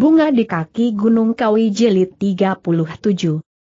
Bunga di kaki Gunung Kawi Jilid 37.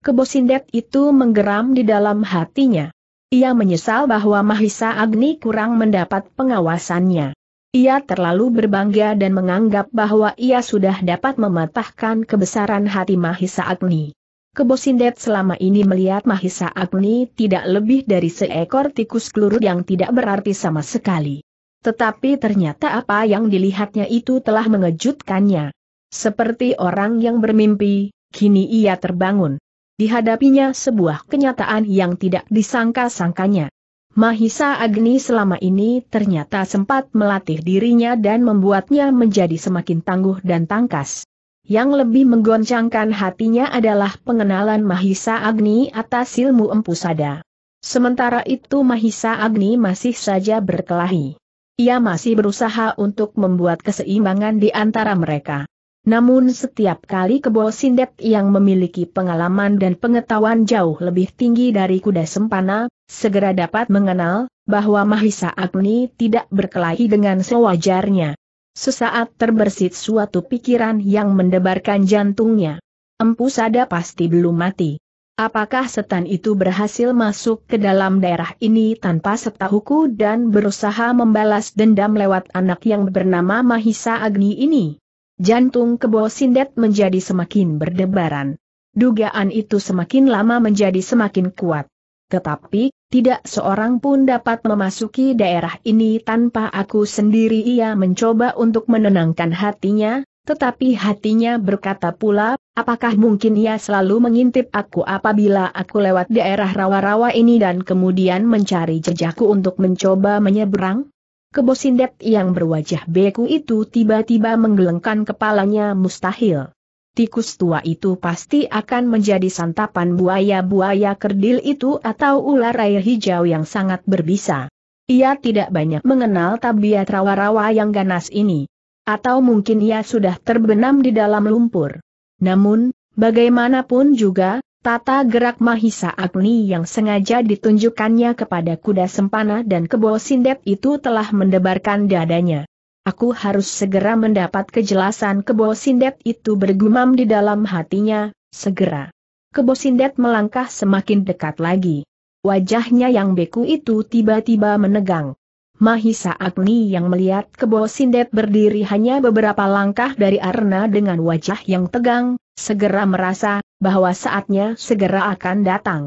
Kebosindet itu menggeram di dalam hatinya. Ia menyesal bahwa Mahisa Agni kurang mendapat pengawasannya. Ia terlalu berbangga dan menganggap bahwa ia sudah dapat mematahkan kebesaran hati Mahisa Agni. Kebosindet selama ini melihat Mahisa Agni tidak lebih dari seekor tikus kelurut yang tidak berarti sama sekali. Tetapi ternyata apa yang dilihatnya itu telah mengejutkannya. Seperti orang yang bermimpi, kini ia terbangun. Dihadapinya sebuah kenyataan yang tidak disangka-sangkanya. Mahisa Agni selama ini ternyata sempat melatih dirinya dan membuatnya menjadi semakin tangguh dan tangkas. Yang lebih menggoncangkan hatinya adalah pengenalan Mahisa Agni atas ilmu empusada. Sementara itu Mahisa Agni masih saja berkelahi. Ia masih berusaha untuk membuat keseimbangan di antara mereka. Namun setiap kali Kebo Sindet yang memiliki pengalaman dan pengetahuan jauh lebih tinggi dari kuda sempana, segera dapat mengenal bahwa Mahisa Agni tidak berkelahi dengan sewajarnya. Sesaat terbersit suatu pikiran yang mendebarkan jantungnya. Empu Sada pasti belum mati. Apakah setan itu berhasil masuk ke dalam daerah ini tanpa setahuku dan berusaha membalas dendam lewat anak yang bernama Mahisa Agni ini? Jantung kebo Sindet menjadi semakin berdebaran. Dugaan itu semakin lama menjadi semakin kuat. Tetapi, tidak seorang pun dapat memasuki daerah ini tanpa aku sendiri ia mencoba untuk menenangkan hatinya, tetapi hatinya berkata pula, apakah mungkin ia selalu mengintip aku apabila aku lewat daerah rawa-rawa ini dan kemudian mencari jejakku untuk mencoba menyeberang? Kebo Sindet yang berwajah beku itu tiba-tiba menggelengkan kepalanya mustahil. Tikus tua itu pasti akan menjadi santapan buaya-buaya kerdil itu atau ular raya hijau yang sangat berbisa. Ia tidak banyak mengenal tabiat rawa-rawa yang ganas ini. Atau mungkin ia sudah terbenam di dalam lumpur. Namun, bagaimanapun juga, Tata gerak Mahisa Agni yang sengaja ditunjukkannya kepada kuda sempana dan kebo sindet itu telah mendebarkan dadanya. Aku harus segera mendapat kejelasan kebo sindet itu bergumam di dalam hatinya, segera. Kebo sindet melangkah semakin dekat lagi. Wajahnya yang beku itu tiba-tiba menegang. Mahisa Agni yang melihat kebo sindet berdiri hanya beberapa langkah dari Arna dengan wajah yang tegang, segera merasa bahwa saatnya segera akan datang.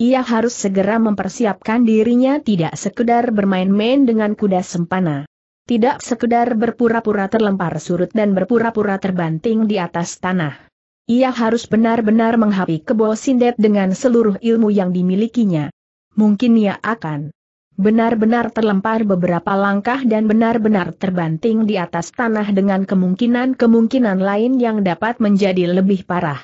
Ia harus segera mempersiapkan dirinya tidak sekedar bermain-main dengan kuda sempana. Tidak sekedar berpura-pura terlempar surut dan berpura-pura terbanting di atas tanah. Ia harus benar-benar menghapi kebo sindet dengan seluruh ilmu yang dimilikinya. Mungkin ia akan benar-benar terlempar beberapa langkah dan benar-benar terbanting di atas tanah dengan kemungkinan-kemungkinan lain yang dapat menjadi lebih parah.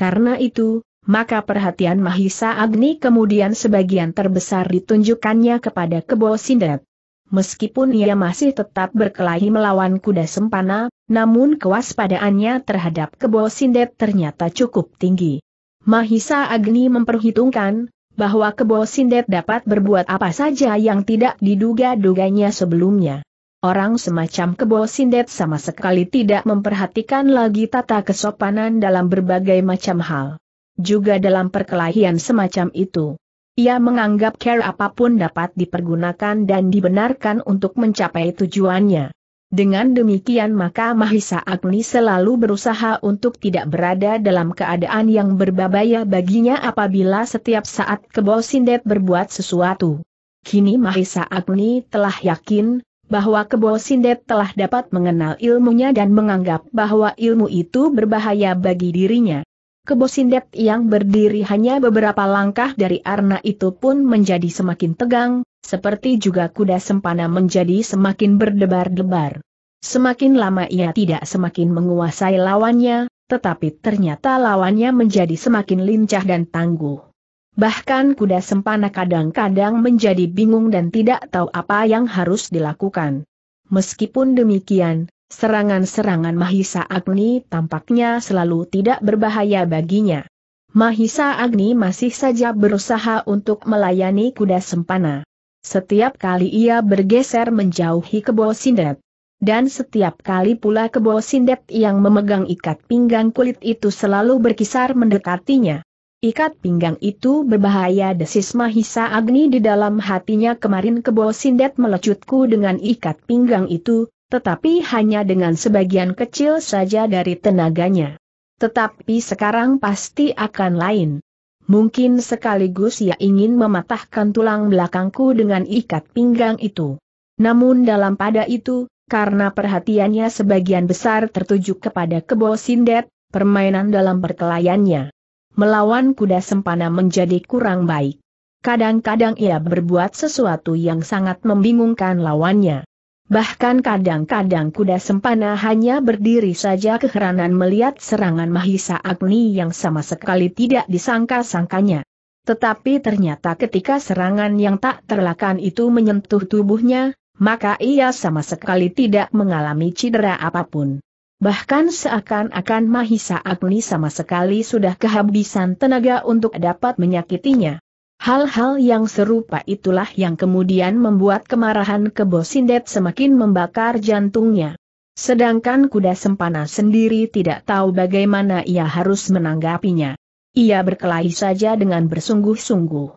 Karena itu, maka perhatian Mahisa Agni kemudian sebagian terbesar ditunjukkannya kepada Kebo Sindet. Meskipun ia masih tetap berkelahi melawan kuda sempana, namun kewaspadaannya terhadap Kebo Sindet ternyata cukup tinggi. Mahisa Agni memperhitungkan, bahwa Kebo Sindet dapat berbuat apa saja yang tidak diduga-duganya sebelumnya. Orang semacam kebo sindet sama sekali tidak memperhatikan lagi tata kesopanan dalam berbagai macam hal. Juga dalam perkelahian semacam itu. Ia menganggap care apapun dapat dipergunakan dan dibenarkan untuk mencapai tujuannya. Dengan demikian maka Mahisa Agni selalu berusaha untuk tidak berada dalam keadaan yang berbahaya baginya apabila setiap saat kebo sindet berbuat sesuatu. Kini Mahisa Agni telah yakin bahwa Kebo Sindet telah dapat mengenal ilmunya dan menganggap bahwa ilmu itu berbahaya bagi dirinya. Kebo Sindet yang berdiri hanya beberapa langkah dari Arna itu pun menjadi semakin tegang, seperti juga kuda sempana menjadi semakin berdebar-debar. Semakin lama ia tidak semakin menguasai lawannya, tetapi ternyata lawannya menjadi semakin lincah dan tangguh. Bahkan kuda sempana kadang-kadang menjadi bingung dan tidak tahu apa yang harus dilakukan. Meskipun demikian, serangan-serangan Mahisa Agni tampaknya selalu tidak berbahaya baginya. Mahisa Agni masih saja berusaha untuk melayani kuda sempana. Setiap kali ia bergeser menjauhi kebo sindet dan setiap kali pula kebo sindet yang memegang ikat pinggang kulit itu selalu berkisar mendekatinya. Ikat pinggang itu berbahaya desis Mahisa Agni di dalam hatinya kemarin kebo sindet melecutku dengan ikat pinggang itu, tetapi hanya dengan sebagian kecil saja dari tenaganya. Tetapi sekarang pasti akan lain. Mungkin sekaligus ia ingin mematahkan tulang belakangku dengan ikat pinggang itu. Namun dalam pada itu, karena perhatiannya sebagian besar tertuju kepada kebo sindet, permainan dalam perkelayannya melawan kuda sempana menjadi kurang baik. Kadang-kadang ia berbuat sesuatu yang sangat membingungkan lawannya. Bahkan kadang-kadang kuda sempana hanya berdiri saja keheranan melihat serangan Mahisa Agni yang sama sekali tidak disangka-sangkanya. Tetapi ternyata ketika serangan yang tak terlakan itu menyentuh tubuhnya, maka ia sama sekali tidak mengalami cedera apapun. Bahkan seakan-akan Mahisa Agni sama sekali sudah kehabisan tenaga untuk dapat menyakitinya. Hal-hal yang serupa itulah yang kemudian membuat kemarahan kebo Sindet semakin membakar jantungnya. Sedangkan kuda sempana sendiri tidak tahu bagaimana ia harus menanggapinya. Ia berkelahi saja dengan bersungguh-sungguh.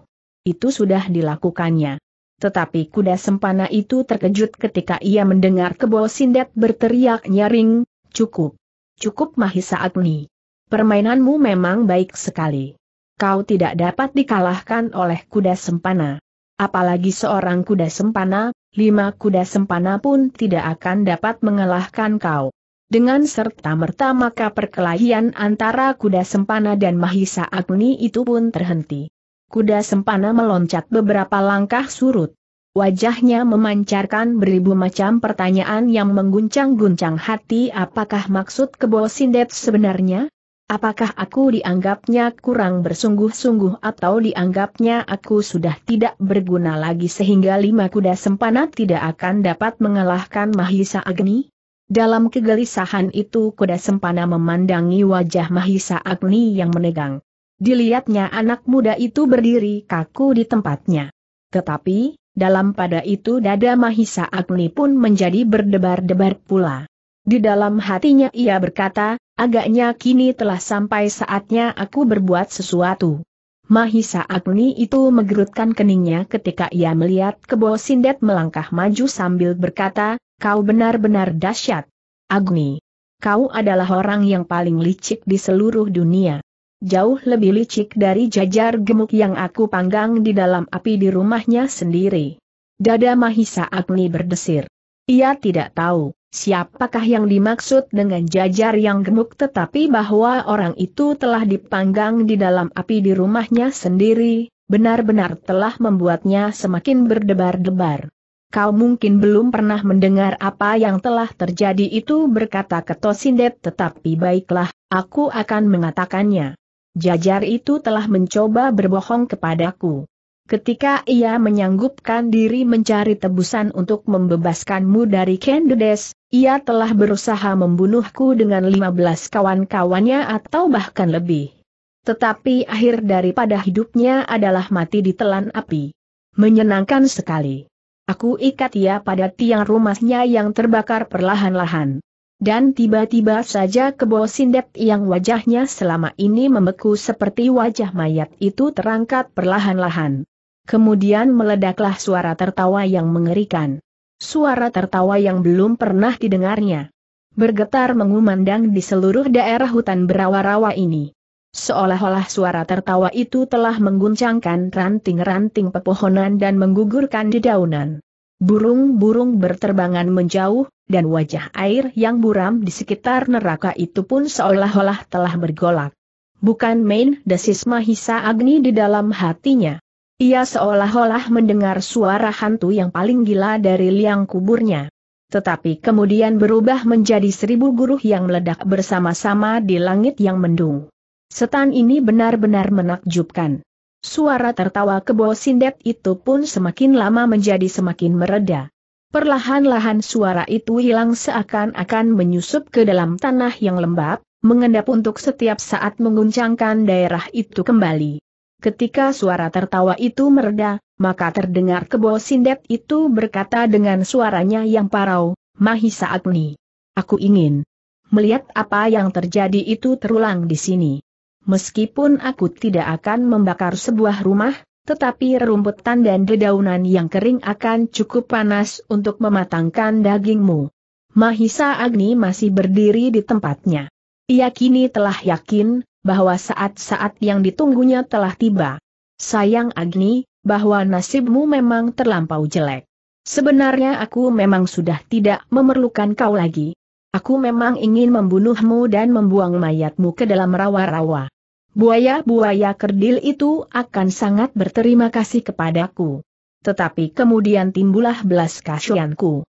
Itu sudah dilakukannya. Tetapi kuda sempana itu terkejut ketika ia mendengar kebo Sindet berteriak nyaring, Cukup. Cukup Mahisa Agni. Permainanmu memang baik sekali. Kau tidak dapat dikalahkan oleh kuda sempana. Apalagi seorang kuda sempana, lima kuda sempana pun tidak akan dapat mengalahkan kau. Dengan serta-merta maka perkelahian antara kuda sempana dan Mahisa Agni itu pun terhenti. Kuda sempana meloncat beberapa langkah surut. Wajahnya memancarkan beribu macam pertanyaan yang mengguncang-guncang hati apakah maksud kebo sindet sebenarnya? Apakah aku dianggapnya kurang bersungguh-sungguh atau dianggapnya aku sudah tidak berguna lagi sehingga lima kuda sempana tidak akan dapat mengalahkan Mahisa Agni? Dalam kegelisahan itu kuda sempana memandangi wajah Mahisa Agni yang menegang. Dilihatnya anak muda itu berdiri kaku di tempatnya. Tetapi, dalam pada itu dada Mahisa Agni pun menjadi berdebar-debar pula. Di dalam hatinya ia berkata, agaknya kini telah sampai saatnya aku berbuat sesuatu. Mahisa Agni itu menggerutkan keningnya ketika ia melihat kebo sindet melangkah maju sambil berkata, kau benar-benar dahsyat. Agni, kau adalah orang yang paling licik di seluruh dunia jauh lebih licik dari jajar gemuk yang aku panggang di dalam api di rumahnya sendiri. Dada Mahisa Agni berdesir. Ia tidak tahu siapakah yang dimaksud dengan jajar yang gemuk tetapi bahwa orang itu telah dipanggang di dalam api di rumahnya sendiri, benar-benar telah membuatnya semakin berdebar-debar. Kau mungkin belum pernah mendengar apa yang telah terjadi itu berkata Ketosindet tetapi baiklah, aku akan mengatakannya. Jajar itu telah mencoba berbohong kepadaku. Ketika ia menyanggupkan diri mencari tebusan untuk membebaskanmu dari Kendedes, ia telah berusaha membunuhku dengan 15 kawan-kawannya atau bahkan lebih. Tetapi akhir daripada hidupnya adalah mati ditelan api. Menyenangkan sekali. Aku ikat ia pada tiang rumahnya yang terbakar perlahan-lahan dan tiba-tiba saja kebo sindet yang wajahnya selama ini membeku seperti wajah mayat itu terangkat perlahan-lahan. Kemudian meledaklah suara tertawa yang mengerikan. Suara tertawa yang belum pernah didengarnya. Bergetar mengumandang di seluruh daerah hutan berawa-rawa ini. Seolah-olah suara tertawa itu telah mengguncangkan ranting-ranting pepohonan dan menggugurkan dedaunan. Burung-burung berterbangan menjauh, dan wajah air yang buram di sekitar neraka itu pun seolah-olah telah bergolak. Bukan main desis Mahisa Agni di dalam hatinya. Ia seolah-olah mendengar suara hantu yang paling gila dari liang kuburnya. Tetapi kemudian berubah menjadi seribu guruh yang meledak bersama-sama di langit yang mendung. Setan ini benar-benar menakjubkan. Suara tertawa kebo sindet itu pun semakin lama menjadi semakin mereda. Perlahan-lahan suara itu hilang seakan-akan menyusup ke dalam tanah yang lembab, mengendap untuk setiap saat mengguncangkan daerah itu kembali. Ketika suara tertawa itu mereda, maka terdengar kebo sindet itu berkata dengan suaranya yang parau, Mahisa Agni. Aku ingin melihat apa yang terjadi itu terulang di sini meskipun aku tidak akan membakar sebuah rumah, tetapi rumputan dan dedaunan yang kering akan cukup panas untuk mematangkan dagingmu. Mahisa Agni masih berdiri di tempatnya. Ia kini telah yakin, bahwa saat-saat yang ditunggunya telah tiba. Sayang Agni, bahwa nasibmu memang terlampau jelek. Sebenarnya aku memang sudah tidak memerlukan kau lagi. Aku memang ingin membunuhmu dan membuang mayatmu ke dalam rawa-rawa. Buaya-buaya kerdil itu akan sangat berterima kasih kepadaku. Tetapi kemudian timbullah belas kasihanku.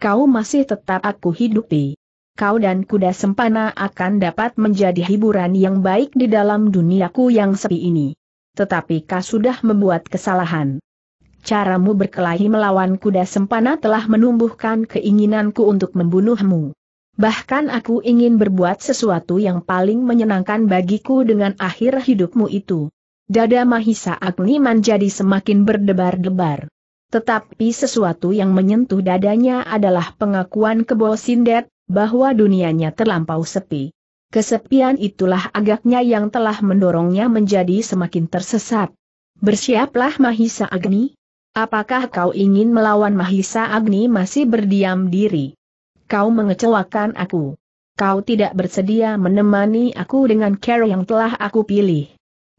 Kau masih tetap aku hidupi. Kau dan kuda sempana akan dapat menjadi hiburan yang baik di dalam duniaku yang sepi ini. Tetapi kau sudah membuat kesalahan. Caramu berkelahi melawan kuda sempana telah menumbuhkan keinginanku untuk membunuhmu. Bahkan aku ingin berbuat sesuatu yang paling menyenangkan bagiku dengan akhir hidupmu itu. Dada Mahisa Agni menjadi semakin berdebar-debar. Tetapi sesuatu yang menyentuh dadanya adalah pengakuan Kebo Sindet, bahwa dunianya terlampau sepi. Kesepian itulah agaknya yang telah mendorongnya menjadi semakin tersesat. Bersiaplah Mahisa Agni. Apakah kau ingin melawan Mahisa Agni masih berdiam diri? kau mengecewakan aku. Kau tidak bersedia menemani aku dengan cara yang telah aku pilih.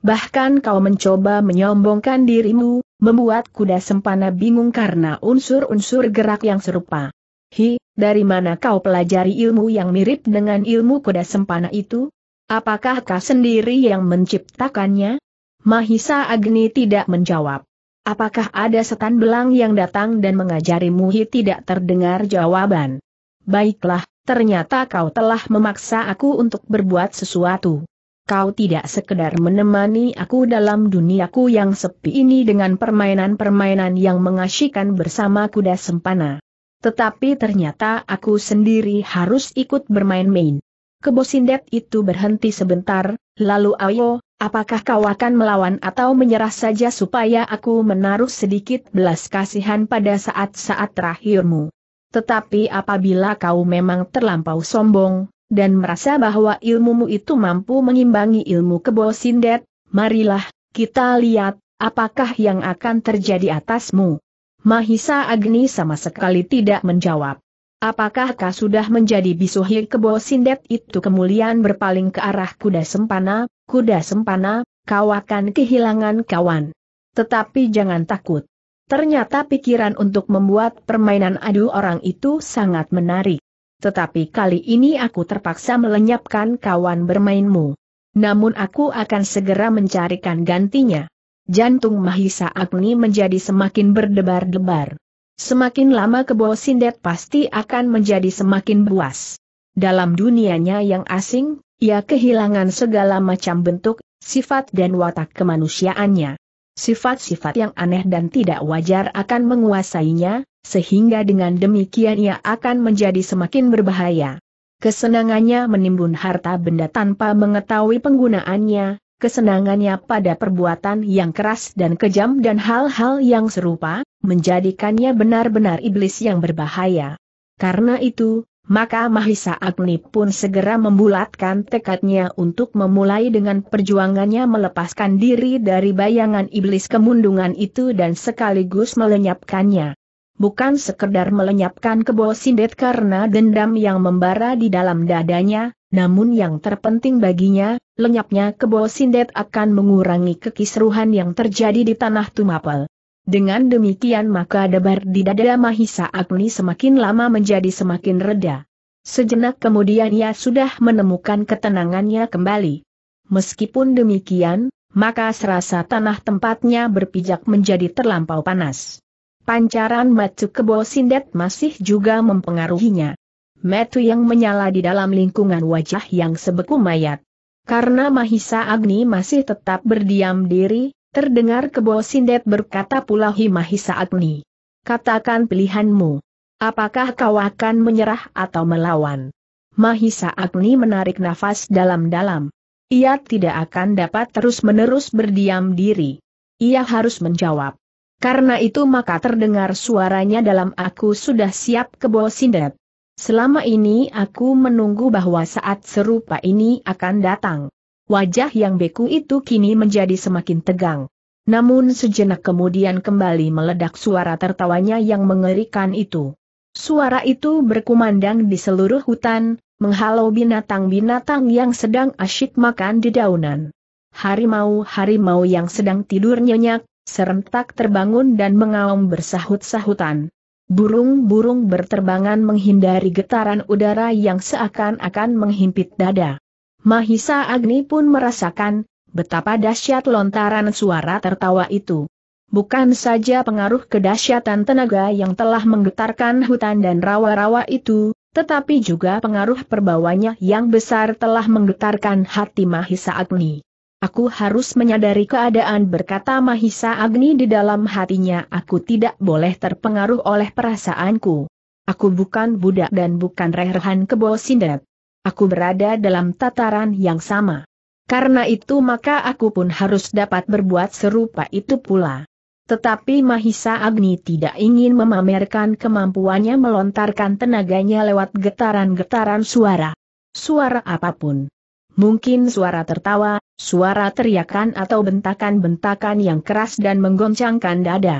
Bahkan kau mencoba menyombongkan dirimu, membuat kuda sempana bingung karena unsur-unsur gerak yang serupa. Hi, dari mana kau pelajari ilmu yang mirip dengan ilmu kuda sempana itu? Apakah kau sendiri yang menciptakannya? Mahisa Agni tidak menjawab. Apakah ada setan belang yang datang dan mengajarimu? Hi tidak terdengar jawaban baiklah, ternyata kau telah memaksa aku untuk berbuat sesuatu. Kau tidak sekedar menemani aku dalam duniaku yang sepi ini dengan permainan-permainan yang mengasyikan bersama kuda sempana. Tetapi ternyata aku sendiri harus ikut bermain-main. Kebosindet itu berhenti sebentar, lalu ayo, apakah kau akan melawan atau menyerah saja supaya aku menaruh sedikit belas kasihan pada saat-saat terakhirmu? Tetapi apabila kau memang terlampau sombong, dan merasa bahwa ilmumu itu mampu mengimbangi ilmu kebo sindet, marilah, kita lihat, apakah yang akan terjadi atasmu. Mahisa Agni sama sekali tidak menjawab. Apakah kau sudah menjadi bisuhi kebo sindet itu kemuliaan berpaling ke arah kuda sempana, kuda sempana, kau akan kehilangan kawan. Tetapi jangan takut. Ternyata pikiran untuk membuat permainan adu orang itu sangat menarik. Tetapi kali ini aku terpaksa melenyapkan kawan bermainmu. Namun aku akan segera mencarikan gantinya. Jantung Mahisa Agni menjadi semakin berdebar-debar. Semakin lama kebo sindet pasti akan menjadi semakin buas. Dalam dunianya yang asing, ia kehilangan segala macam bentuk, sifat dan watak kemanusiaannya sifat-sifat yang aneh dan tidak wajar akan menguasainya, sehingga dengan demikian ia akan menjadi semakin berbahaya. Kesenangannya menimbun harta benda tanpa mengetahui penggunaannya, kesenangannya pada perbuatan yang keras dan kejam dan hal-hal yang serupa, menjadikannya benar-benar iblis yang berbahaya. Karena itu, maka Mahisa Agni pun segera membulatkan tekadnya untuk memulai dengan perjuangannya melepaskan diri dari bayangan iblis kemundungan itu dan sekaligus melenyapkannya. Bukan sekedar melenyapkan kebo sindet karena dendam yang membara di dalam dadanya, namun yang terpenting baginya, lenyapnya kebo sindet akan mengurangi kekisruhan yang terjadi di tanah Tumapel. Dengan demikian maka debar di dada Mahisa Agni semakin lama menjadi semakin reda. Sejenak kemudian ia sudah menemukan ketenangannya kembali. Meskipun demikian, maka serasa tanah tempatnya berpijak menjadi terlampau panas. Pancaran matu Kebo Sindet masih juga mempengaruhinya. Matu yang menyala di dalam lingkungan wajah yang sebeku mayat. Karena Mahisa Agni masih tetap berdiam diri, Terdengar kebo Sindet berkata pula Himahi saat ini. Katakan pilihanmu. Apakah kau akan menyerah atau melawan? Mahisa Agni menarik nafas dalam-dalam. Ia tidak akan dapat terus-menerus berdiam diri. Ia harus menjawab. Karena itu maka terdengar suaranya dalam aku sudah siap kebo Sindet. Selama ini aku menunggu bahwa saat serupa ini akan datang wajah yang beku itu kini menjadi semakin tegang. Namun sejenak kemudian kembali meledak suara tertawanya yang mengerikan itu. Suara itu berkumandang di seluruh hutan, menghalau binatang-binatang yang sedang asyik makan di daunan. Harimau-harimau yang sedang tidur nyenyak, serentak terbangun dan mengaum bersahut-sahutan. Burung-burung berterbangan menghindari getaran udara yang seakan-akan menghimpit dada. Mahisa Agni pun merasakan betapa dahsyat lontaran suara tertawa itu. Bukan saja pengaruh kedahsyatan tenaga yang telah menggetarkan hutan dan rawa-rawa itu, tetapi juga pengaruh perbawanya yang besar telah menggetarkan hati Mahisa Agni. Aku harus menyadari keadaan berkata Mahisa Agni di dalam hatinya aku tidak boleh terpengaruh oleh perasaanku. Aku bukan budak dan bukan rehan kebo sindet aku berada dalam tataran yang sama. Karena itu maka aku pun harus dapat berbuat serupa itu pula. Tetapi Mahisa Agni tidak ingin memamerkan kemampuannya melontarkan tenaganya lewat getaran-getaran suara. Suara apapun. Mungkin suara tertawa, suara teriakan atau bentakan-bentakan yang keras dan menggoncangkan dada.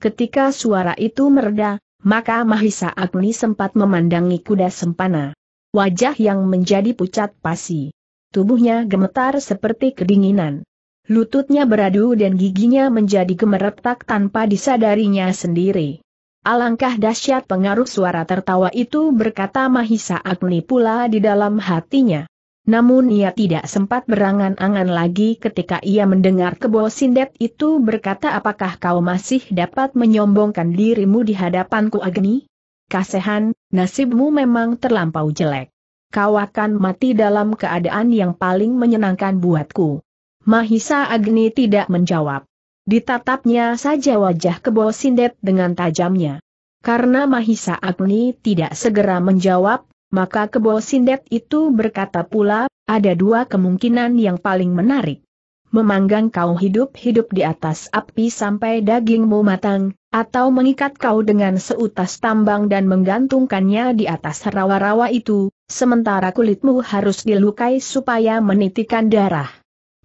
Ketika suara itu mereda, maka Mahisa Agni sempat memandangi kuda sempana wajah yang menjadi pucat pasi. Tubuhnya gemetar seperti kedinginan. Lututnya beradu dan giginya menjadi gemeretak tanpa disadarinya sendiri. Alangkah dahsyat pengaruh suara tertawa itu berkata Mahisa Agni pula di dalam hatinya. Namun ia tidak sempat berangan-angan lagi ketika ia mendengar kebo sindet itu berkata apakah kau masih dapat menyombongkan dirimu di hadapanku Agni? Kasehan, nasibmu memang terlampau jelek. Kau akan mati dalam keadaan yang paling menyenangkan buatku. Mahisa Agni tidak menjawab. Ditatapnya saja wajah kebo sindet dengan tajamnya. Karena Mahisa Agni tidak segera menjawab, maka kebo sindet itu berkata pula, ada dua kemungkinan yang paling menarik memanggang kau hidup-hidup di atas api sampai dagingmu matang, atau mengikat kau dengan seutas tambang dan menggantungkannya di atas rawa-rawa itu, sementara kulitmu harus dilukai supaya menitikan darah.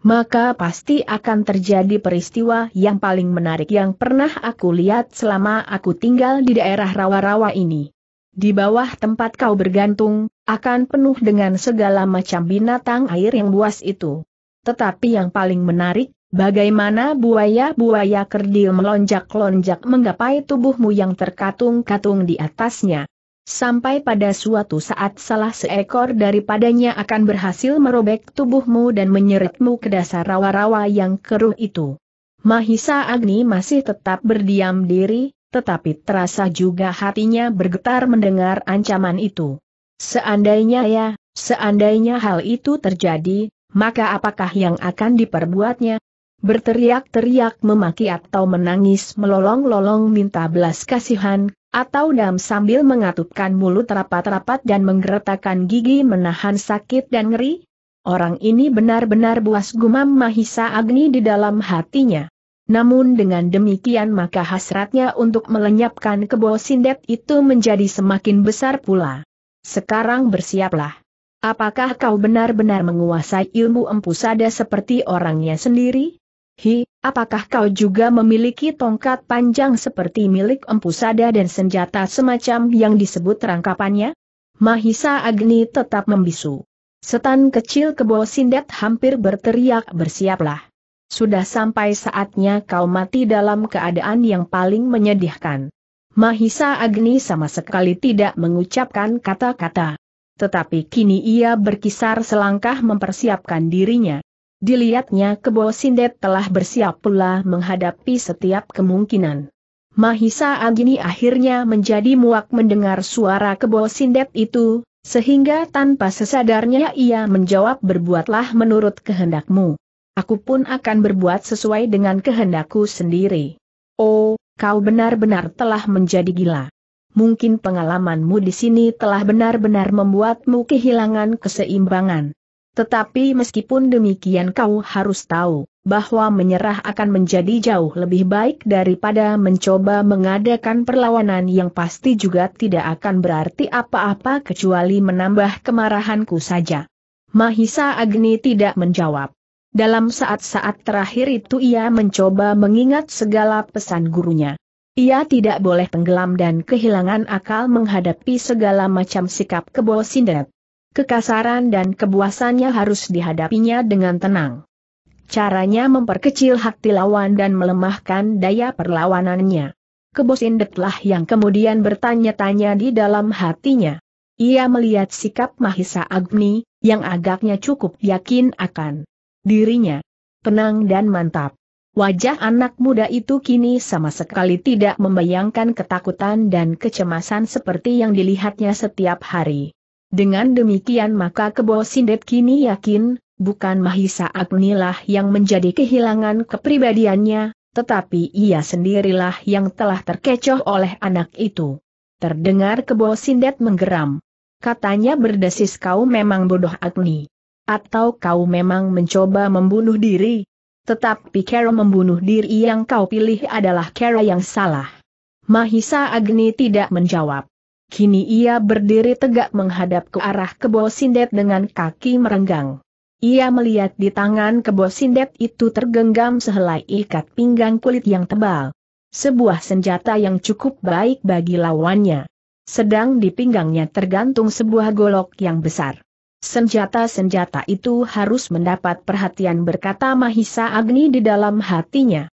Maka pasti akan terjadi peristiwa yang paling menarik yang pernah aku lihat selama aku tinggal di daerah rawa-rawa ini. Di bawah tempat kau bergantung, akan penuh dengan segala macam binatang air yang buas itu. Tetapi yang paling menarik, Bagaimana buaya-buaya kerdil melonjak-lonjak menggapai tubuhmu yang terkatung-katung di atasnya. Sampai pada suatu saat salah seekor daripadanya akan berhasil merobek tubuhmu dan menyeretmu ke dasar rawa-rawa yang keruh itu. Mahisa Agni masih tetap berdiam diri, tetapi terasa juga hatinya bergetar mendengar ancaman itu. Seandainya ya, seandainya hal itu terjadi, maka apakah yang akan diperbuatnya? berteriak-teriak memaki atau menangis melolong-lolong minta belas kasihan, atau dam sambil mengatupkan mulut rapat-rapat dan menggeretakan gigi menahan sakit dan ngeri? Orang ini benar-benar buas gumam Mahisa Agni di dalam hatinya. Namun dengan demikian maka hasratnya untuk melenyapkan kebo sindet itu menjadi semakin besar pula. Sekarang bersiaplah. Apakah kau benar-benar menguasai ilmu empusada seperti orangnya sendiri? Hi, apakah kau juga memiliki tongkat panjang seperti milik Empu Sada dan senjata semacam yang disebut rangkapannya? Mahisa Agni tetap membisu. Setan kecil kebo sindet hampir berteriak bersiaplah. Sudah sampai saatnya kau mati dalam keadaan yang paling menyedihkan. Mahisa Agni sama sekali tidak mengucapkan kata-kata. Tetapi kini ia berkisar selangkah mempersiapkan dirinya. Dilihatnya Kebo Sindet telah bersiap pula menghadapi setiap kemungkinan. Mahisa Agini akhirnya menjadi muak mendengar suara Kebo Sindet itu, sehingga tanpa sesadarnya ia menjawab berbuatlah menurut kehendakmu. Aku pun akan berbuat sesuai dengan kehendakku sendiri. Oh, kau benar-benar telah menjadi gila. Mungkin pengalamanmu di sini telah benar-benar membuatmu kehilangan keseimbangan. Tetapi meskipun demikian kau harus tahu, bahwa menyerah akan menjadi jauh lebih baik daripada mencoba mengadakan perlawanan yang pasti juga tidak akan berarti apa-apa kecuali menambah kemarahanku saja. Mahisa Agni tidak menjawab. Dalam saat-saat terakhir itu ia mencoba mengingat segala pesan gurunya. Ia tidak boleh tenggelam dan kehilangan akal menghadapi segala macam sikap kebosindet kekasaran dan kebuasannya harus dihadapinya dengan tenang. Caranya memperkecil hati lawan dan melemahkan daya perlawanannya. Kebos Indetlah yang kemudian bertanya-tanya di dalam hatinya. Ia melihat sikap Mahisa Agni, yang agaknya cukup yakin akan dirinya. Tenang dan mantap. Wajah anak muda itu kini sama sekali tidak membayangkan ketakutan dan kecemasan seperti yang dilihatnya setiap hari. Dengan demikian maka Kebo Sindet kini yakin, bukan Mahisa Agnilah yang menjadi kehilangan kepribadiannya, tetapi ia sendirilah yang telah terkecoh oleh anak itu. Terdengar Kebo Sindet menggeram. Katanya berdesis kau memang bodoh Agni. Atau kau memang mencoba membunuh diri. Tetapi Kero membunuh diri yang kau pilih adalah cara yang salah. Mahisa Agni tidak menjawab. Kini ia berdiri tegak menghadap ke arah kebo sindet dengan kaki merenggang. Ia melihat di tangan kebo sindet itu tergenggam sehelai ikat pinggang kulit yang tebal. Sebuah senjata yang cukup baik bagi lawannya. Sedang di pinggangnya tergantung sebuah golok yang besar. Senjata-senjata itu harus mendapat perhatian berkata Mahisa Agni di dalam hatinya.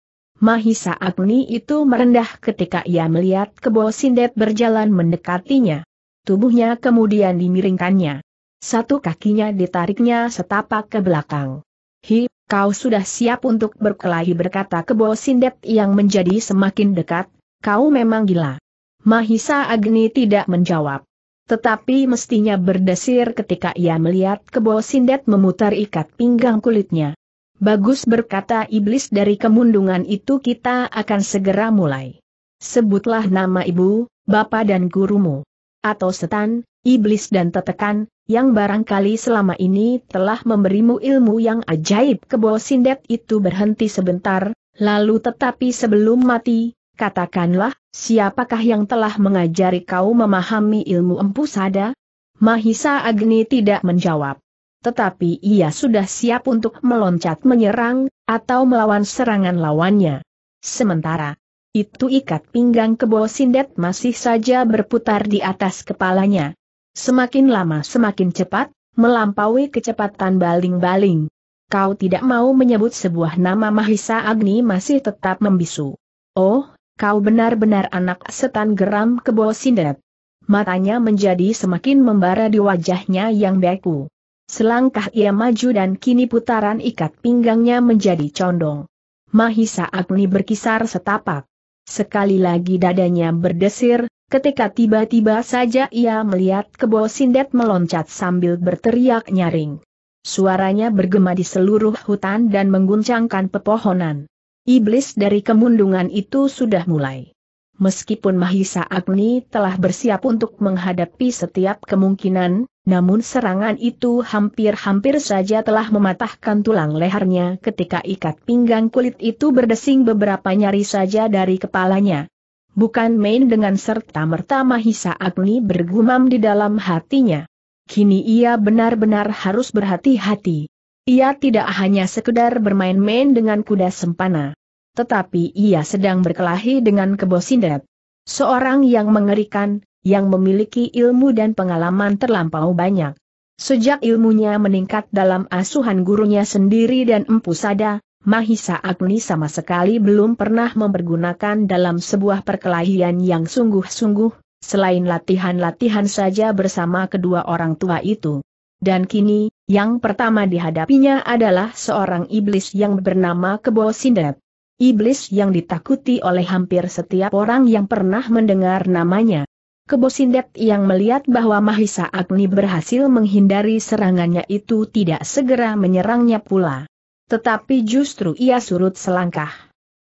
Mahisa Agni itu merendah ketika ia melihat kebo sindet berjalan mendekatinya. Tubuhnya kemudian dimiringkannya. Satu kakinya ditariknya setapak ke belakang. Hi, kau sudah siap untuk berkelahi berkata kebo sindet yang menjadi semakin dekat, kau memang gila. Mahisa Agni tidak menjawab. Tetapi mestinya berdesir ketika ia melihat kebo sindet memutar ikat pinggang kulitnya. Bagus berkata iblis dari kemundungan itu kita akan segera mulai. Sebutlah nama ibu, bapa dan gurumu. Atau setan, iblis dan tetekan, yang barangkali selama ini telah memberimu ilmu yang ajaib ke bawah sindet itu berhenti sebentar, lalu tetapi sebelum mati, katakanlah, siapakah yang telah mengajari kau memahami ilmu empu sada? Mahisa Agni tidak menjawab tetapi ia sudah siap untuk meloncat menyerang, atau melawan serangan lawannya. Sementara, itu ikat pinggang kebo sindet masih saja berputar di atas kepalanya. Semakin lama semakin cepat, melampaui kecepatan baling-baling. Kau tidak mau menyebut sebuah nama Mahisa Agni masih tetap membisu. Oh, kau benar-benar anak setan geram kebo sindet. Matanya menjadi semakin membara di wajahnya yang beku. Selangkah ia maju dan kini putaran ikat pinggangnya menjadi condong. Mahisa Agni berkisar setapak. Sekali lagi dadanya berdesir, ketika tiba-tiba saja ia melihat kebo sindet meloncat sambil berteriak nyaring. Suaranya bergema di seluruh hutan dan mengguncangkan pepohonan. Iblis dari kemundungan itu sudah mulai. Meskipun Mahisa Agni telah bersiap untuk menghadapi setiap kemungkinan, namun serangan itu hampir-hampir saja telah mematahkan tulang lehernya ketika ikat pinggang kulit itu berdesing beberapa nyari saja dari kepalanya. Bukan main dengan serta-merta Mahisa Agni bergumam di dalam hatinya. Kini ia benar-benar harus berhati-hati. Ia tidak hanya sekedar bermain-main dengan kuda sempana. Tetapi ia sedang berkelahi dengan kebosindet. Seorang yang mengerikan, yang memiliki ilmu dan pengalaman terlampau banyak. Sejak ilmunya meningkat dalam asuhan gurunya sendiri dan Empu Sada, Mahisa Agni sama sekali belum pernah mempergunakan dalam sebuah perkelahian yang sungguh-sungguh, selain latihan-latihan saja bersama kedua orang tua itu. Dan kini, yang pertama dihadapinya adalah seorang iblis yang bernama Kebo Sindet. Iblis yang ditakuti oleh hampir setiap orang yang pernah mendengar namanya. Kebosindet yang melihat bahwa Mahisa Agni berhasil menghindari serangannya itu tidak segera menyerangnya pula. Tetapi justru ia surut selangkah.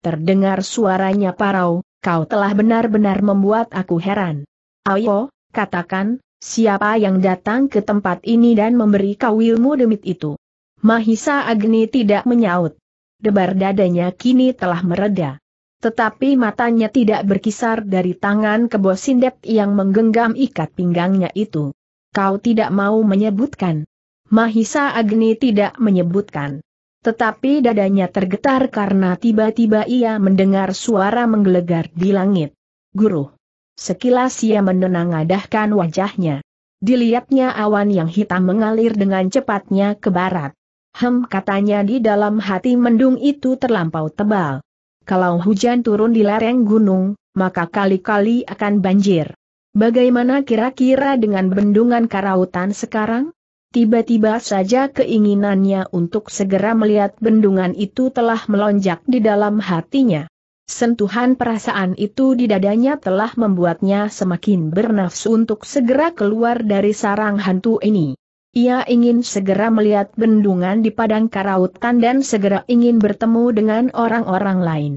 Terdengar suaranya parau, kau telah benar-benar membuat aku heran. Ayo, katakan, siapa yang datang ke tempat ini dan memberi kau ilmu demit itu? Mahisa Agni tidak menyaut. Debar dadanya kini telah mereda. Tetapi matanya tidak berkisar dari tangan kebo sindep yang menggenggam ikat pinggangnya itu. Kau tidak mau menyebutkan. Mahisa Agni tidak menyebutkan. Tetapi dadanya tergetar karena tiba-tiba ia mendengar suara menggelegar di langit. Guru. Sekilas ia menenangadahkan wajahnya. Dilihatnya awan yang hitam mengalir dengan cepatnya ke barat. Hem katanya di dalam hati mendung itu terlampau tebal. Kalau hujan turun di lereng gunung, maka kali-kali akan banjir. Bagaimana kira-kira dengan bendungan karautan sekarang? Tiba-tiba saja keinginannya untuk segera melihat bendungan itu telah melonjak di dalam hatinya. Sentuhan perasaan itu di dadanya telah membuatnya semakin bernafsu untuk segera keluar dari sarang hantu ini. Ia ingin segera melihat bendungan di padang karautan dan segera ingin bertemu dengan orang-orang lain.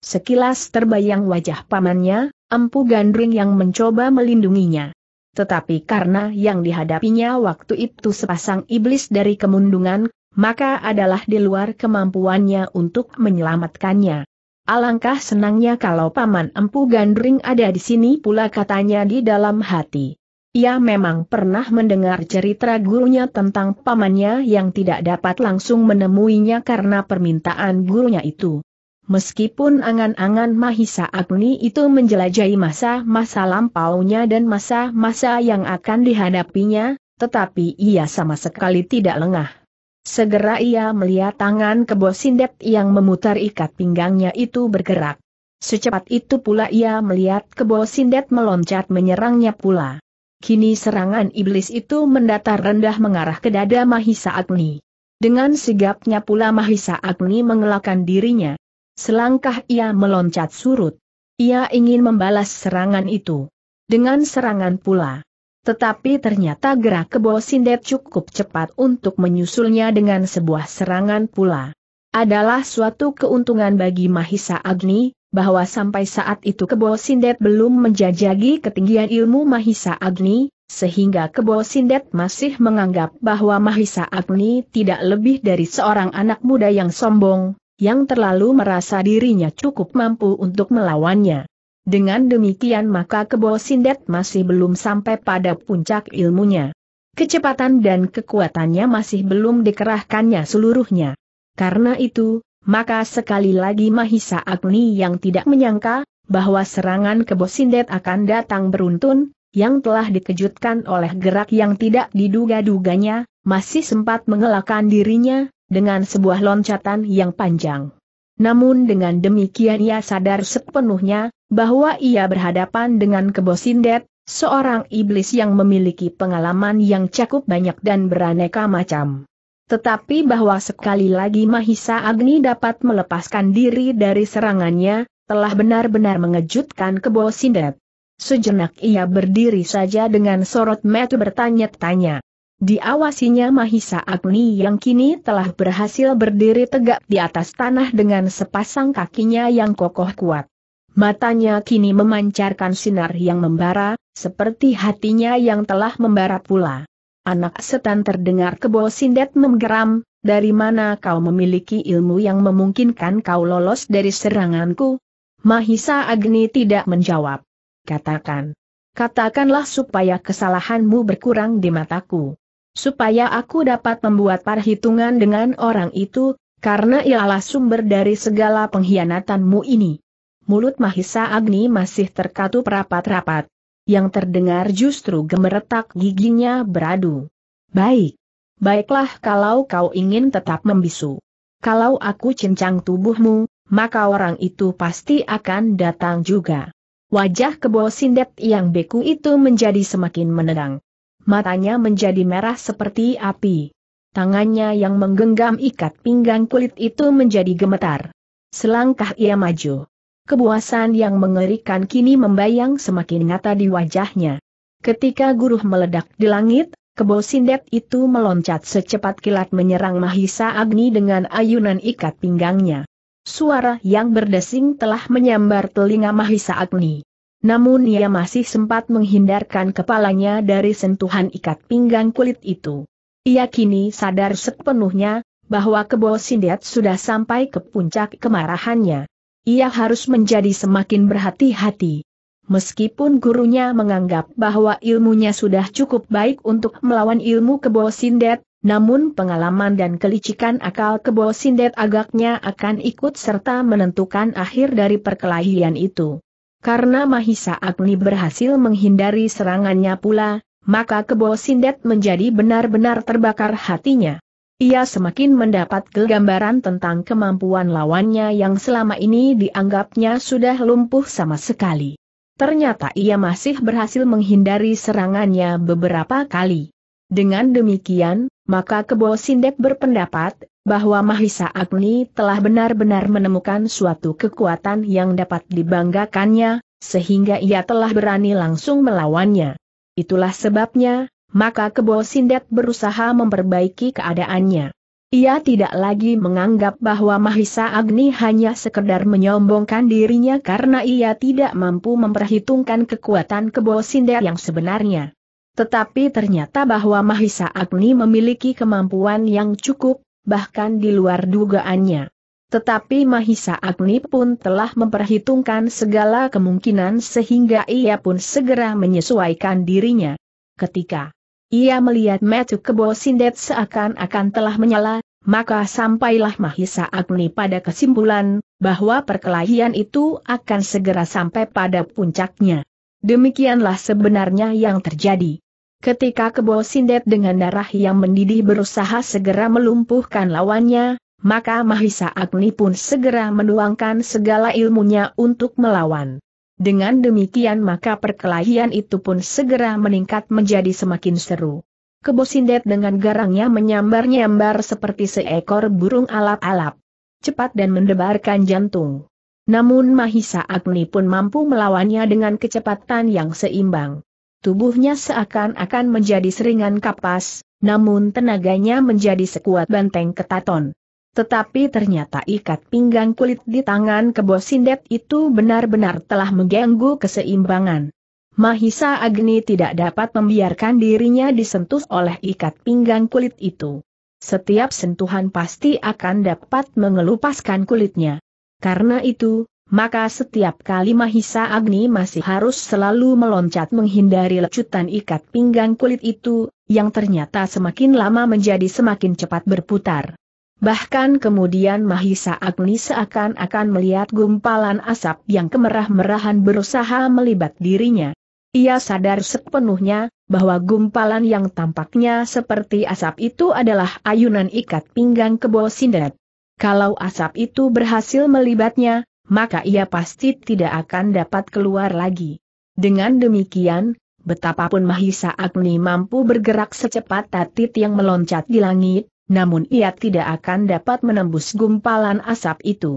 Sekilas terbayang wajah pamannya, Empu Gandring yang mencoba melindunginya. Tetapi karena yang dihadapinya waktu itu sepasang iblis dari kemundungan, maka adalah di luar kemampuannya untuk menyelamatkannya. Alangkah senangnya kalau Paman Empu Gandring ada di sini pula katanya di dalam hati. Ia memang pernah mendengar cerita gurunya tentang pamannya yang tidak dapat langsung menemuinya karena permintaan gurunya itu. Meskipun angan-angan Mahisa Agni itu menjelajahi masa-masa lampaunya dan masa-masa yang akan dihadapinya, tetapi ia sama sekali tidak lengah. Segera ia melihat tangan kebo sindet yang memutar ikat pinggangnya itu bergerak. Secepat itu pula ia melihat kebo sindet meloncat menyerangnya pula. Kini serangan iblis itu mendatar rendah mengarah ke dada Mahisa Agni. Dengan sigapnya pula Mahisa Agni mengelakkan dirinya. Selangkah ia meloncat surut. Ia ingin membalas serangan itu. Dengan serangan pula. Tetapi ternyata gerak kebo Sindet cukup cepat untuk menyusulnya dengan sebuah serangan pula. Adalah suatu keuntungan bagi Mahisa Agni, bahwa sampai saat itu Kebo Sindet belum menjajagi ketinggian ilmu Mahisa Agni, sehingga Kebo Sindet masih menganggap bahwa Mahisa Agni tidak lebih dari seorang anak muda yang sombong, yang terlalu merasa dirinya cukup mampu untuk melawannya. Dengan demikian maka Kebo Sindet masih belum sampai pada puncak ilmunya. Kecepatan dan kekuatannya masih belum dikerahkannya seluruhnya. Karena itu, maka sekali lagi Mahisa Agni yang tidak menyangka, bahwa serangan ke Bosindet akan datang beruntun, yang telah dikejutkan oleh gerak yang tidak diduga-duganya, masih sempat mengelakkan dirinya, dengan sebuah loncatan yang panjang. Namun dengan demikian ia sadar sepenuhnya, bahwa ia berhadapan dengan kebosindet, seorang iblis yang memiliki pengalaman yang cakup banyak dan beraneka macam. Tetapi bahwa sekali lagi Mahisa Agni dapat melepaskan diri dari serangannya, telah benar-benar mengejutkan kebo Sindet. Sejenak ia berdiri saja dengan sorot metu bertanya-tanya. Diawasinya Mahisa Agni yang kini telah berhasil berdiri tegak di atas tanah dengan sepasang kakinya yang kokoh kuat. Matanya kini memancarkan sinar yang membara, seperti hatinya yang telah membara pula. Anak setan terdengar kebo sindet menggeram, dari mana kau memiliki ilmu yang memungkinkan kau lolos dari seranganku? Mahisa Agni tidak menjawab. Katakan. Katakanlah supaya kesalahanmu berkurang di mataku. Supaya aku dapat membuat perhitungan dengan orang itu, karena ialah sumber dari segala pengkhianatanmu ini. Mulut Mahisa Agni masih terkatup rapat-rapat yang terdengar justru gemeretak giginya beradu. Baik. Baiklah kalau kau ingin tetap membisu. Kalau aku cincang tubuhmu, maka orang itu pasti akan datang juga. Wajah kebo sindet yang beku itu menjadi semakin menerang. Matanya menjadi merah seperti api. Tangannya yang menggenggam ikat pinggang kulit itu menjadi gemetar. Selangkah ia maju. Kebuasan yang mengerikan kini membayang semakin nyata di wajahnya. Ketika guruh meledak di langit, kebo sindet itu meloncat secepat kilat menyerang Mahisa Agni dengan ayunan ikat pinggangnya. Suara yang berdesing telah menyambar telinga Mahisa Agni. Namun ia masih sempat menghindarkan kepalanya dari sentuhan ikat pinggang kulit itu. Ia kini sadar sepenuhnya, bahwa kebo sindet sudah sampai ke puncak kemarahannya ia harus menjadi semakin berhati-hati. Meskipun gurunya menganggap bahwa ilmunya sudah cukup baik untuk melawan ilmu kebo sindet, namun pengalaman dan kelicikan akal kebo sindet agaknya akan ikut serta menentukan akhir dari perkelahian itu. Karena Mahisa Agni berhasil menghindari serangannya pula, maka kebo sindet menjadi benar-benar terbakar hatinya. Ia semakin mendapat kegambaran tentang kemampuan lawannya yang selama ini dianggapnya sudah lumpuh sama sekali. Ternyata ia masih berhasil menghindari serangannya beberapa kali. Dengan demikian, maka Kebo Sindek berpendapat bahwa Mahisa Agni telah benar-benar menemukan suatu kekuatan yang dapat dibanggakannya, sehingga ia telah berani langsung melawannya. Itulah sebabnya, maka Kebo Sindet berusaha memperbaiki keadaannya. Ia tidak lagi menganggap bahwa Mahisa Agni hanya sekedar menyombongkan dirinya karena ia tidak mampu memperhitungkan kekuatan Kebo sindet yang sebenarnya. Tetapi ternyata bahwa Mahisa Agni memiliki kemampuan yang cukup, bahkan di luar dugaannya. Tetapi Mahisa Agni pun telah memperhitungkan segala kemungkinan sehingga ia pun segera menyesuaikan dirinya. Ketika ia melihat metu kebo sindet seakan-akan telah menyala, maka sampailah Mahisa Agni pada kesimpulan, bahwa perkelahian itu akan segera sampai pada puncaknya. Demikianlah sebenarnya yang terjadi. Ketika kebo sindet dengan darah yang mendidih berusaha segera melumpuhkan lawannya, maka Mahisa Agni pun segera menuangkan segala ilmunya untuk melawan. Dengan demikian maka perkelahian itu pun segera meningkat menjadi semakin seru. Kebosindet dengan garangnya menyambar-nyambar seperti seekor burung alap-alap. Cepat dan mendebarkan jantung. Namun Mahisa Agni pun mampu melawannya dengan kecepatan yang seimbang. Tubuhnya seakan-akan menjadi seringan kapas, namun tenaganya menjadi sekuat banteng ketaton. Tetapi ternyata ikat pinggang kulit di tangan kebo sindet itu benar-benar telah mengganggu keseimbangan. Mahisa Agni tidak dapat membiarkan dirinya disentuh oleh ikat pinggang kulit itu. Setiap sentuhan pasti akan dapat mengelupaskan kulitnya. Karena itu, maka setiap kali Mahisa Agni masih harus selalu meloncat menghindari lecutan ikat pinggang kulit itu, yang ternyata semakin lama menjadi semakin cepat berputar. Bahkan kemudian Mahisa Agni seakan-akan melihat gumpalan asap yang kemerah-merahan berusaha melibat dirinya. Ia sadar sepenuhnya, bahwa gumpalan yang tampaknya seperti asap itu adalah ayunan ikat pinggang kebo sindet. Kalau asap itu berhasil melibatnya, maka ia pasti tidak akan dapat keluar lagi. Dengan demikian, betapapun Mahisa Agni mampu bergerak secepat tatit yang meloncat di langit, namun ia tidak akan dapat menembus gumpalan asap itu.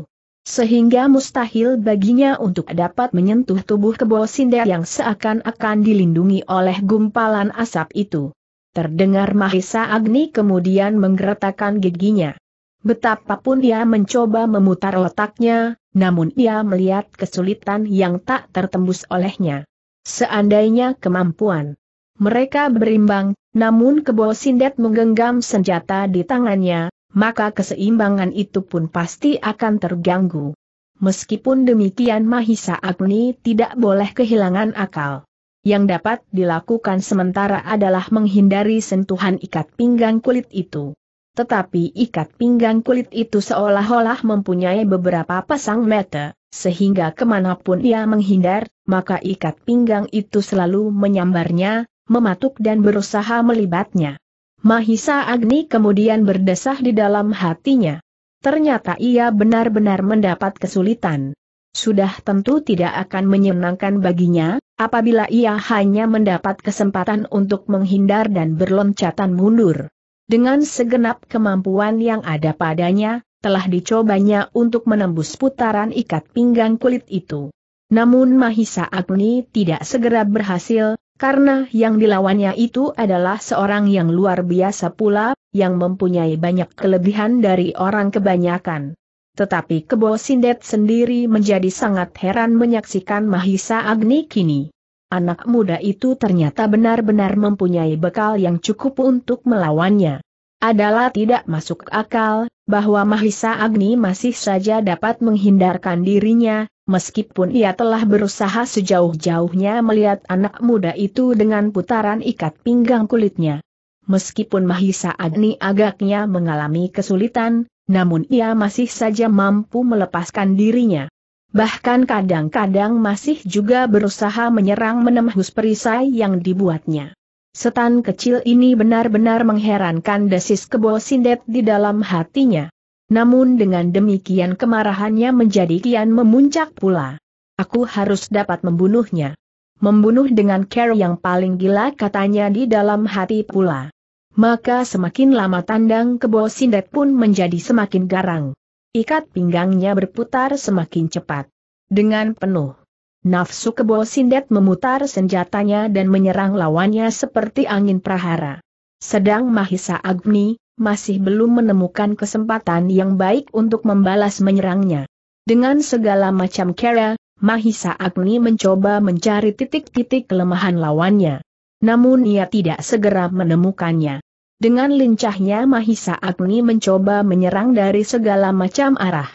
Sehingga mustahil baginya untuk dapat menyentuh tubuh kebo Sinda yang seakan-akan dilindungi oleh gumpalan asap itu. Terdengar Mahisa Agni kemudian menggeretakkan giginya. Betapapun ia mencoba memutar otaknya, namun ia melihat kesulitan yang tak tertembus olehnya. Seandainya kemampuan mereka berimbang, namun kebo sindet menggenggam senjata di tangannya, maka keseimbangan itu pun pasti akan terganggu. Meskipun demikian Mahisa Agni tidak boleh kehilangan akal. Yang dapat dilakukan sementara adalah menghindari sentuhan ikat pinggang kulit itu. Tetapi ikat pinggang kulit itu seolah-olah mempunyai beberapa pasang mata, sehingga kemanapun ia menghindar, maka ikat pinggang itu selalu menyambarnya, mematuk dan berusaha melibatnya. Mahisa Agni kemudian berdesah di dalam hatinya. Ternyata ia benar-benar mendapat kesulitan. Sudah tentu tidak akan menyenangkan baginya, apabila ia hanya mendapat kesempatan untuk menghindar dan berloncatan mundur. Dengan segenap kemampuan yang ada padanya, telah dicobanya untuk menembus putaran ikat pinggang kulit itu. Namun Mahisa Agni tidak segera berhasil, karena yang dilawannya itu adalah seorang yang luar biasa pula, yang mempunyai banyak kelebihan dari orang kebanyakan. Tetapi Kebo Sindet sendiri menjadi sangat heran menyaksikan Mahisa Agni kini. Anak muda itu ternyata benar-benar mempunyai bekal yang cukup untuk melawannya. Adalah tidak masuk akal, bahwa Mahisa Agni masih saja dapat menghindarkan dirinya, Meskipun ia telah berusaha sejauh-jauhnya melihat anak muda itu dengan putaran ikat pinggang kulitnya. Meskipun Mahisa Agni agaknya mengalami kesulitan, namun ia masih saja mampu melepaskan dirinya. Bahkan kadang-kadang masih juga berusaha menyerang menembus perisai yang dibuatnya. Setan kecil ini benar-benar mengherankan desis kebo sindet di dalam hatinya. Namun dengan demikian kemarahannya menjadi kian memuncak pula. Aku harus dapat membunuhnya. Membunuh dengan care yang paling gila katanya di dalam hati pula. Maka semakin lama tandang kebo sindet pun menjadi semakin garang. Ikat pinggangnya berputar semakin cepat. Dengan penuh Nafsu kebo sindet memutar senjatanya dan menyerang lawannya seperti angin prahara. Sedang Mahisa Agni, masih belum menemukan kesempatan yang baik untuk membalas menyerangnya. Dengan segala macam cara, Mahisa Agni mencoba mencari titik-titik kelemahan lawannya. Namun ia tidak segera menemukannya. Dengan lincahnya Mahisa Agni mencoba menyerang dari segala macam arah.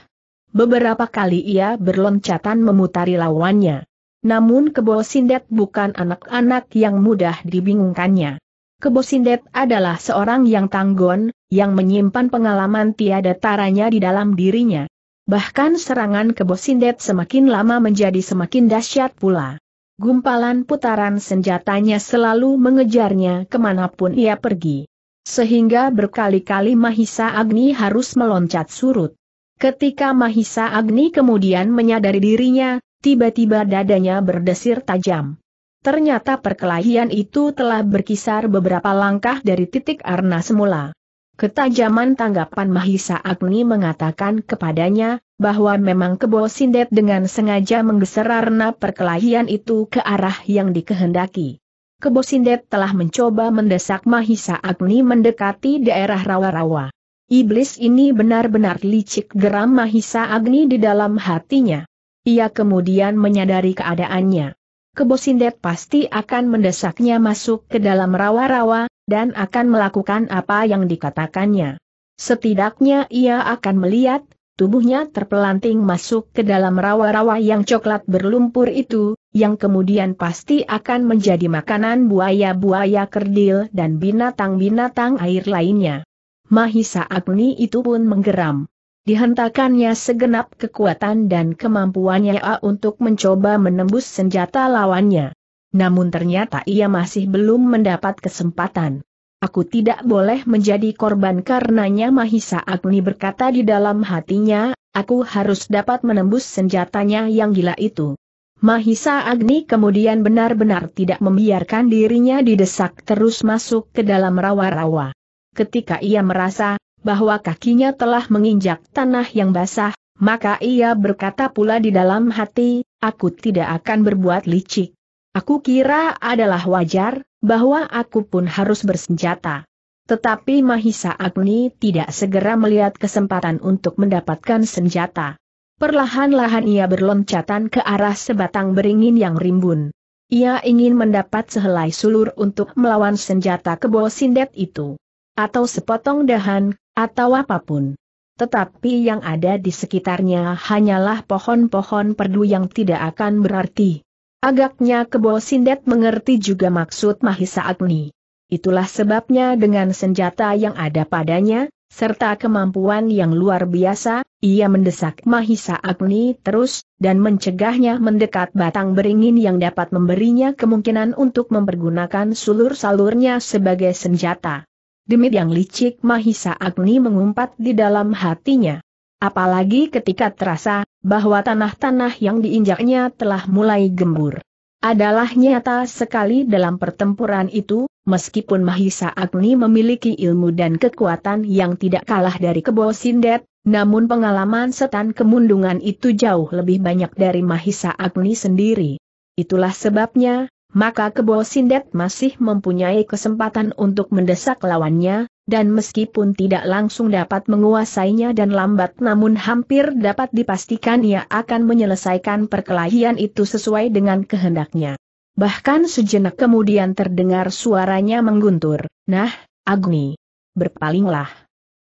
Beberapa kali ia berloncatan memutari lawannya. Namun Kebo Sindet bukan anak-anak yang mudah dibingungkannya. Kebosindep adalah seorang yang tanggon, yang menyimpan pengalaman tiada taranya di dalam dirinya. Bahkan serangan Kebosindep semakin lama menjadi semakin dahsyat pula. Gumpalan putaran senjatanya selalu mengejarnya kemanapun ia pergi. Sehingga berkali-kali Mahisa Agni harus meloncat surut. Ketika Mahisa Agni kemudian menyadari dirinya, tiba-tiba dadanya berdesir tajam. Ternyata perkelahian itu telah berkisar beberapa langkah dari titik arna semula. Ketajaman tanggapan Mahisa Agni mengatakan kepadanya, bahwa memang Kebo Sindet dengan sengaja menggeser arna perkelahian itu ke arah yang dikehendaki. Kebo Sindet telah mencoba mendesak Mahisa Agni mendekati daerah rawa-rawa. Iblis ini benar-benar licik geram Mahisa Agni di dalam hatinya. Ia kemudian menyadari keadaannya. Kebosindet pasti akan mendesaknya masuk ke dalam rawa-rawa, dan akan melakukan apa yang dikatakannya. Setidaknya ia akan melihat, tubuhnya terpelanting masuk ke dalam rawa-rawa yang coklat berlumpur itu, yang kemudian pasti akan menjadi makanan buaya-buaya kerdil dan binatang-binatang air lainnya. Mahisa Agni itu pun menggeram. Dihentakannya segenap kekuatan dan kemampuannya untuk mencoba menembus senjata lawannya. Namun ternyata ia masih belum mendapat kesempatan. Aku tidak boleh menjadi korban karenanya Mahisa Agni berkata di dalam hatinya, aku harus dapat menembus senjatanya yang gila itu. Mahisa Agni kemudian benar-benar tidak membiarkan dirinya didesak terus masuk ke dalam rawa-rawa. Ketika ia merasa bahwa kakinya telah menginjak tanah yang basah, maka ia berkata pula di dalam hati, aku tidak akan berbuat licik. Aku kira adalah wajar, bahwa aku pun harus bersenjata. Tetapi Mahisa Agni tidak segera melihat kesempatan untuk mendapatkan senjata. Perlahan-lahan ia berloncatan ke arah sebatang beringin yang rimbun. Ia ingin mendapat sehelai sulur untuk melawan senjata kebo sindet itu. Atau sepotong dahan, atau apapun. Tetapi yang ada di sekitarnya hanyalah pohon-pohon perdu yang tidak akan berarti. Agaknya Kebo Sindet mengerti juga maksud Mahisa Agni. Itulah sebabnya dengan senjata yang ada padanya, serta kemampuan yang luar biasa, ia mendesak Mahisa Agni terus, dan mencegahnya mendekat batang beringin yang dapat memberinya kemungkinan untuk mempergunakan sulur-salurnya sebagai senjata. Demit yang licik Mahisa Agni mengumpat di dalam hatinya. Apalagi ketika terasa, bahwa tanah-tanah yang diinjaknya telah mulai gembur. Adalah nyata sekali dalam pertempuran itu, meskipun Mahisa Agni memiliki ilmu dan kekuatan yang tidak kalah dari Kebo Sindet, namun pengalaman setan kemundungan itu jauh lebih banyak dari Mahisa Agni sendiri. Itulah sebabnya, maka Kebo Sindet masih mempunyai kesempatan untuk mendesak lawannya, dan meskipun tidak langsung dapat menguasainya dan lambat namun hampir dapat dipastikan ia akan menyelesaikan perkelahian itu sesuai dengan kehendaknya. Bahkan sejenak kemudian terdengar suaranya mengguntur, Nah, Agni, berpalinglah.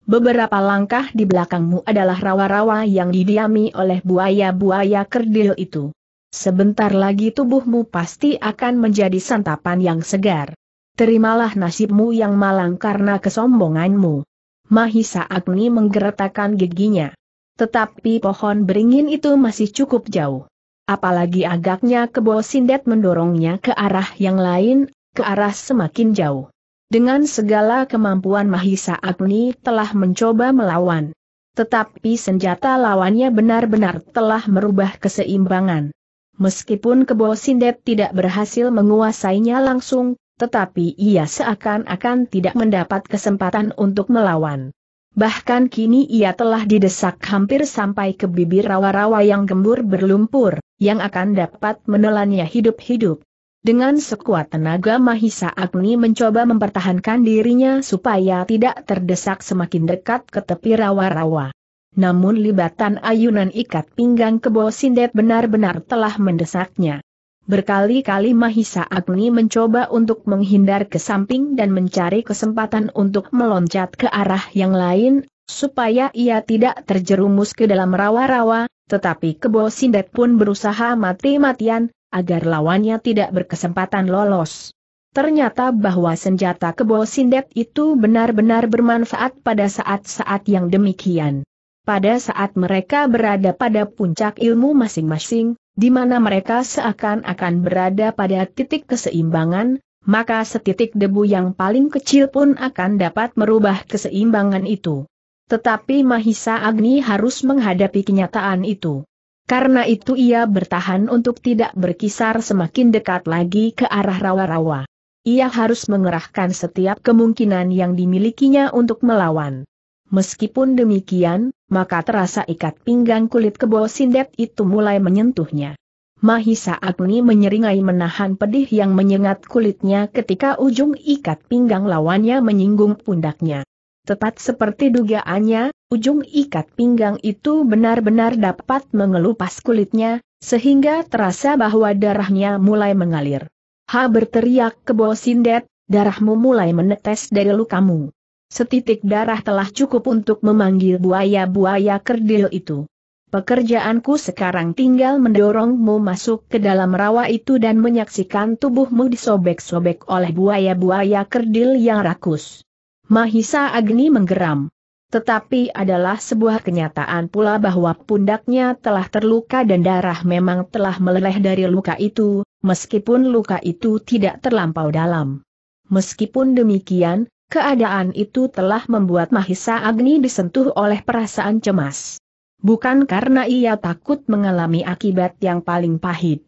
Beberapa langkah di belakangmu adalah rawa-rawa yang didiami oleh buaya-buaya kerdil itu. Sebentar lagi tubuhmu pasti akan menjadi santapan yang segar. Terimalah nasibmu yang malang karena kesombonganmu. Mahisa Agni menggeretakkan giginya. Tetapi pohon beringin itu masih cukup jauh. Apalagi agaknya kebo sindet mendorongnya ke arah yang lain, ke arah semakin jauh. Dengan segala kemampuan Mahisa Agni telah mencoba melawan. Tetapi senjata lawannya benar-benar telah merubah keseimbangan. Meskipun Kebo Sindet tidak berhasil menguasainya langsung, tetapi ia seakan-akan tidak mendapat kesempatan untuk melawan. Bahkan kini ia telah didesak hampir sampai ke bibir rawa-rawa yang gembur berlumpur, yang akan dapat menelannya hidup-hidup. Dengan sekuat tenaga Mahisa Agni mencoba mempertahankan dirinya supaya tidak terdesak semakin dekat ke tepi rawa-rawa namun libatan ayunan ikat pinggang kebo sindet benar-benar telah mendesaknya. Berkali-kali Mahisa Agni mencoba untuk menghindar ke samping dan mencari kesempatan untuk meloncat ke arah yang lain, supaya ia tidak terjerumus ke dalam rawa-rawa, tetapi kebo sindet pun berusaha mati-matian, agar lawannya tidak berkesempatan lolos. Ternyata bahwa senjata kebo sindet itu benar-benar bermanfaat pada saat-saat yang demikian. Pada saat mereka berada pada puncak ilmu masing-masing, di mana mereka seakan-akan berada pada titik keseimbangan, maka setitik debu yang paling kecil pun akan dapat merubah keseimbangan itu. Tetapi Mahisa Agni harus menghadapi kenyataan itu. Karena itu ia bertahan untuk tidak berkisar semakin dekat lagi ke arah rawa-rawa. Ia harus mengerahkan setiap kemungkinan yang dimilikinya untuk melawan. Meskipun demikian, maka terasa ikat pinggang kulit kebo sindet itu mulai menyentuhnya. Mahisa Agni menyeringai menahan pedih yang menyengat kulitnya ketika ujung ikat pinggang lawannya menyinggung pundaknya. Tepat seperti dugaannya, ujung ikat pinggang itu benar-benar dapat mengelupas kulitnya, sehingga terasa bahwa darahnya mulai mengalir. Ha berteriak kebo sindet, darahmu mulai menetes dari lukamu. Setitik darah telah cukup untuk memanggil buaya-buaya kerdil itu. Pekerjaanku sekarang tinggal mendorongmu masuk ke dalam rawa itu dan menyaksikan tubuhmu disobek-sobek oleh buaya-buaya kerdil yang rakus. Mahisa Agni menggeram. Tetapi adalah sebuah kenyataan pula bahwa pundaknya telah terluka dan darah memang telah meleleh dari luka itu, meskipun luka itu tidak terlampau dalam. Meskipun demikian, Keadaan itu telah membuat Mahisa Agni disentuh oleh perasaan cemas. Bukan karena ia takut mengalami akibat yang paling pahit.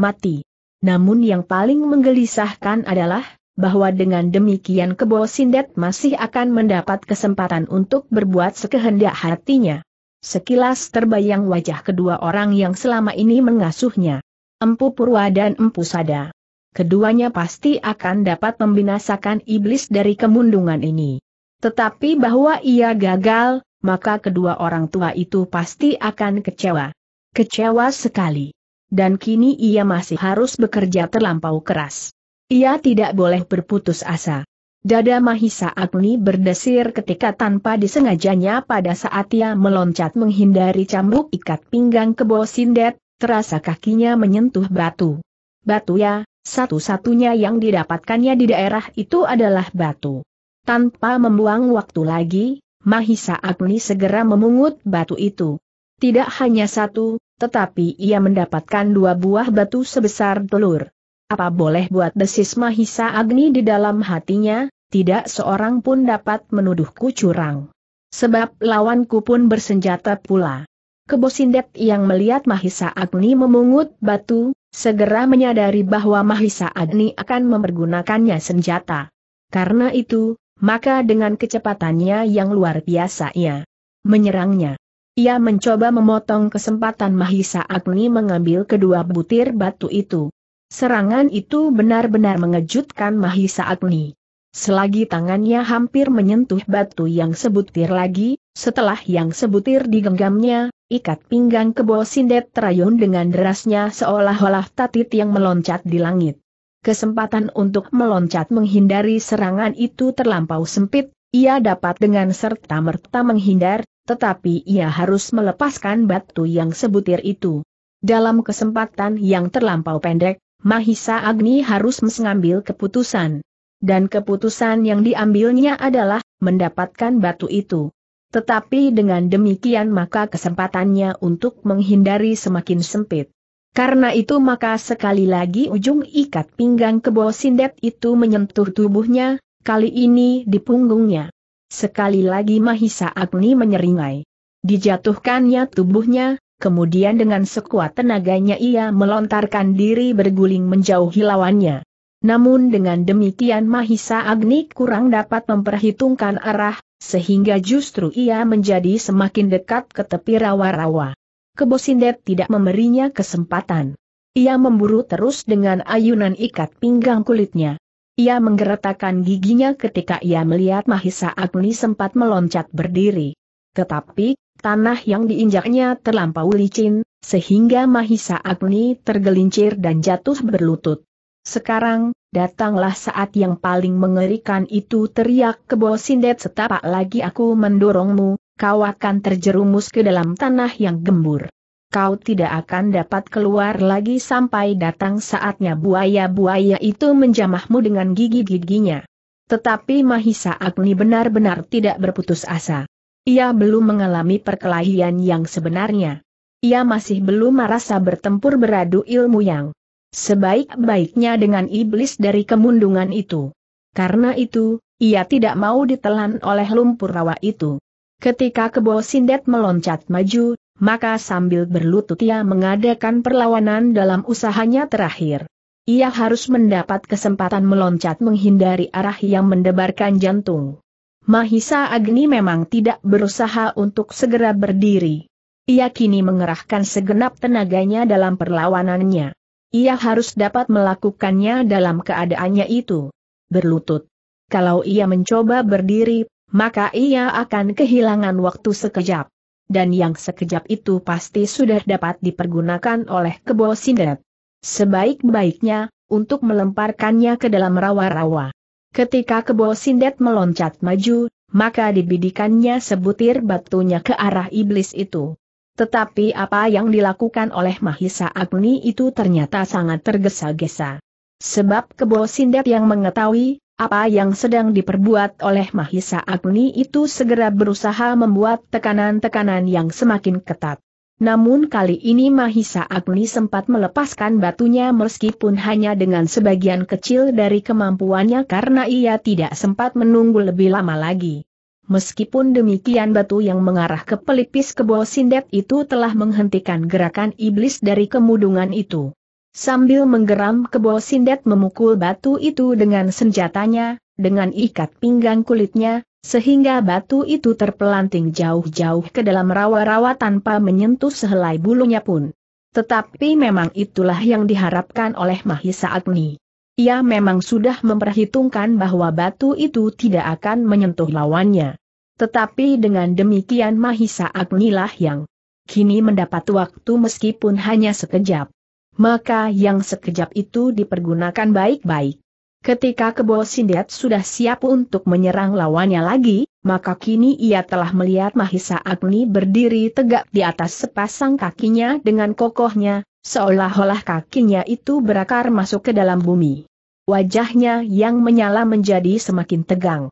Mati. Namun yang paling menggelisahkan adalah, bahwa dengan demikian Kebo Sindet masih akan mendapat kesempatan untuk berbuat sekehendak hatinya. Sekilas terbayang wajah kedua orang yang selama ini mengasuhnya. Empu Purwa dan Empu Sada keduanya pasti akan dapat membinasakan iblis dari kemundungan ini. Tetapi bahwa ia gagal, maka kedua orang tua itu pasti akan kecewa. Kecewa sekali. Dan kini ia masih harus bekerja terlampau keras. Ia tidak boleh berputus asa. Dada Mahisa Agni berdesir ketika tanpa disengajanya pada saat ia meloncat menghindari cambuk ikat pinggang kebo sindet, terasa kakinya menyentuh batu. Batu ya, satu-satunya yang didapatkannya di daerah itu adalah batu. Tanpa membuang waktu lagi, Mahisa Agni segera memungut batu itu. Tidak hanya satu, tetapi ia mendapatkan dua buah batu sebesar telur. Apa boleh buat desis Mahisa Agni di dalam hatinya, tidak seorang pun dapat menuduhku curang. Sebab lawanku pun bersenjata pula. Kebosindet yang melihat Mahisa Agni memungut batu, segera menyadari bahwa Mahisa Agni akan mempergunakannya senjata. Karena itu, maka dengan kecepatannya yang luar biasa ia menyerangnya. Ia mencoba memotong kesempatan Mahisa Agni mengambil kedua butir batu itu. Serangan itu benar-benar mengejutkan Mahisa Agni. Selagi tangannya hampir menyentuh batu yang sebutir lagi, setelah yang sebutir digenggamnya, ikat pinggang kebo sindet terayun dengan derasnya seolah-olah tatit yang meloncat di langit. Kesempatan untuk meloncat menghindari serangan itu terlampau sempit, ia dapat dengan serta-merta menghindar, tetapi ia harus melepaskan batu yang sebutir itu. Dalam kesempatan yang terlampau pendek, Mahisa Agni harus mengambil keputusan. Dan keputusan yang diambilnya adalah mendapatkan batu itu. Tetapi dengan demikian maka kesempatannya untuk menghindari semakin sempit. Karena itu maka sekali lagi ujung ikat pinggang kebo sindet itu menyentuh tubuhnya, kali ini di punggungnya. Sekali lagi Mahisa Agni menyeringai. Dijatuhkannya tubuhnya, kemudian dengan sekuat tenaganya ia melontarkan diri berguling menjauhi lawannya. Namun dengan demikian Mahisa Agni kurang dapat memperhitungkan arah, sehingga justru ia menjadi semakin dekat ke tepi rawa-rawa. Kebosindet tidak memberinya kesempatan. Ia memburu terus dengan ayunan ikat pinggang kulitnya. Ia menggeretakkan giginya ketika ia melihat Mahisa Agni sempat meloncat berdiri. Tetapi, tanah yang diinjaknya terlampau licin, sehingga Mahisa Agni tergelincir dan jatuh berlutut. Sekarang, datanglah saat yang paling mengerikan itu teriak kebo sindet setapak lagi aku mendorongmu, kau akan terjerumus ke dalam tanah yang gembur. Kau tidak akan dapat keluar lagi sampai datang saatnya buaya-buaya itu menjamahmu dengan gigi-giginya. Tetapi Mahisa Agni benar-benar tidak berputus asa. Ia belum mengalami perkelahian yang sebenarnya. Ia masih belum merasa bertempur beradu ilmu yang sebaik-baiknya dengan iblis dari kemundungan itu. Karena itu, ia tidak mau ditelan oleh lumpur rawa itu. Ketika kebo sindet meloncat maju, maka sambil berlutut ia mengadakan perlawanan dalam usahanya terakhir. Ia harus mendapat kesempatan meloncat menghindari arah yang mendebarkan jantung. Mahisa Agni memang tidak berusaha untuk segera berdiri. Ia kini mengerahkan segenap tenaganya dalam perlawanannya. Ia harus dapat melakukannya dalam keadaannya itu. Berlutut. Kalau ia mencoba berdiri, maka ia akan kehilangan waktu sekejap. Dan yang sekejap itu pasti sudah dapat dipergunakan oleh kebo sindet. Sebaik-baiknya, untuk melemparkannya ke dalam rawa-rawa. Ketika kebo sindet meloncat maju, maka dibidikannya sebutir batunya ke arah iblis itu. Tetapi apa yang dilakukan oleh Mahisa Agni itu ternyata sangat tergesa-gesa. Sebab Kebo sindet yang mengetahui, apa yang sedang diperbuat oleh Mahisa Agni itu segera berusaha membuat tekanan-tekanan yang semakin ketat. Namun kali ini Mahisa Agni sempat melepaskan batunya meskipun hanya dengan sebagian kecil dari kemampuannya karena ia tidak sempat menunggu lebih lama lagi. Meskipun demikian batu yang mengarah ke pelipis kebo sindet itu telah menghentikan gerakan iblis dari kemudungan itu. Sambil menggeram kebo sindet memukul batu itu dengan senjatanya, dengan ikat pinggang kulitnya, sehingga batu itu terpelanting jauh-jauh ke dalam rawa-rawa tanpa menyentuh sehelai bulunya pun. Tetapi memang itulah yang diharapkan oleh Mahisa Agni. Ia memang sudah memperhitungkan bahwa batu itu tidak akan menyentuh lawannya. Tetapi dengan demikian Mahisa Agni lah yang kini mendapat waktu meskipun hanya sekejap. Maka yang sekejap itu dipergunakan baik-baik. Ketika Kebo Sindet sudah siap untuk menyerang lawannya lagi, maka kini ia telah melihat Mahisa Agni berdiri tegak di atas sepasang kakinya dengan kokohnya, seolah-olah kakinya itu berakar masuk ke dalam bumi. Wajahnya yang menyala menjadi semakin tegang.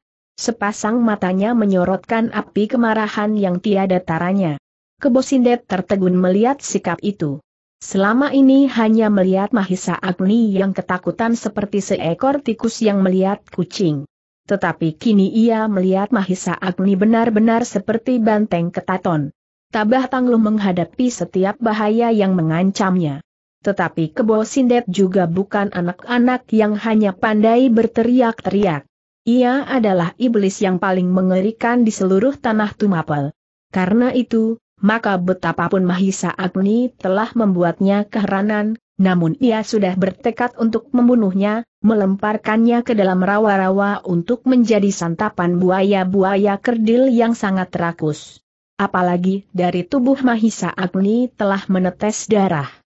Sepasang matanya menyorotkan api kemarahan yang tiada taranya. Kebosindet tertegun melihat sikap itu. Selama ini hanya melihat Mahisa Agni yang ketakutan seperti seekor tikus yang melihat kucing. Tetapi kini ia melihat Mahisa Agni benar-benar seperti banteng ketaton. Tabah tangguh menghadapi setiap bahaya yang mengancamnya. Tetapi Kebo Sindet juga bukan anak-anak yang hanya pandai berteriak-teriak. Ia adalah iblis yang paling mengerikan di seluruh tanah Tumapel. Karena itu, maka betapapun Mahisa Agni telah membuatnya keheranan, namun ia sudah bertekad untuk membunuhnya, melemparkannya ke dalam rawa-rawa untuk menjadi santapan buaya-buaya kerdil yang sangat rakus. Apalagi dari tubuh Mahisa Agni telah menetes darah.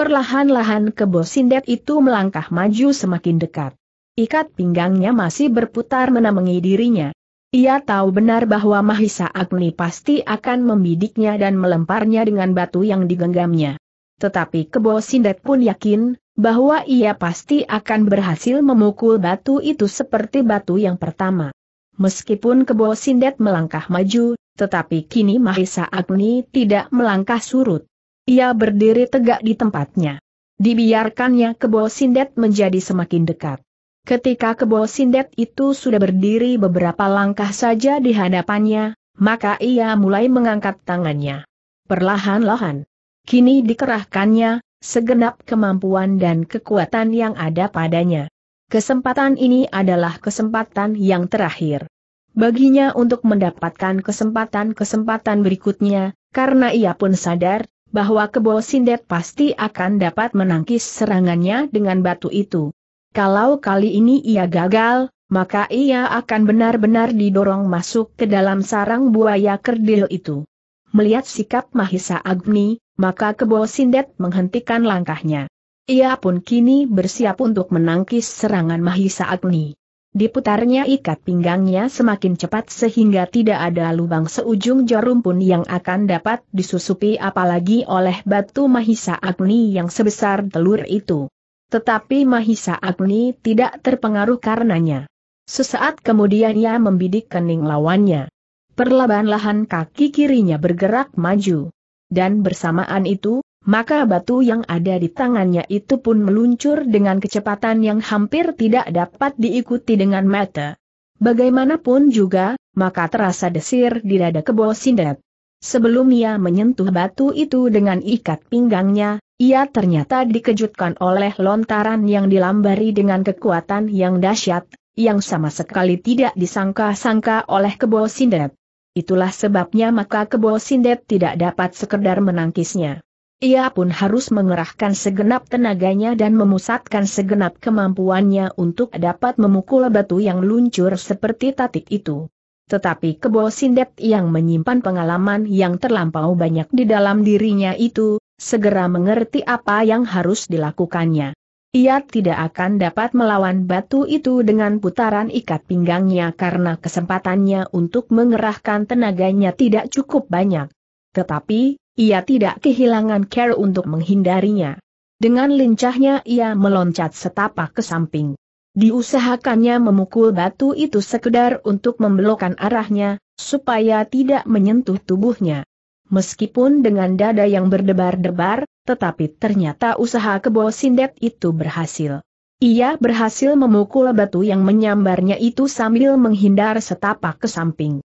Perlahan-lahan kebo sindet itu melangkah maju semakin dekat. Ikat pinggangnya masih berputar menamengi dirinya. Ia tahu benar bahwa Mahisa Agni pasti akan membidiknya dan melemparnya dengan batu yang digenggamnya. Tetapi kebo sindet pun yakin, bahwa ia pasti akan berhasil memukul batu itu seperti batu yang pertama. Meskipun kebo sindet melangkah maju, tetapi kini Mahisa Agni tidak melangkah surut. Ia berdiri tegak di tempatnya. Dibiarkannya kebo sindet menjadi semakin dekat. Ketika kebo sindet itu sudah berdiri beberapa langkah saja di hadapannya, maka ia mulai mengangkat tangannya. Perlahan-lahan. Kini dikerahkannya, segenap kemampuan dan kekuatan yang ada padanya. Kesempatan ini adalah kesempatan yang terakhir. Baginya untuk mendapatkan kesempatan-kesempatan berikutnya, karena ia pun sadar, bahwa Kebo Sindet pasti akan dapat menangkis serangannya dengan batu itu. Kalau kali ini ia gagal, maka ia akan benar-benar didorong masuk ke dalam sarang buaya kerdil itu. Melihat sikap Mahisa Agni, maka Kebo Sindet menghentikan langkahnya. Ia pun kini bersiap untuk menangkis serangan Mahisa Agni. Diputarnya ikat pinggangnya semakin cepat sehingga tidak ada lubang seujung jarum pun yang akan dapat disusupi apalagi oleh batu Mahisa Agni yang sebesar telur itu. Tetapi Mahisa Agni tidak terpengaruh karenanya. Sesaat kemudian ia membidik kening lawannya. Perlahan-lahan kaki kirinya bergerak maju. Dan bersamaan itu, maka batu yang ada di tangannya itu pun meluncur dengan kecepatan yang hampir tidak dapat diikuti dengan mata. Bagaimanapun juga, maka terasa desir di dada kebo sindet. Sebelum ia menyentuh batu itu dengan ikat pinggangnya, ia ternyata dikejutkan oleh lontaran yang dilambari dengan kekuatan yang dahsyat, yang sama sekali tidak disangka-sangka oleh kebo sindet. Itulah sebabnya maka kebo sindet tidak dapat sekedar menangkisnya. Ia pun harus mengerahkan segenap tenaganya dan memusatkan segenap kemampuannya untuk dapat memukul batu yang luncur seperti tatik itu. Tetapi kebo sindet yang menyimpan pengalaman yang terlampau banyak di dalam dirinya itu, segera mengerti apa yang harus dilakukannya. Ia tidak akan dapat melawan batu itu dengan putaran ikat pinggangnya karena kesempatannya untuk mengerahkan tenaganya tidak cukup banyak. Tetapi, ia tidak kehilangan care untuk menghindarinya. Dengan lincahnya ia meloncat setapak ke samping. Diusahakannya memukul batu itu sekedar untuk membelokkan arahnya, supaya tidak menyentuh tubuhnya. Meskipun dengan dada yang berdebar-debar, tetapi ternyata usaha kebo sindet itu berhasil. Ia berhasil memukul batu yang menyambarnya itu sambil menghindar setapak ke samping.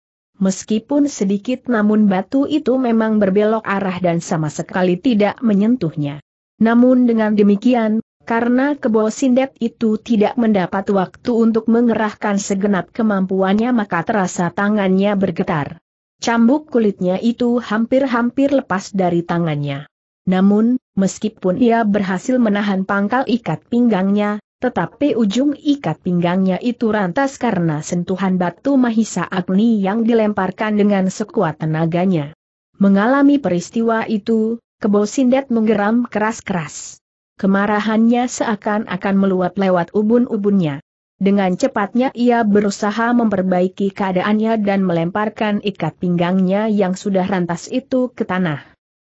Meskipun sedikit namun batu itu memang berbelok arah dan sama sekali tidak menyentuhnya. Namun dengan demikian, karena kebo sindet itu tidak mendapat waktu untuk mengerahkan segenap kemampuannya maka terasa tangannya bergetar. Cambuk kulitnya itu hampir-hampir lepas dari tangannya. Namun, meskipun ia berhasil menahan pangkal ikat pinggangnya, tetapi ujung ikat pinggangnya itu rantas karena sentuhan batu Mahisa Agni yang dilemparkan dengan sekuat tenaganya. Mengalami peristiwa itu, Kebo Sindet menggeram keras-keras. Kemarahannya seakan-akan meluap lewat ubun-ubunnya. Dengan cepatnya ia berusaha memperbaiki keadaannya dan melemparkan ikat pinggangnya yang sudah rantas itu ke tanah.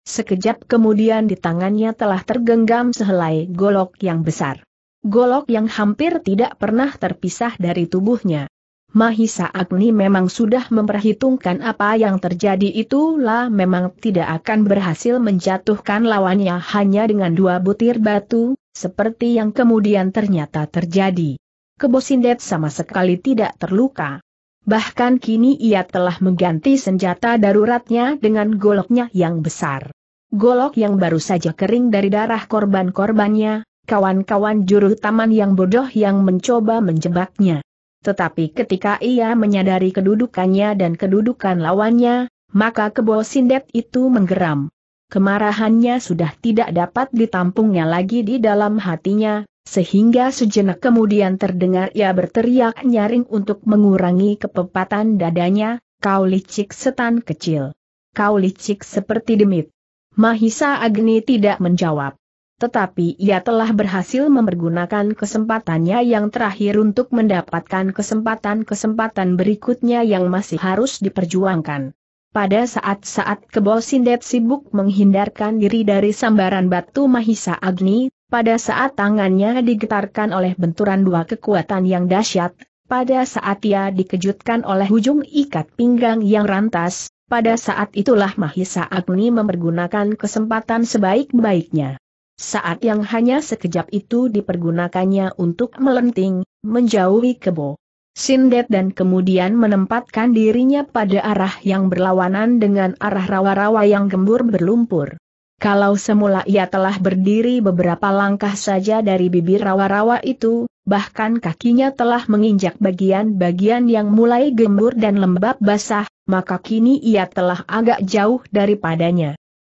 Sekejap kemudian di tangannya telah tergenggam sehelai golok yang besar golok yang hampir tidak pernah terpisah dari tubuhnya. Mahisa Agni memang sudah memperhitungkan apa yang terjadi itulah memang tidak akan berhasil menjatuhkan lawannya hanya dengan dua butir batu, seperti yang kemudian ternyata terjadi. Kebosindet sama sekali tidak terluka. Bahkan kini ia telah mengganti senjata daruratnya dengan goloknya yang besar. Golok yang baru saja kering dari darah korban-korbannya, kawan-kawan juru taman yang bodoh yang mencoba menjebaknya. Tetapi ketika ia menyadari kedudukannya dan kedudukan lawannya, maka kebo sindet itu menggeram. Kemarahannya sudah tidak dapat ditampungnya lagi di dalam hatinya, sehingga sejenak kemudian terdengar ia berteriak nyaring untuk mengurangi kepepatan dadanya, kau licik setan kecil. Kau licik seperti demit. Mahisa Agni tidak menjawab tetapi ia telah berhasil mempergunakan kesempatannya yang terakhir untuk mendapatkan kesempatan-kesempatan berikutnya yang masih harus diperjuangkan. Pada saat-saat Kebol Sindet sibuk menghindarkan diri dari sambaran batu Mahisa Agni, pada saat tangannya digetarkan oleh benturan dua kekuatan yang dahsyat, pada saat ia dikejutkan oleh ujung ikat pinggang yang rantas, pada saat itulah Mahisa Agni mempergunakan kesempatan sebaik-baiknya. Saat yang hanya sekejap itu dipergunakannya untuk melenting, menjauhi kebo. Sindet dan kemudian menempatkan dirinya pada arah yang berlawanan dengan arah rawa-rawa yang gembur berlumpur. Kalau semula ia telah berdiri beberapa langkah saja dari bibir rawa-rawa itu, bahkan kakinya telah menginjak bagian-bagian yang mulai gembur dan lembab basah, maka kini ia telah agak jauh daripadanya.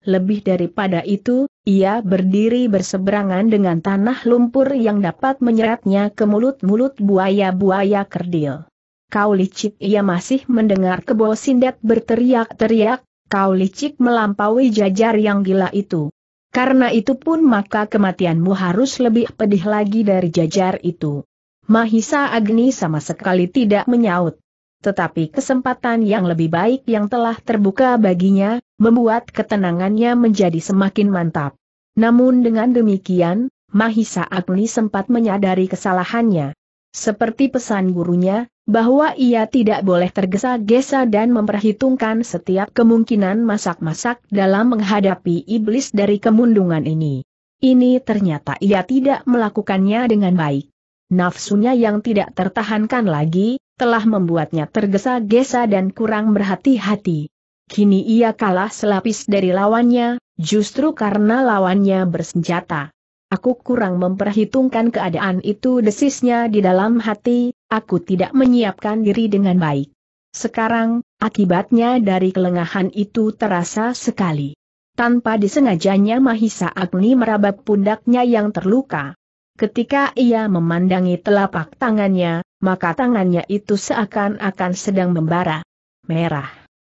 Lebih daripada itu, ia berdiri berseberangan dengan tanah lumpur yang dapat menyeretnya ke mulut-mulut buaya-buaya kerdil. Kau licik ia masih mendengar kebo sindet berteriak-teriak, kau licik melampaui jajar yang gila itu. Karena itu pun maka kematianmu harus lebih pedih lagi dari jajar itu. Mahisa Agni sama sekali tidak menyaut tetapi kesempatan yang lebih baik yang telah terbuka baginya, membuat ketenangannya menjadi semakin mantap. Namun dengan demikian, Mahisa Agni sempat menyadari kesalahannya. Seperti pesan gurunya, bahwa ia tidak boleh tergesa-gesa dan memperhitungkan setiap kemungkinan masak-masak dalam menghadapi iblis dari kemundungan ini. Ini ternyata ia tidak melakukannya dengan baik. Nafsunya yang tidak tertahankan lagi, telah membuatnya tergesa-gesa dan kurang berhati-hati. Kini ia kalah selapis dari lawannya, justru karena lawannya bersenjata. Aku kurang memperhitungkan keadaan itu desisnya di dalam hati, aku tidak menyiapkan diri dengan baik. Sekarang, akibatnya dari kelengahan itu terasa sekali. Tanpa disengajanya Mahisa Agni merabat pundaknya yang terluka. Ketika ia memandangi telapak tangannya, maka tangannya itu seakan-akan sedang membara. Merah.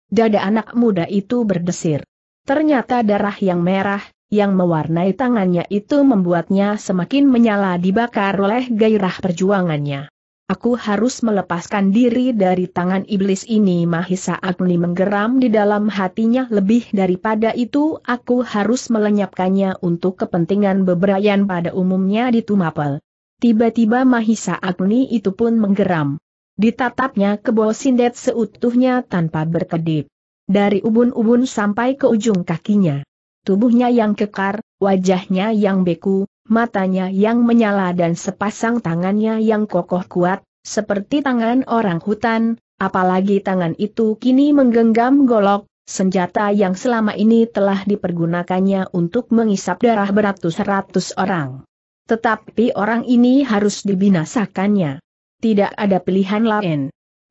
Dada anak muda itu berdesir. Ternyata darah yang merah, yang mewarnai tangannya itu membuatnya semakin menyala dibakar oleh gairah perjuangannya aku harus melepaskan diri dari tangan iblis ini Mahisa Agni menggeram di dalam hatinya lebih daripada itu aku harus melenyapkannya untuk kepentingan beberayan pada umumnya di Tumapel. Tiba-tiba Mahisa Agni itu pun menggeram. Ditatapnya ke bawah sindet seutuhnya tanpa berkedip. Dari ubun-ubun sampai ke ujung kakinya. Tubuhnya yang kekar, wajahnya yang beku, matanya yang menyala dan sepasang tangannya yang kokoh kuat, seperti tangan orang hutan, apalagi tangan itu kini menggenggam golok, senjata yang selama ini telah dipergunakannya untuk mengisap darah beratus-ratus orang. Tetapi orang ini harus dibinasakannya. Tidak ada pilihan lain.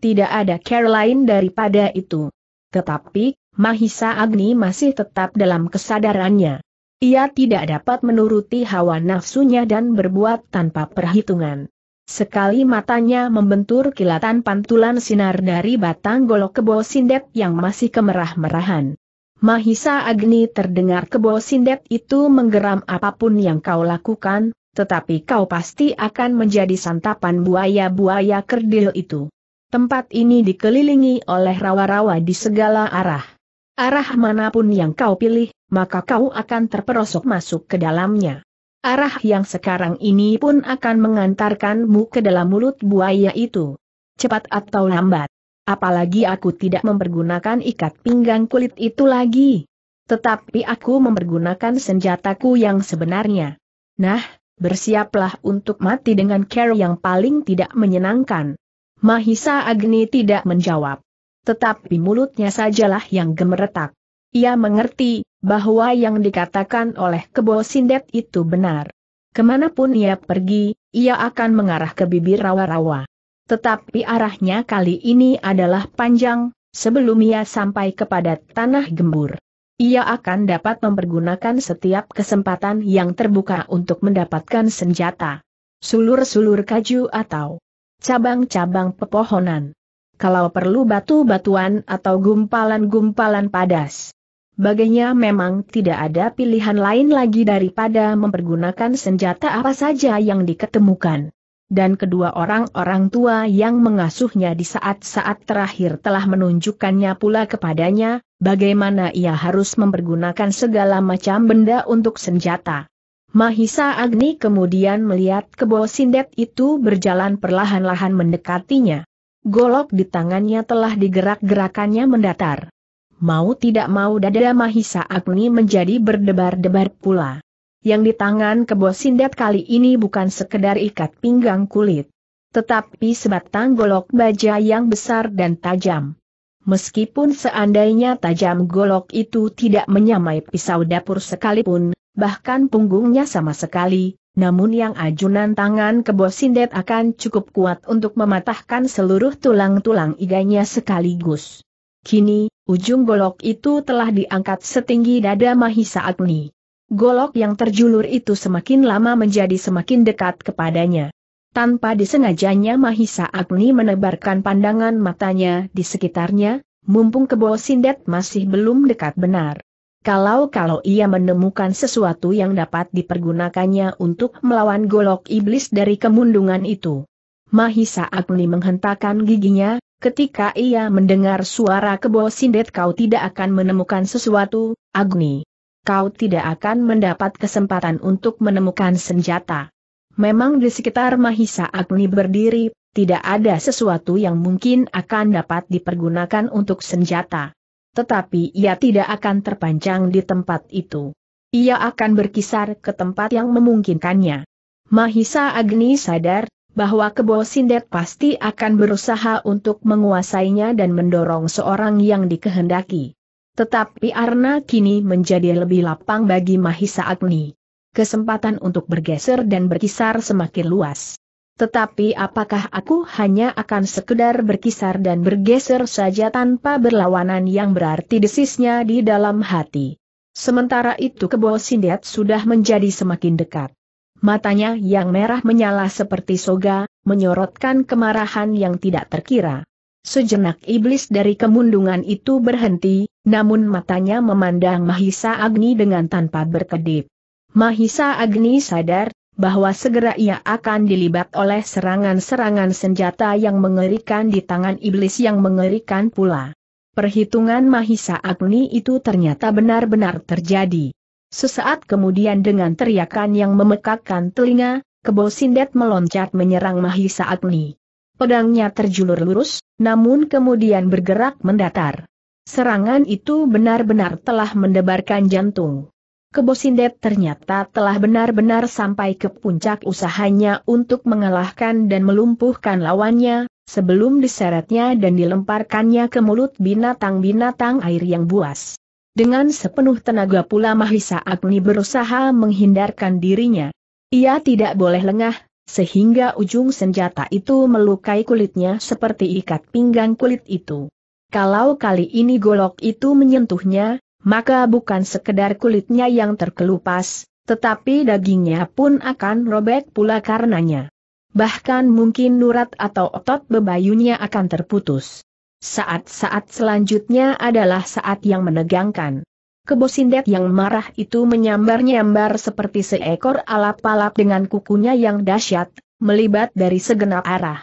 Tidak ada care lain daripada itu. Tetapi, Mahisa Agni masih tetap dalam kesadarannya. Ia tidak dapat menuruti hawa nafsunya dan berbuat tanpa perhitungan. Sekali matanya membentur kilatan pantulan sinar dari batang golok kebo sindet yang masih kemerah-merahan. Mahisa Agni terdengar kebo sindet itu menggeram apapun yang kau lakukan, tetapi kau pasti akan menjadi santapan buaya-buaya kerdil itu. Tempat ini dikelilingi oleh rawa-rawa di segala arah. Arah manapun yang kau pilih, maka kau akan terperosok masuk ke dalamnya. Arah yang sekarang ini pun akan mengantarkanmu ke dalam mulut buaya itu. Cepat atau lambat. Apalagi aku tidak mempergunakan ikat pinggang kulit itu lagi. Tetapi aku mempergunakan senjataku yang sebenarnya. Nah, bersiaplah untuk mati dengan cara yang paling tidak menyenangkan. Mahisa Agni tidak menjawab tetapi mulutnya sajalah yang gemeretak. Ia mengerti bahwa yang dikatakan oleh kebo sindet itu benar. Kemanapun ia pergi, ia akan mengarah ke bibir rawa-rawa. Tetapi arahnya kali ini adalah panjang, sebelum ia sampai kepada tanah gembur. Ia akan dapat mempergunakan setiap kesempatan yang terbuka untuk mendapatkan senjata. Sulur-sulur kaju atau cabang-cabang pepohonan kalau perlu batu-batuan atau gumpalan-gumpalan padas. Baginya memang tidak ada pilihan lain lagi daripada mempergunakan senjata apa saja yang diketemukan. Dan kedua orang-orang tua yang mengasuhnya di saat-saat terakhir telah menunjukkannya pula kepadanya, bagaimana ia harus mempergunakan segala macam benda untuk senjata. Mahisa Agni kemudian melihat kebo sindet itu berjalan perlahan-lahan mendekatinya golok di tangannya telah digerak-gerakannya mendatar. Mau tidak mau dada Mahisa Agni menjadi berdebar-debar pula. Yang di tangan kebo sindat kali ini bukan sekedar ikat pinggang kulit. Tetapi sebatang golok baja yang besar dan tajam. Meskipun seandainya tajam golok itu tidak menyamai pisau dapur sekalipun, bahkan punggungnya sama sekali, namun yang ajunan tangan kebo sindet akan cukup kuat untuk mematahkan seluruh tulang-tulang iganya sekaligus. Kini, ujung golok itu telah diangkat setinggi dada Mahisa Agni. Golok yang terjulur itu semakin lama menjadi semakin dekat kepadanya. Tanpa disengajanya Mahisa Agni menebarkan pandangan matanya di sekitarnya, mumpung kebo sindet masih belum dekat benar. Kalau-kalau ia menemukan sesuatu yang dapat dipergunakannya untuk melawan golok iblis dari kemundungan itu. Mahisa Agni menghentakkan giginya, ketika ia mendengar suara kebo sindet kau tidak akan menemukan sesuatu, Agni. Kau tidak akan mendapat kesempatan untuk menemukan senjata. Memang di sekitar Mahisa Agni berdiri, tidak ada sesuatu yang mungkin akan dapat dipergunakan untuk senjata tetapi ia tidak akan terpanjang di tempat itu. Ia akan berkisar ke tempat yang memungkinkannya. Mahisa Agni sadar bahwa Kebo Sindet pasti akan berusaha untuk menguasainya dan mendorong seorang yang dikehendaki. Tetapi Arna kini menjadi lebih lapang bagi Mahisa Agni. Kesempatan untuk bergeser dan berkisar semakin luas. Tetapi apakah aku hanya akan sekedar berkisar dan bergeser saja tanpa berlawanan yang berarti desisnya di dalam hati. Sementara itu kebo sindet sudah menjadi semakin dekat. Matanya yang merah menyala seperti soga, menyorotkan kemarahan yang tidak terkira. Sejenak iblis dari kemundungan itu berhenti, namun matanya memandang Mahisa Agni dengan tanpa berkedip. Mahisa Agni sadar, bahwa segera ia akan dilibat oleh serangan-serangan senjata yang mengerikan di tangan iblis yang mengerikan pula. Perhitungan Mahisa Agni itu ternyata benar-benar terjadi. Sesaat kemudian dengan teriakan yang memekakkan telinga, Kebo Sindet meloncat menyerang Mahisa Agni. Pedangnya terjulur lurus, namun kemudian bergerak mendatar. Serangan itu benar-benar telah mendebarkan jantung. Kebosindet ternyata telah benar-benar sampai ke puncak usahanya untuk mengalahkan dan melumpuhkan lawannya, sebelum diseretnya dan dilemparkannya ke mulut binatang-binatang air yang buas. Dengan sepenuh tenaga pula Mahisa Agni berusaha menghindarkan dirinya. Ia tidak boleh lengah, sehingga ujung senjata itu melukai kulitnya seperti ikat pinggang kulit itu. Kalau kali ini golok itu menyentuhnya, maka bukan sekedar kulitnya yang terkelupas, tetapi dagingnya pun akan robek pula karenanya. Bahkan mungkin nurat atau otot bebayunya akan terputus. Saat-saat selanjutnya adalah saat yang menegangkan. Kebosindet yang marah itu menyambar-nyambar seperti seekor alap-alap dengan kukunya yang dahsyat, melibat dari segenap arah.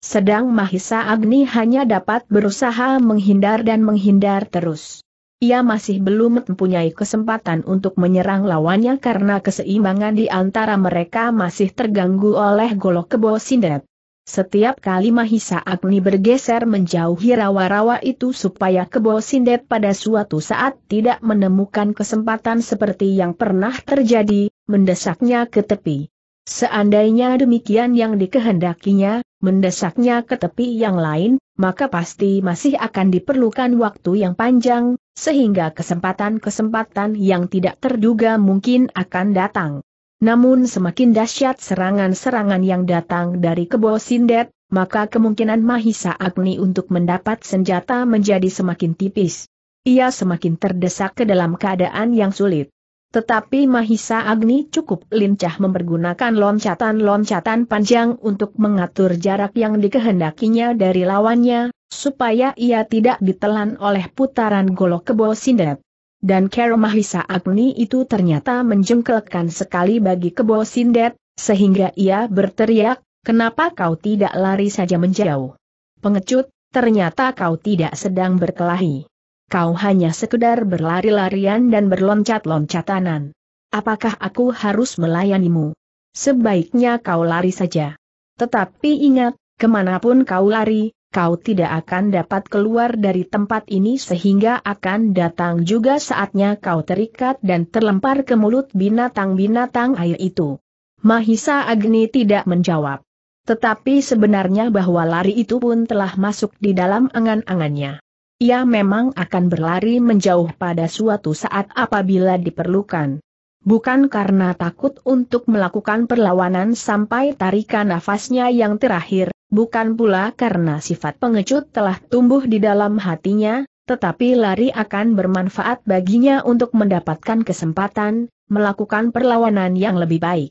Sedang Mahisa Agni hanya dapat berusaha menghindar dan menghindar terus ia masih belum mempunyai kesempatan untuk menyerang lawannya karena keseimbangan di antara mereka masih terganggu oleh golok kebo sindet. Setiap kali Mahisa Agni bergeser menjauhi rawa-rawa itu supaya kebo sindet pada suatu saat tidak menemukan kesempatan seperti yang pernah terjadi, mendesaknya ke tepi. Seandainya demikian yang dikehendakinya, mendesaknya ke tepi yang lain, maka pasti masih akan diperlukan waktu yang panjang, sehingga kesempatan-kesempatan yang tidak terduga mungkin akan datang. Namun semakin dahsyat serangan-serangan yang datang dari kebo Sindet, maka kemungkinan Mahisa Agni untuk mendapat senjata menjadi semakin tipis. Ia semakin terdesak ke dalam keadaan yang sulit. Tetapi Mahisa Agni cukup lincah mempergunakan loncatan-loncatan panjang untuk mengatur jarak yang dikehendakinya dari lawannya, supaya ia tidak ditelan oleh putaran golok kebo sindet. Dan Keromahisa Agni itu ternyata menjengkelkan sekali bagi kebo sindet, sehingga ia berteriak, kenapa kau tidak lari saja menjauh? Pengecut, ternyata kau tidak sedang berkelahi. Kau hanya sekedar berlari-larian dan berloncat-loncatanan. Apakah aku harus melayanimu? Sebaiknya kau lari saja. Tetapi ingat, kemanapun kau lari, kau tidak akan dapat keluar dari tempat ini sehingga akan datang juga saatnya kau terikat dan terlempar ke mulut binatang-binatang air itu. Mahisa Agni tidak menjawab. Tetapi sebenarnya bahwa lari itu pun telah masuk di dalam angan-angannya. Ia memang akan berlari menjauh pada suatu saat apabila diperlukan. Bukan karena takut untuk melakukan perlawanan sampai tarikan nafasnya yang terakhir, Bukan pula karena sifat pengecut telah tumbuh di dalam hatinya, tetapi lari akan bermanfaat baginya untuk mendapatkan kesempatan, melakukan perlawanan yang lebih baik.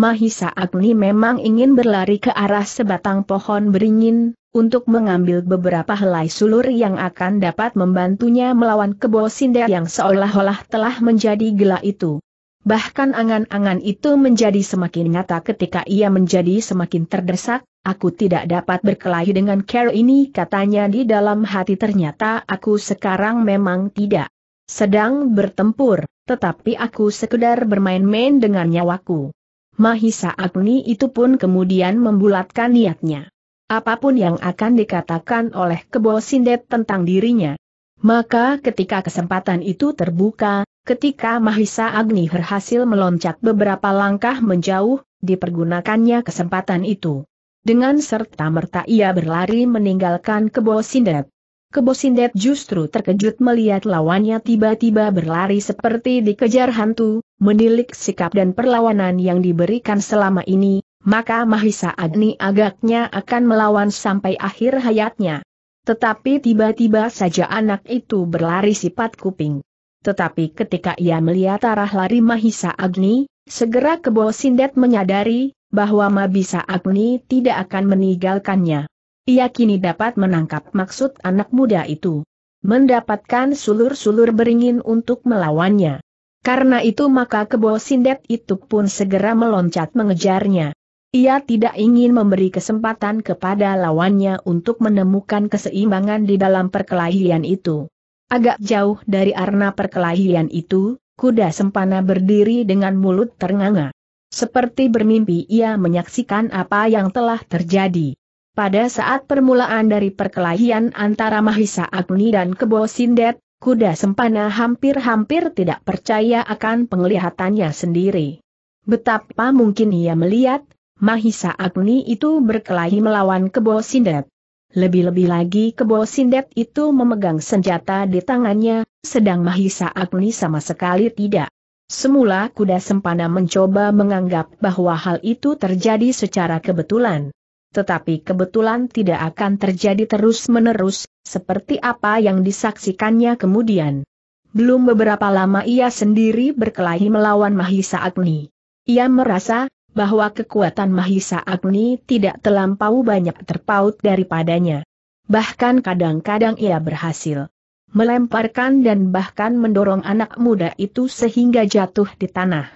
Mahisa Agni memang ingin berlari ke arah sebatang pohon beringin, untuk mengambil beberapa helai sulur yang akan dapat membantunya melawan kebo sinder yang seolah-olah telah menjadi gelap itu bahkan angan-angan itu menjadi semakin nyata ketika ia menjadi semakin terdesak, aku tidak dapat berkelahi dengan Carol ini katanya di dalam hati ternyata aku sekarang memang tidak sedang bertempur, tetapi aku sekedar bermain-main dengan nyawaku. Mahisa Agni itu pun kemudian membulatkan niatnya. Apapun yang akan dikatakan oleh Kebo Sindet tentang dirinya. Maka ketika kesempatan itu terbuka, Ketika Mahisa Agni berhasil meloncat beberapa langkah menjauh, dipergunakannya kesempatan itu. Dengan serta merta ia berlari meninggalkan Kebo Sindet. Kebo Sindet justru terkejut melihat lawannya tiba-tiba berlari seperti dikejar hantu, menilik sikap dan perlawanan yang diberikan selama ini, maka Mahisa Agni agaknya akan melawan sampai akhir hayatnya. Tetapi tiba-tiba saja anak itu berlari sifat kuping. Tetapi ketika ia melihat arah lari Mahisa Agni, segera Kebo Sindet menyadari bahwa Mahisa Agni tidak akan meninggalkannya. Ia kini dapat menangkap maksud anak muda itu. Mendapatkan sulur-sulur beringin untuk melawannya. Karena itu maka Kebo Sindet itu pun segera meloncat mengejarnya. Ia tidak ingin memberi kesempatan kepada lawannya untuk menemukan keseimbangan di dalam perkelahian itu. Agak jauh dari arena perkelahian itu, kuda sempana berdiri dengan mulut ternganga. Seperti bermimpi ia menyaksikan apa yang telah terjadi. Pada saat permulaan dari perkelahian antara Mahisa Agni dan Kebo Sindet, kuda sempana hampir-hampir tidak percaya akan penglihatannya sendiri. Betapa mungkin ia melihat, Mahisa Agni itu berkelahi melawan Kebo Sindet. Lebih-lebih lagi kebo sindet itu memegang senjata di tangannya, sedang Mahisa Agni sama sekali tidak. Semula kuda sempana mencoba menganggap bahwa hal itu terjadi secara kebetulan. Tetapi kebetulan tidak akan terjadi terus-menerus, seperti apa yang disaksikannya kemudian. Belum beberapa lama ia sendiri berkelahi melawan Mahisa Agni. Ia merasa, bahwa kekuatan Mahisa Agni tidak terlampau banyak terpaut daripadanya. Bahkan kadang-kadang ia berhasil melemparkan dan bahkan mendorong anak muda itu sehingga jatuh di tanah.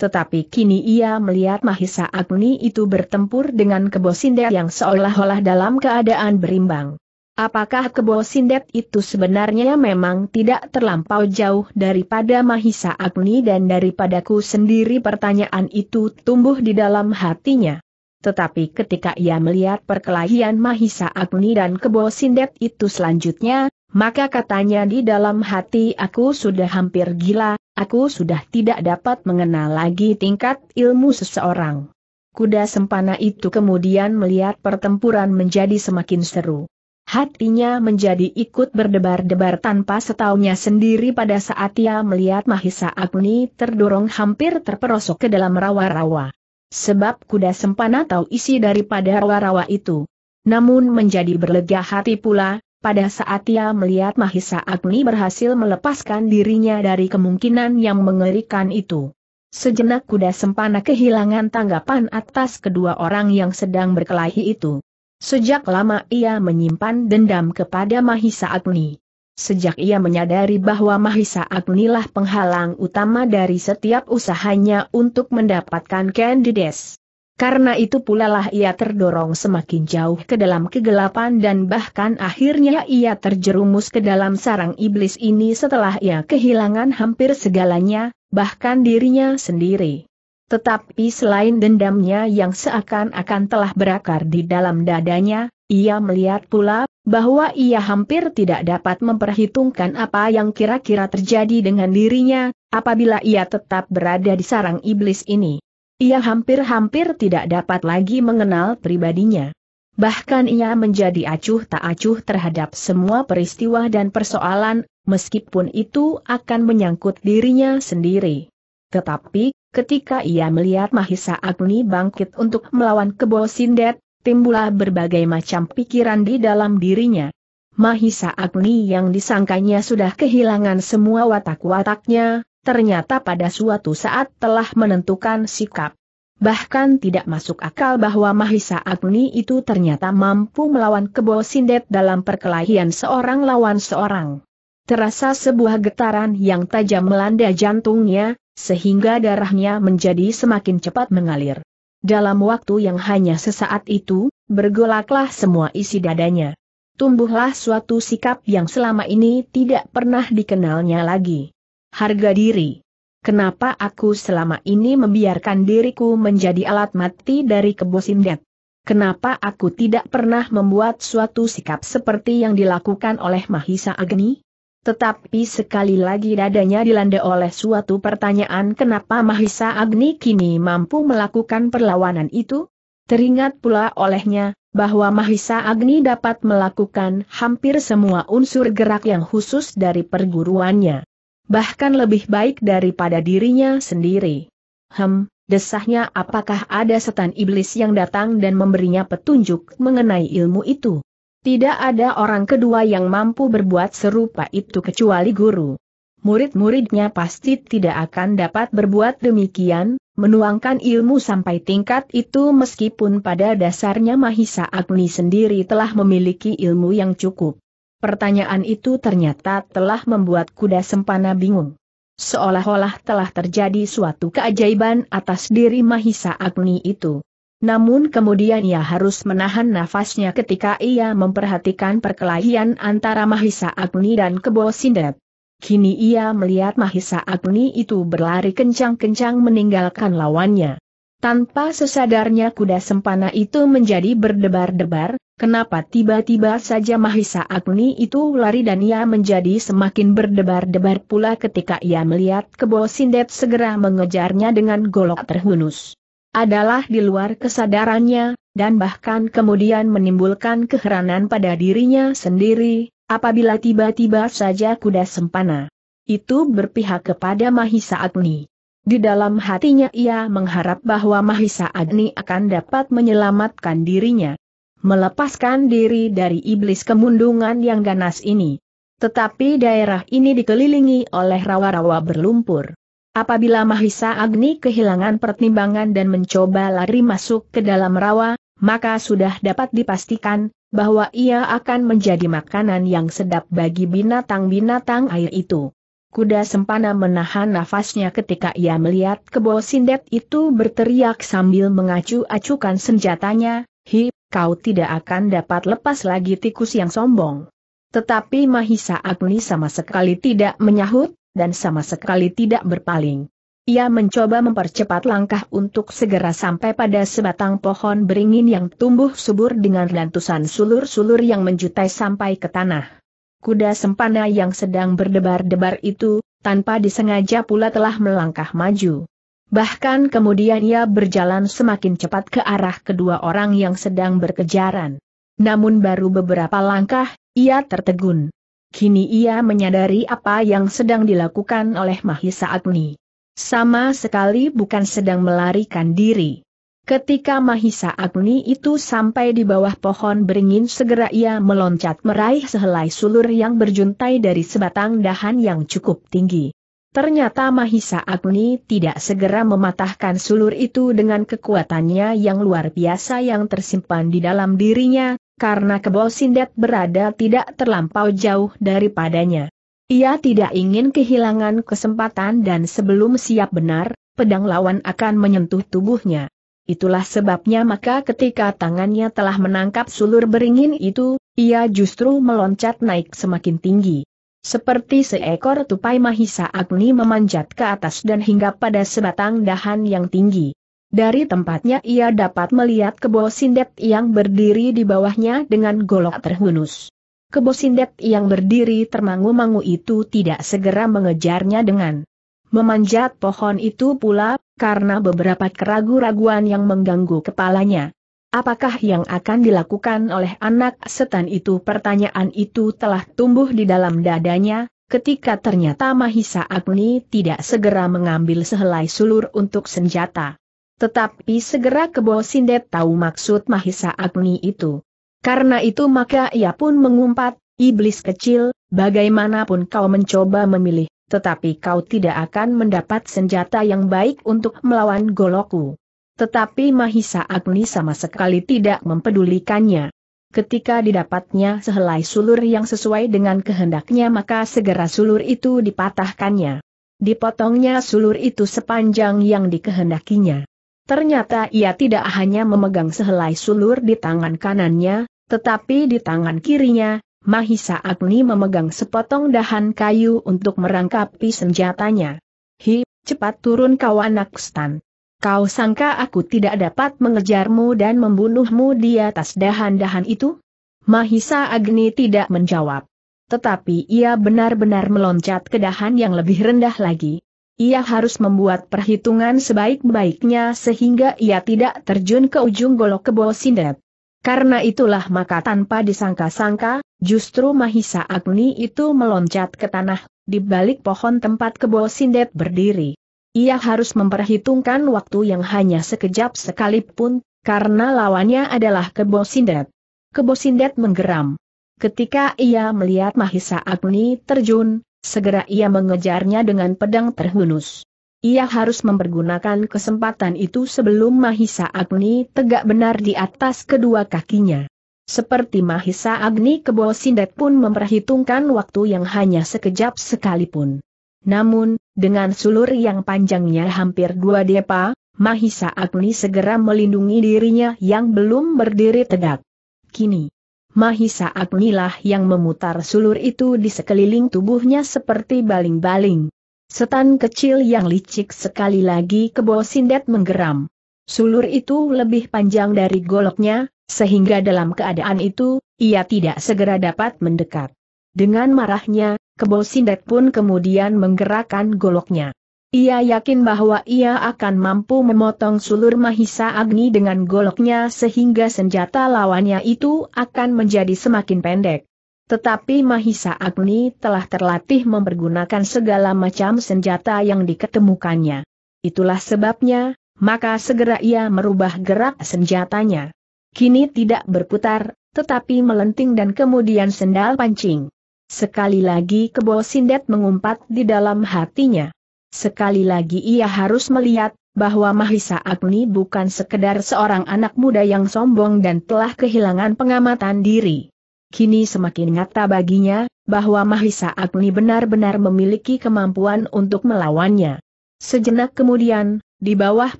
Tetapi kini ia melihat Mahisa Agni itu bertempur dengan Kebosinda yang seolah-olah dalam keadaan berimbang. Apakah kebo sindet itu sebenarnya memang tidak terlampau jauh daripada Mahisa Agni dan daripadaku sendiri pertanyaan itu tumbuh di dalam hatinya. Tetapi ketika ia melihat perkelahian Mahisa Agni dan kebo sindet itu selanjutnya, maka katanya di dalam hati aku sudah hampir gila, aku sudah tidak dapat mengenal lagi tingkat ilmu seseorang. Kuda sempana itu kemudian melihat pertempuran menjadi semakin seru. Hatinya menjadi ikut berdebar-debar tanpa setahunya sendiri pada saat ia melihat Mahisa Agni terdorong hampir terperosok ke dalam rawa-rawa. Sebab kuda sempana tahu isi daripada rawa-rawa itu. Namun menjadi berlega hati pula, pada saat ia melihat Mahisa Agni berhasil melepaskan dirinya dari kemungkinan yang mengerikan itu. Sejenak kuda sempana kehilangan tanggapan atas kedua orang yang sedang berkelahi itu. Sejak lama ia menyimpan dendam kepada Mahisa Agni. Sejak ia menyadari bahwa Mahisa Agni lah penghalang utama dari setiap usahanya untuk mendapatkan Candides. Karena itu pula lah ia terdorong semakin jauh ke dalam kegelapan dan bahkan akhirnya ia terjerumus ke dalam sarang iblis ini setelah ia kehilangan hampir segalanya, bahkan dirinya sendiri. Tetapi selain dendamnya yang seakan-akan telah berakar di dalam dadanya, ia melihat pula bahwa ia hampir tidak dapat memperhitungkan apa yang kira-kira terjadi dengan dirinya apabila ia tetap berada di sarang iblis ini. Ia hampir-hampir tidak dapat lagi mengenal pribadinya. Bahkan ia menjadi acuh tak acuh terhadap semua peristiwa dan persoalan, meskipun itu akan menyangkut dirinya sendiri. Tetapi, Ketika ia melihat Mahisa Agni bangkit untuk melawan Kebo Sindet, timbullah berbagai macam pikiran di dalam dirinya. Mahisa Agni yang disangkanya sudah kehilangan semua watak-wataknya, ternyata pada suatu saat telah menentukan sikap. Bahkan tidak masuk akal bahwa Mahisa Agni itu ternyata mampu melawan Kebo Sindet dalam perkelahian seorang lawan seorang. Terasa sebuah getaran yang tajam melanda jantungnya, sehingga darahnya menjadi semakin cepat mengalir. Dalam waktu yang hanya sesaat itu, bergolaklah semua isi dadanya. Tumbuhlah suatu sikap yang selama ini tidak pernah dikenalnya lagi. Harga diri. Kenapa aku selama ini membiarkan diriku menjadi alat mati dari kebosindet? Kenapa aku tidak pernah membuat suatu sikap seperti yang dilakukan oleh Mahisa Agni? Tetapi sekali lagi dadanya dilanda oleh suatu pertanyaan kenapa Mahisa Agni kini mampu melakukan perlawanan itu? Teringat pula olehnya, bahwa Mahisa Agni dapat melakukan hampir semua unsur gerak yang khusus dari perguruannya. Bahkan lebih baik daripada dirinya sendiri. Hem, desahnya apakah ada setan iblis yang datang dan memberinya petunjuk mengenai ilmu itu? Tidak ada orang kedua yang mampu berbuat serupa itu kecuali guru. Murid-muridnya pasti tidak akan dapat berbuat demikian, menuangkan ilmu sampai tingkat itu meskipun pada dasarnya Mahisa Agni sendiri telah memiliki ilmu yang cukup. Pertanyaan itu ternyata telah membuat kuda sempana bingung. Seolah-olah telah terjadi suatu keajaiban atas diri Mahisa Agni itu. Namun kemudian ia harus menahan nafasnya ketika ia memperhatikan perkelahian antara Mahisa Agni dan Kebo Sindet. Kini ia melihat Mahisa Agni itu berlari kencang-kencang meninggalkan lawannya. Tanpa sesadarnya kuda sempana itu menjadi berdebar-debar, kenapa tiba-tiba saja Mahisa Agni itu lari dan ia menjadi semakin berdebar-debar pula ketika ia melihat Kebo Sindet segera mengejarnya dengan golok terhunus adalah di luar kesadarannya, dan bahkan kemudian menimbulkan keheranan pada dirinya sendiri, apabila tiba-tiba saja kuda sempana. Itu berpihak kepada Mahisa Agni. Di dalam hatinya ia mengharap bahwa Mahisa Agni akan dapat menyelamatkan dirinya. Melepaskan diri dari iblis kemundungan yang ganas ini. Tetapi daerah ini dikelilingi oleh rawa-rawa berlumpur. Apabila Mahisa Agni kehilangan pertimbangan dan mencoba lari masuk ke dalam rawa, maka sudah dapat dipastikan bahwa ia akan menjadi makanan yang sedap bagi binatang-binatang air itu. Kuda sempana menahan nafasnya ketika ia melihat kebo sindet itu berteriak sambil mengacu-acukan senjatanya, Hi, kau tidak akan dapat lepas lagi tikus yang sombong. Tetapi Mahisa Agni sama sekali tidak menyahut, dan sama sekali tidak berpaling. Ia mencoba mempercepat langkah untuk segera sampai pada sebatang pohon beringin yang tumbuh subur dengan lantusan sulur-sulur yang menjutai sampai ke tanah. Kuda sempana yang sedang berdebar-debar itu, tanpa disengaja pula telah melangkah maju. Bahkan kemudian ia berjalan semakin cepat ke arah kedua orang yang sedang berkejaran. Namun baru beberapa langkah, ia tertegun. Kini ia menyadari apa yang sedang dilakukan oleh Mahisa Agni. Sama sekali bukan sedang melarikan diri. Ketika Mahisa Agni itu sampai di bawah pohon beringin segera ia meloncat meraih sehelai sulur yang berjuntai dari sebatang dahan yang cukup tinggi. Ternyata Mahisa Agni tidak segera mematahkan sulur itu dengan kekuatannya yang luar biasa yang tersimpan di dalam dirinya, karena kebo sindet berada tidak terlampau jauh daripadanya. Ia tidak ingin kehilangan kesempatan dan sebelum siap benar, pedang lawan akan menyentuh tubuhnya. Itulah sebabnya maka ketika tangannya telah menangkap sulur beringin itu, ia justru meloncat naik semakin tinggi. Seperti seekor tupai mahisa agni memanjat ke atas dan hingga pada sebatang dahan yang tinggi. Dari tempatnya ia dapat melihat kebo sindet yang berdiri di bawahnya dengan golok terhunus. Kebo sindet yang berdiri termangu-mangu itu tidak segera mengejarnya dengan memanjat pohon itu pula, karena beberapa keraguan raguan yang mengganggu kepalanya. Apakah yang akan dilakukan oleh anak setan itu? Pertanyaan itu telah tumbuh di dalam dadanya, ketika ternyata Mahisa Agni tidak segera mengambil sehelai sulur untuk senjata. Tetapi segera sindet tahu maksud Mahisa Agni itu. Karena itu maka ia pun mengumpat, Iblis kecil, bagaimanapun kau mencoba memilih, tetapi kau tidak akan mendapat senjata yang baik untuk melawan goloku. Tetapi Mahisa Agni sama sekali tidak mempedulikannya. Ketika didapatnya sehelai sulur yang sesuai dengan kehendaknya maka segera sulur itu dipatahkannya. Dipotongnya sulur itu sepanjang yang dikehendakinya. Ternyata ia tidak hanya memegang sehelai sulur di tangan kanannya, tetapi di tangan kirinya, Mahisa Agni memegang sepotong dahan kayu untuk merangkapi senjatanya. Hi, cepat turun kau anak stan. Kau sangka aku tidak dapat mengejarmu dan membunuhmu di atas dahan-dahan itu? Mahisa Agni tidak menjawab. Tetapi ia benar-benar meloncat ke dahan yang lebih rendah lagi. Ia harus membuat perhitungan sebaik-baiknya sehingga ia tidak terjun ke ujung golok kebo sindet. Karena itulah maka tanpa disangka-sangka, justru Mahisa Agni itu meloncat ke tanah, di balik pohon tempat kebo sindet berdiri. Ia harus memperhitungkan waktu yang hanya sekejap sekalipun, karena lawannya adalah kebo sindet. Kebo sindet menggeram. Ketika ia melihat Mahisa Agni terjun, Segera ia mengejarnya dengan pedang terhunus. Ia harus mempergunakan kesempatan itu sebelum Mahisa Agni tegak benar di atas kedua kakinya. Seperti Mahisa Agni Kebo Sindet pun memperhitungkan waktu yang hanya sekejap sekalipun. Namun, dengan sulur yang panjangnya hampir dua depa, Mahisa Agni segera melindungi dirinya yang belum berdiri tegak. Kini, Mahisa Agnilah yang memutar sulur itu di sekeliling tubuhnya seperti baling-baling. Setan kecil yang licik sekali lagi ke bawah sindet menggeram. Sulur itu lebih panjang dari goloknya, sehingga dalam keadaan itu, ia tidak segera dapat mendekat. Dengan marahnya, kebo sindet pun kemudian menggerakkan goloknya. Ia yakin bahwa ia akan mampu memotong sulur Mahisa Agni dengan goloknya sehingga senjata lawannya itu akan menjadi semakin pendek. Tetapi Mahisa Agni telah terlatih mempergunakan segala macam senjata yang diketemukannya. Itulah sebabnya, maka segera ia merubah gerak senjatanya. Kini tidak berputar, tetapi melenting dan kemudian sendal pancing. Sekali lagi kebo sindet mengumpat di dalam hatinya. Sekali lagi ia harus melihat bahwa Mahisa Agni bukan sekedar seorang anak muda yang sombong dan telah kehilangan pengamatan diri. Kini semakin nyata baginya, bahwa Mahisa Agni benar-benar memiliki kemampuan untuk melawannya. Sejenak kemudian, di bawah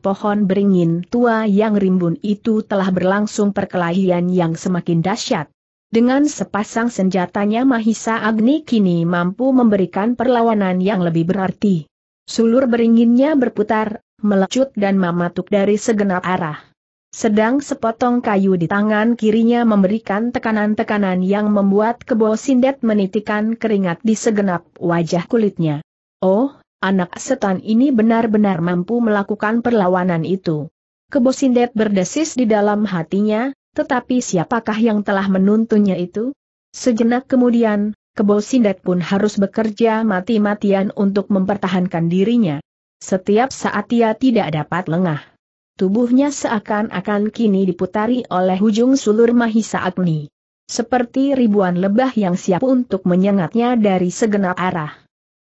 pohon beringin tua yang rimbun itu telah berlangsung perkelahian yang semakin dahsyat. Dengan sepasang senjatanya Mahisa Agni kini mampu memberikan perlawanan yang lebih berarti. Sulur beringinnya berputar, melecut dan mematuk dari segenap arah. Sedang sepotong kayu di tangan kirinya memberikan tekanan-tekanan yang membuat kebo sindet menitikan keringat di segenap wajah kulitnya. Oh, anak setan ini benar-benar mampu melakukan perlawanan itu. Kebo sindet berdesis di dalam hatinya, tetapi siapakah yang telah menuntunnya itu? Sejenak kemudian, Kebo Sindet pun harus bekerja mati-matian untuk mempertahankan dirinya. Setiap saat ia tidak dapat lengah. Tubuhnya seakan-akan kini diputari oleh ujung sulur Mahisa Agni. Seperti ribuan lebah yang siap untuk menyengatnya dari segenap arah.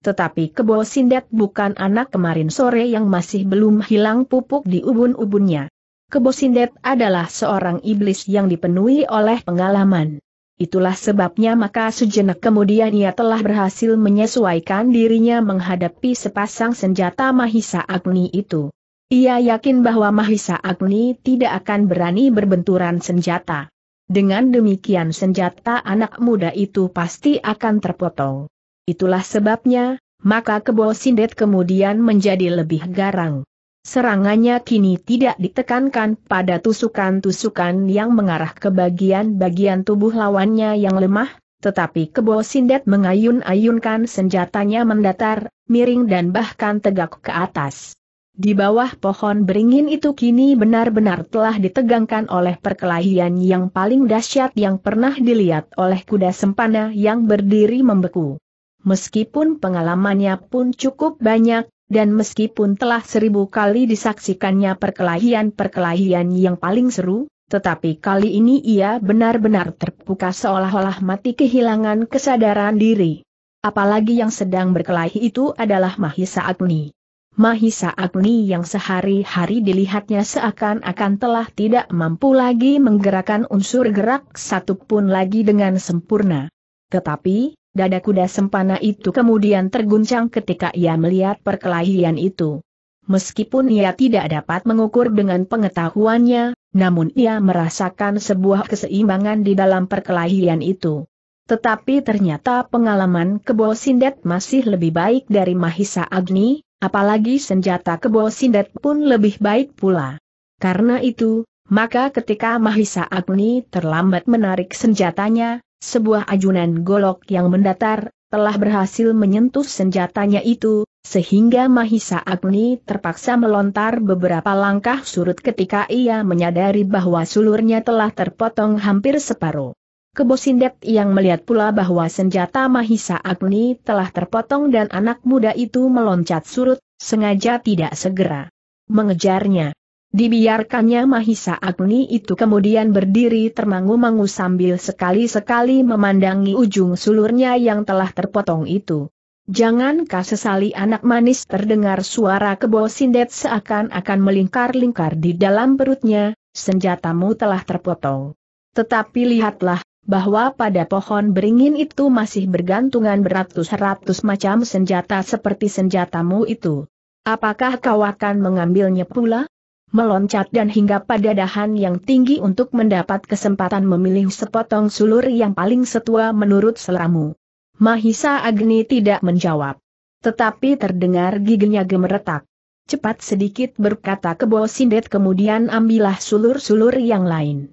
Tetapi Kebo Sindet bukan anak kemarin sore yang masih belum hilang pupuk di ubun-ubunnya. Kebo Sindet adalah seorang iblis yang dipenuhi oleh pengalaman. Itulah sebabnya maka sejenak kemudian ia telah berhasil menyesuaikan dirinya menghadapi sepasang senjata Mahisa Agni itu. Ia yakin bahwa Mahisa Agni tidak akan berani berbenturan senjata. Dengan demikian senjata anak muda itu pasti akan terpotong. Itulah sebabnya, maka Kebo Sindet kemudian menjadi lebih garang. Serangannya kini tidak ditekankan pada tusukan-tusukan yang mengarah ke bagian-bagian tubuh lawannya yang lemah, tetapi kebo sindet mengayun-ayunkan senjatanya mendatar, miring dan bahkan tegak ke atas. Di bawah pohon beringin itu kini benar-benar telah ditegangkan oleh perkelahian yang paling dahsyat yang pernah dilihat oleh kuda sempana yang berdiri membeku. Meskipun pengalamannya pun cukup banyak, dan meskipun telah seribu kali disaksikannya perkelahian-perkelahian yang paling seru, tetapi kali ini ia benar-benar terbuka seolah-olah mati kehilangan kesadaran diri. Apalagi yang sedang berkelahi itu adalah Mahisa Agni. Mahisa Agni yang sehari-hari dilihatnya seakan-akan telah tidak mampu lagi menggerakkan unsur gerak satupun lagi dengan sempurna. Tetapi, Dada kuda sempana itu kemudian terguncang ketika ia melihat perkelahian itu. Meskipun ia tidak dapat mengukur dengan pengetahuannya, namun ia merasakan sebuah keseimbangan di dalam perkelahian itu. Tetapi ternyata pengalaman kebo sindet masih lebih baik dari Mahisa Agni, apalagi senjata kebo sindet pun lebih baik pula. Karena itu, maka ketika Mahisa Agni terlambat menarik senjatanya, sebuah ajunan golok yang mendatar, telah berhasil menyentuh senjatanya itu, sehingga Mahisa Agni terpaksa melontar beberapa langkah surut ketika ia menyadari bahwa sulurnya telah terpotong hampir separuh. Kebosindet yang melihat pula bahwa senjata Mahisa Agni telah terpotong dan anak muda itu meloncat surut, sengaja tidak segera mengejarnya. Dibiarkannya Mahisa Agni itu kemudian berdiri termangu-mangu sambil sekali-sekali memandangi ujung sulurnya yang telah terpotong itu. Jangankah sesali anak manis terdengar suara kebo sindet seakan-akan melingkar-lingkar di dalam perutnya, senjatamu telah terpotong. Tetapi lihatlah, bahwa pada pohon beringin itu masih bergantungan beratus-ratus macam senjata seperti senjatamu itu. Apakah kau akan mengambilnya pula? meloncat dan hingga pada dahan yang tinggi untuk mendapat kesempatan memilih sepotong sulur yang paling setua menurut seleramu. Mahisa Agni tidak menjawab. Tetapi terdengar giginya gemeretak. Cepat sedikit berkata ke bawah sindet kemudian ambillah sulur-sulur yang lain.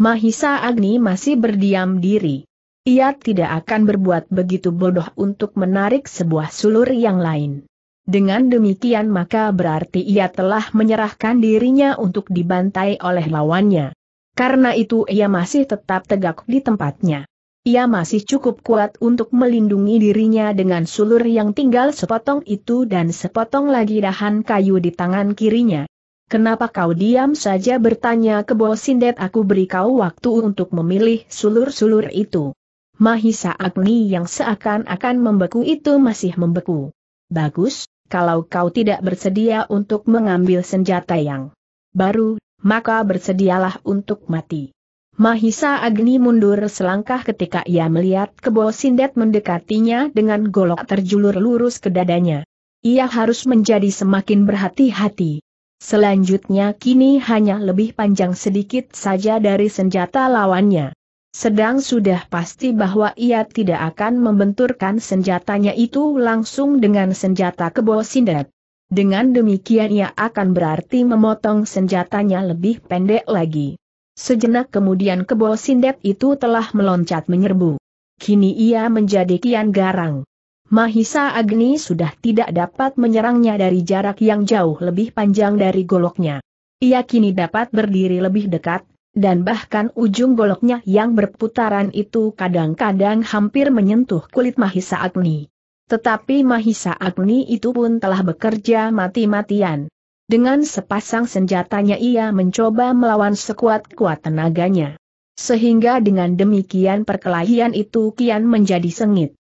Mahisa Agni masih berdiam diri. Ia tidak akan berbuat begitu bodoh untuk menarik sebuah sulur yang lain. Dengan demikian maka berarti ia telah menyerahkan dirinya untuk dibantai oleh lawannya. Karena itu ia masih tetap tegak di tempatnya. Ia masih cukup kuat untuk melindungi dirinya dengan sulur yang tinggal sepotong itu dan sepotong lagi dahan kayu di tangan kirinya. Kenapa kau diam saja bertanya ke Sindet aku beri kau waktu untuk memilih sulur-sulur itu. Mahisa Agni yang seakan-akan membeku itu masih membeku. Bagus, kalau kau tidak bersedia untuk mengambil senjata yang baru, maka bersedialah untuk mati. Mahisa Agni mundur selangkah ketika ia melihat kebo sindet mendekatinya dengan golok terjulur lurus ke dadanya. Ia harus menjadi semakin berhati-hati. Selanjutnya kini hanya lebih panjang sedikit saja dari senjata lawannya. Sedang sudah pasti bahwa ia tidak akan membenturkan senjatanya itu langsung dengan senjata kebo sindet. Dengan demikian ia akan berarti memotong senjatanya lebih pendek lagi. Sejenak kemudian kebo sindet itu telah meloncat menyerbu. Kini ia menjadi kian garang. Mahisa Agni sudah tidak dapat menyerangnya dari jarak yang jauh lebih panjang dari goloknya. Ia kini dapat berdiri lebih dekat, dan bahkan ujung goloknya yang berputaran itu kadang-kadang hampir menyentuh kulit Mahisa Agni. Tetapi Mahisa Agni itu pun telah bekerja mati-matian. Dengan sepasang senjatanya ia mencoba melawan sekuat-kuat tenaganya. Sehingga dengan demikian perkelahian itu kian menjadi sengit.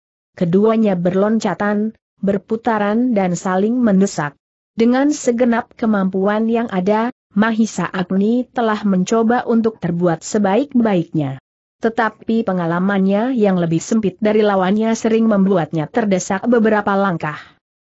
Keduanya berloncatan, berputaran dan saling mendesak. Dengan segenap kemampuan yang ada, Mahisa Agni telah mencoba untuk terbuat sebaik-baiknya. Tetapi pengalamannya yang lebih sempit dari lawannya sering membuatnya terdesak beberapa langkah.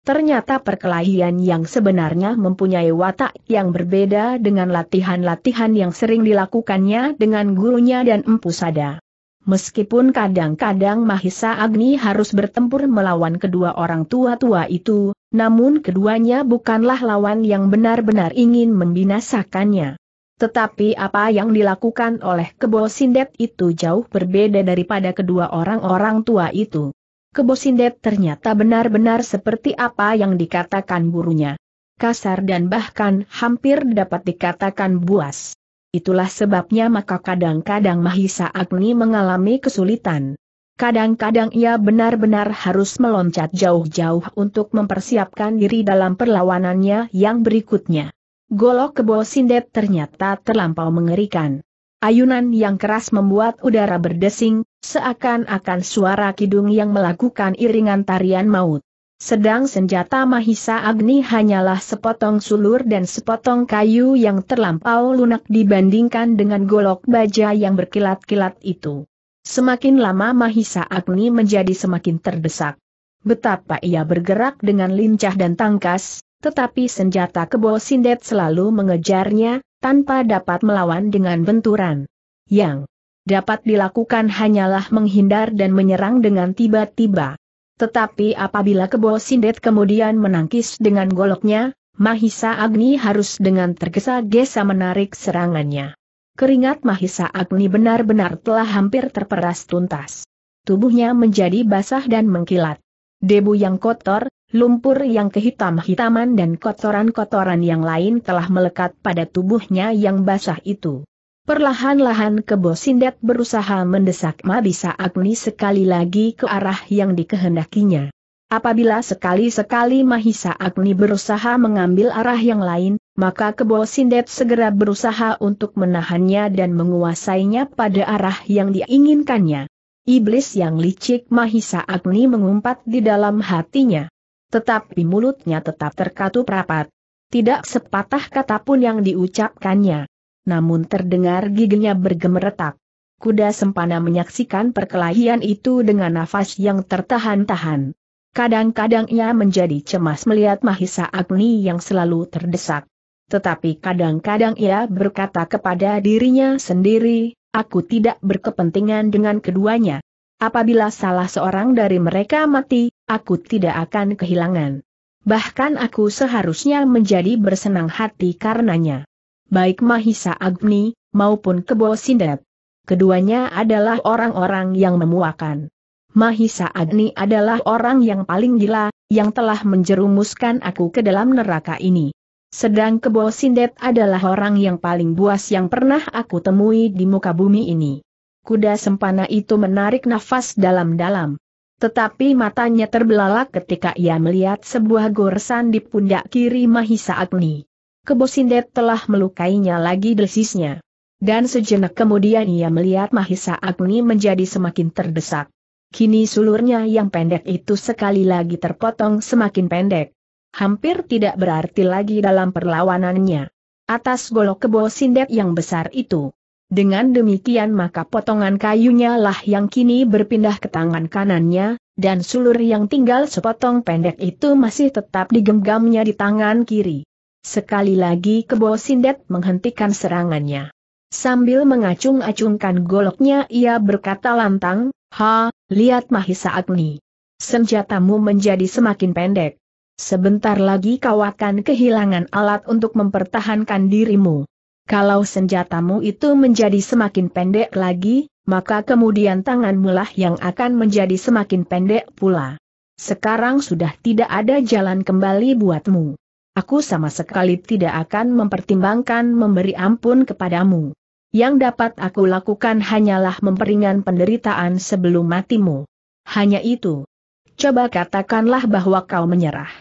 Ternyata perkelahian yang sebenarnya mempunyai watak yang berbeda dengan latihan-latihan yang sering dilakukannya dengan gurunya dan Empu Sada. Meskipun kadang-kadang Mahisa Agni harus bertempur melawan kedua orang tua-tua itu, namun keduanya bukanlah lawan yang benar-benar ingin membinasakannya. Tetapi apa yang dilakukan oleh Kebo Sindet itu jauh berbeda daripada kedua orang-orang tua itu. Kebo Sindet ternyata benar-benar seperti apa yang dikatakan burunya. Kasar dan bahkan hampir dapat dikatakan buas. Itulah sebabnya maka kadang-kadang Mahisa Agni mengalami kesulitan. Kadang-kadang ia benar-benar harus meloncat jauh-jauh untuk mempersiapkan diri dalam perlawanannya yang berikutnya. Golok kebo sindet ternyata terlampau mengerikan. Ayunan yang keras membuat udara berdesing, seakan-akan suara kidung yang melakukan iringan tarian maut. Sedang senjata Mahisa Agni hanyalah sepotong sulur dan sepotong kayu yang terlampau lunak dibandingkan dengan golok baja yang berkilat-kilat itu. Semakin lama Mahisa Agni menjadi semakin terdesak. Betapa ia bergerak dengan lincah dan tangkas, tetapi senjata kebo sindet selalu mengejarnya, tanpa dapat melawan dengan benturan. Yang dapat dilakukan hanyalah menghindar dan menyerang dengan tiba-tiba. Tetapi apabila Kebo Sindet kemudian menangkis dengan goloknya, Mahisa Agni harus dengan tergesa-gesa menarik serangannya. Keringat Mahisa Agni benar-benar telah hampir terperas tuntas. Tubuhnya menjadi basah dan mengkilat. Debu yang kotor, lumpur yang kehitam-hitaman dan kotoran-kotoran yang lain telah melekat pada tubuhnya yang basah itu. Perlahan-lahan kebo sindet berusaha mendesak Mabisa Agni sekali lagi ke arah yang dikehendakinya. Apabila sekali-sekali Mahisa Agni berusaha mengambil arah yang lain, maka kebo sindet segera berusaha untuk menahannya dan menguasainya pada arah yang diinginkannya. Iblis yang licik Mahisa Agni mengumpat di dalam hatinya. Tetapi mulutnya tetap terkatup rapat. Tidak sepatah kata pun yang diucapkannya namun terdengar giginya bergemeretak. Kuda sempana menyaksikan perkelahian itu dengan nafas yang tertahan-tahan. Kadang-kadang ia menjadi cemas melihat Mahisa Agni yang selalu terdesak. Tetapi kadang-kadang ia berkata kepada dirinya sendiri, aku tidak berkepentingan dengan keduanya. Apabila salah seorang dari mereka mati, aku tidak akan kehilangan. Bahkan aku seharusnya menjadi bersenang hati karenanya baik Mahisa Agni, maupun Kebo Sindet. Keduanya adalah orang-orang yang memuakan. Mahisa Agni adalah orang yang paling gila, yang telah menjerumuskan aku ke dalam neraka ini. Sedang Kebo Sindet adalah orang yang paling buas yang pernah aku temui di muka bumi ini. Kuda sempana itu menarik nafas dalam-dalam. Tetapi matanya terbelalak ketika ia melihat sebuah goresan di pundak kiri Mahisa Agni. Kebosindet telah melukainya lagi desisnya. Dan sejenak kemudian ia melihat Mahisa Agni menjadi semakin terdesak. Kini sulurnya yang pendek itu sekali lagi terpotong semakin pendek. Hampir tidak berarti lagi dalam perlawanannya. Atas golok kebo yang besar itu. Dengan demikian maka potongan kayunya lah yang kini berpindah ke tangan kanannya, dan sulur yang tinggal sepotong pendek itu masih tetap digenggamnya di tangan kiri. Sekali lagi Kebo Sindet menghentikan serangannya. Sambil mengacung-acungkan goloknya ia berkata lantang, Ha, lihat Mahisa Agni. Senjatamu menjadi semakin pendek. Sebentar lagi kau akan kehilangan alat untuk mempertahankan dirimu. Kalau senjatamu itu menjadi semakin pendek lagi, maka kemudian tanganmu lah yang akan menjadi semakin pendek pula. Sekarang sudah tidak ada jalan kembali buatmu. Aku sama sekali tidak akan mempertimbangkan memberi ampun kepadamu. Yang dapat aku lakukan hanyalah memperingan penderitaan sebelum matimu. Hanya itu. Coba katakanlah bahwa kau menyerah.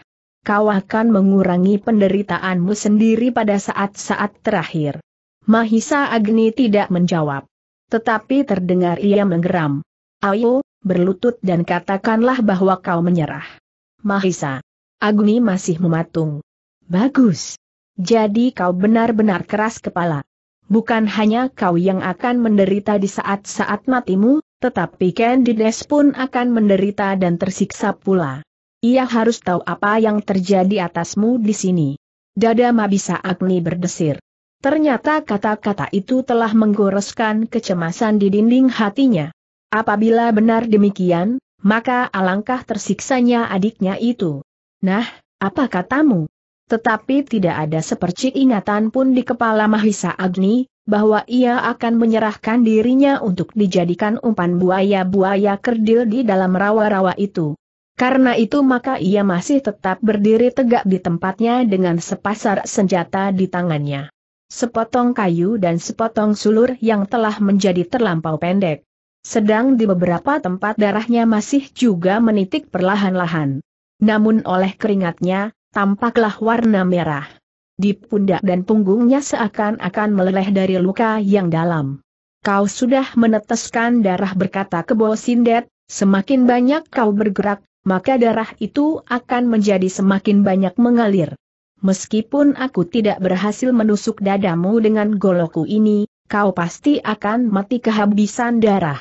Kau akan mengurangi penderitaanmu sendiri pada saat-saat terakhir. Mahisa Agni tidak menjawab. Tetapi terdengar ia menggeram. Ayo, berlutut dan katakanlah bahwa kau menyerah. Mahisa. Agni masih mematung. Bagus. Jadi kau benar-benar keras kepala. Bukan hanya kau yang akan menderita di saat-saat matimu, tetapi Candides pun akan menderita dan tersiksa pula. Ia harus tahu apa yang terjadi atasmu di sini. Dada Mabisa Agni berdesir. Ternyata kata-kata itu telah menggoreskan kecemasan di dinding hatinya. Apabila benar demikian, maka alangkah tersiksanya adiknya itu. Nah, apa katamu? Tetapi tidak ada sepercik ingatan pun di kepala Mahisa Agni, bahwa ia akan menyerahkan dirinya untuk dijadikan umpan buaya-buaya kerdil di dalam rawa-rawa itu. Karena itu maka ia masih tetap berdiri tegak di tempatnya dengan sepasar senjata di tangannya. Sepotong kayu dan sepotong sulur yang telah menjadi terlampau pendek. Sedang di beberapa tempat darahnya masih juga menitik perlahan-lahan. Namun oleh keringatnya, tampaklah warna merah. Di pundak dan punggungnya seakan-akan meleleh dari luka yang dalam. Kau sudah meneteskan darah berkata kebo Sindet, semakin banyak kau bergerak, maka darah itu akan menjadi semakin banyak mengalir. Meskipun aku tidak berhasil menusuk dadamu dengan goloku ini, kau pasti akan mati kehabisan darah.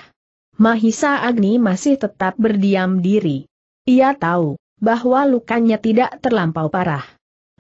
Mahisa Agni masih tetap berdiam diri. Ia tahu, bahwa lukanya tidak terlampau parah.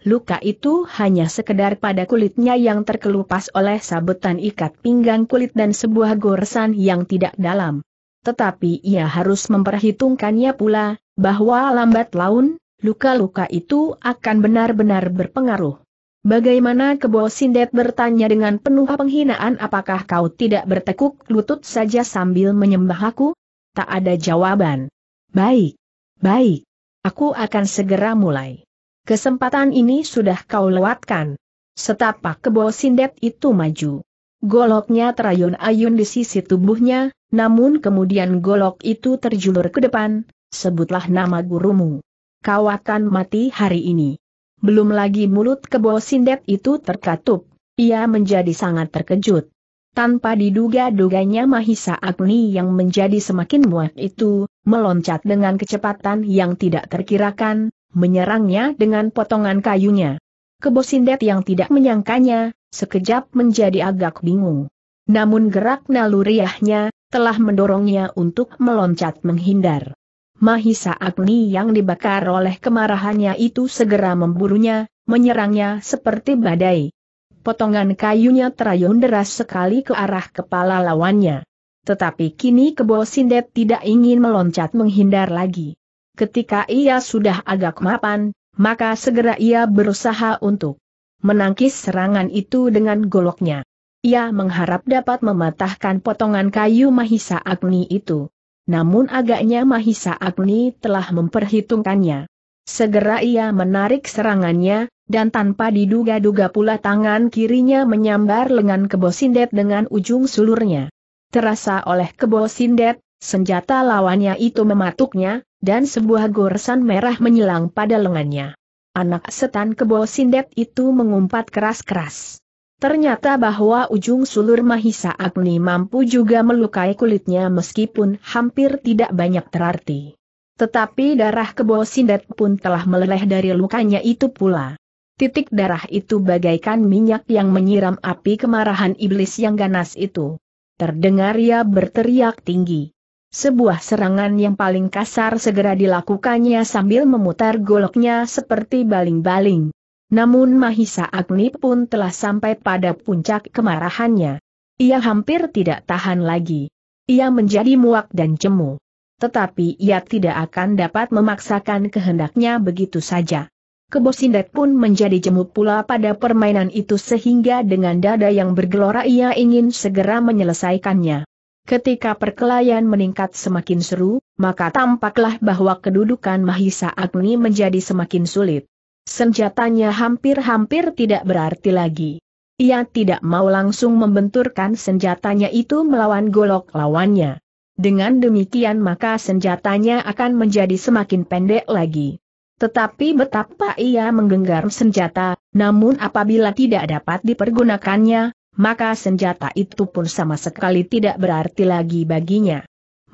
Luka itu hanya sekedar pada kulitnya yang terkelupas oleh sabetan ikat pinggang kulit dan sebuah goresan yang tidak dalam. Tetapi ia harus memperhitungkannya pula, bahwa lambat laun, luka-luka itu akan benar-benar berpengaruh. Bagaimana kebo Sindet bertanya dengan penuh penghinaan apakah kau tidak bertekuk lutut saja sambil menyembah aku? Tak ada jawaban. Baik, baik, Aku akan segera mulai. Kesempatan ini sudah kau lewatkan. Setapak kebo sindet itu maju. Goloknya terayun-ayun di sisi tubuhnya, namun kemudian golok itu terjulur ke depan, sebutlah nama gurumu. Kau akan mati hari ini. Belum lagi mulut kebo sindet itu terkatup, ia menjadi sangat terkejut. Tanpa diduga-duganya Mahisa Agni yang menjadi semakin muak itu, meloncat dengan kecepatan yang tidak terkirakan, menyerangnya dengan potongan kayunya. Kebosindet yang tidak menyangkanya, sekejap menjadi agak bingung. Namun gerak naluriahnya, telah mendorongnya untuk meloncat menghindar. Mahisa Agni yang dibakar oleh kemarahannya itu segera memburunya, menyerangnya seperti badai. Potongan kayunya terayun deras sekali ke arah kepala lawannya. Tetapi kini Kebo Sindet tidak ingin meloncat menghindar lagi. Ketika ia sudah agak mapan, maka segera ia berusaha untuk menangkis serangan itu dengan goloknya. Ia mengharap dapat mematahkan potongan kayu Mahisa Agni itu. Namun agaknya Mahisa Agni telah memperhitungkannya. Segera ia menarik serangannya, dan tanpa diduga-duga pula tangan kirinya menyambar lengan kebosindet dengan ujung sulurnya. Terasa oleh kebo sindet, senjata lawannya itu mematuknya, dan sebuah goresan merah menyilang pada lengannya. Anak setan kebo sindet itu mengumpat keras-keras. Ternyata bahwa ujung sulur Mahisa Agni mampu juga melukai kulitnya meskipun hampir tidak banyak terarti. Tetapi darah kebo sindet pun telah meleleh dari lukanya itu pula. Titik darah itu bagaikan minyak yang menyiram api kemarahan iblis yang ganas itu terdengar ia berteriak tinggi. Sebuah serangan yang paling kasar segera dilakukannya sambil memutar goloknya seperti baling-baling. Namun Mahisa Agni pun telah sampai pada puncak kemarahannya. Ia hampir tidak tahan lagi. Ia menjadi muak dan jemu. Tetapi ia tidak akan dapat memaksakan kehendaknya begitu saja. Kebosindet pun menjadi jemu pula pada permainan itu sehingga dengan dada yang bergelora ia ingin segera menyelesaikannya. Ketika perkelahian meningkat semakin seru, maka tampaklah bahwa kedudukan Mahisa Agni menjadi semakin sulit. Senjatanya hampir-hampir tidak berarti lagi. Ia tidak mau langsung membenturkan senjatanya itu melawan golok lawannya. Dengan demikian maka senjatanya akan menjadi semakin pendek lagi. Tetapi betapa ia menggenggam senjata, namun apabila tidak dapat dipergunakannya, maka senjata itu pun sama sekali tidak berarti lagi baginya.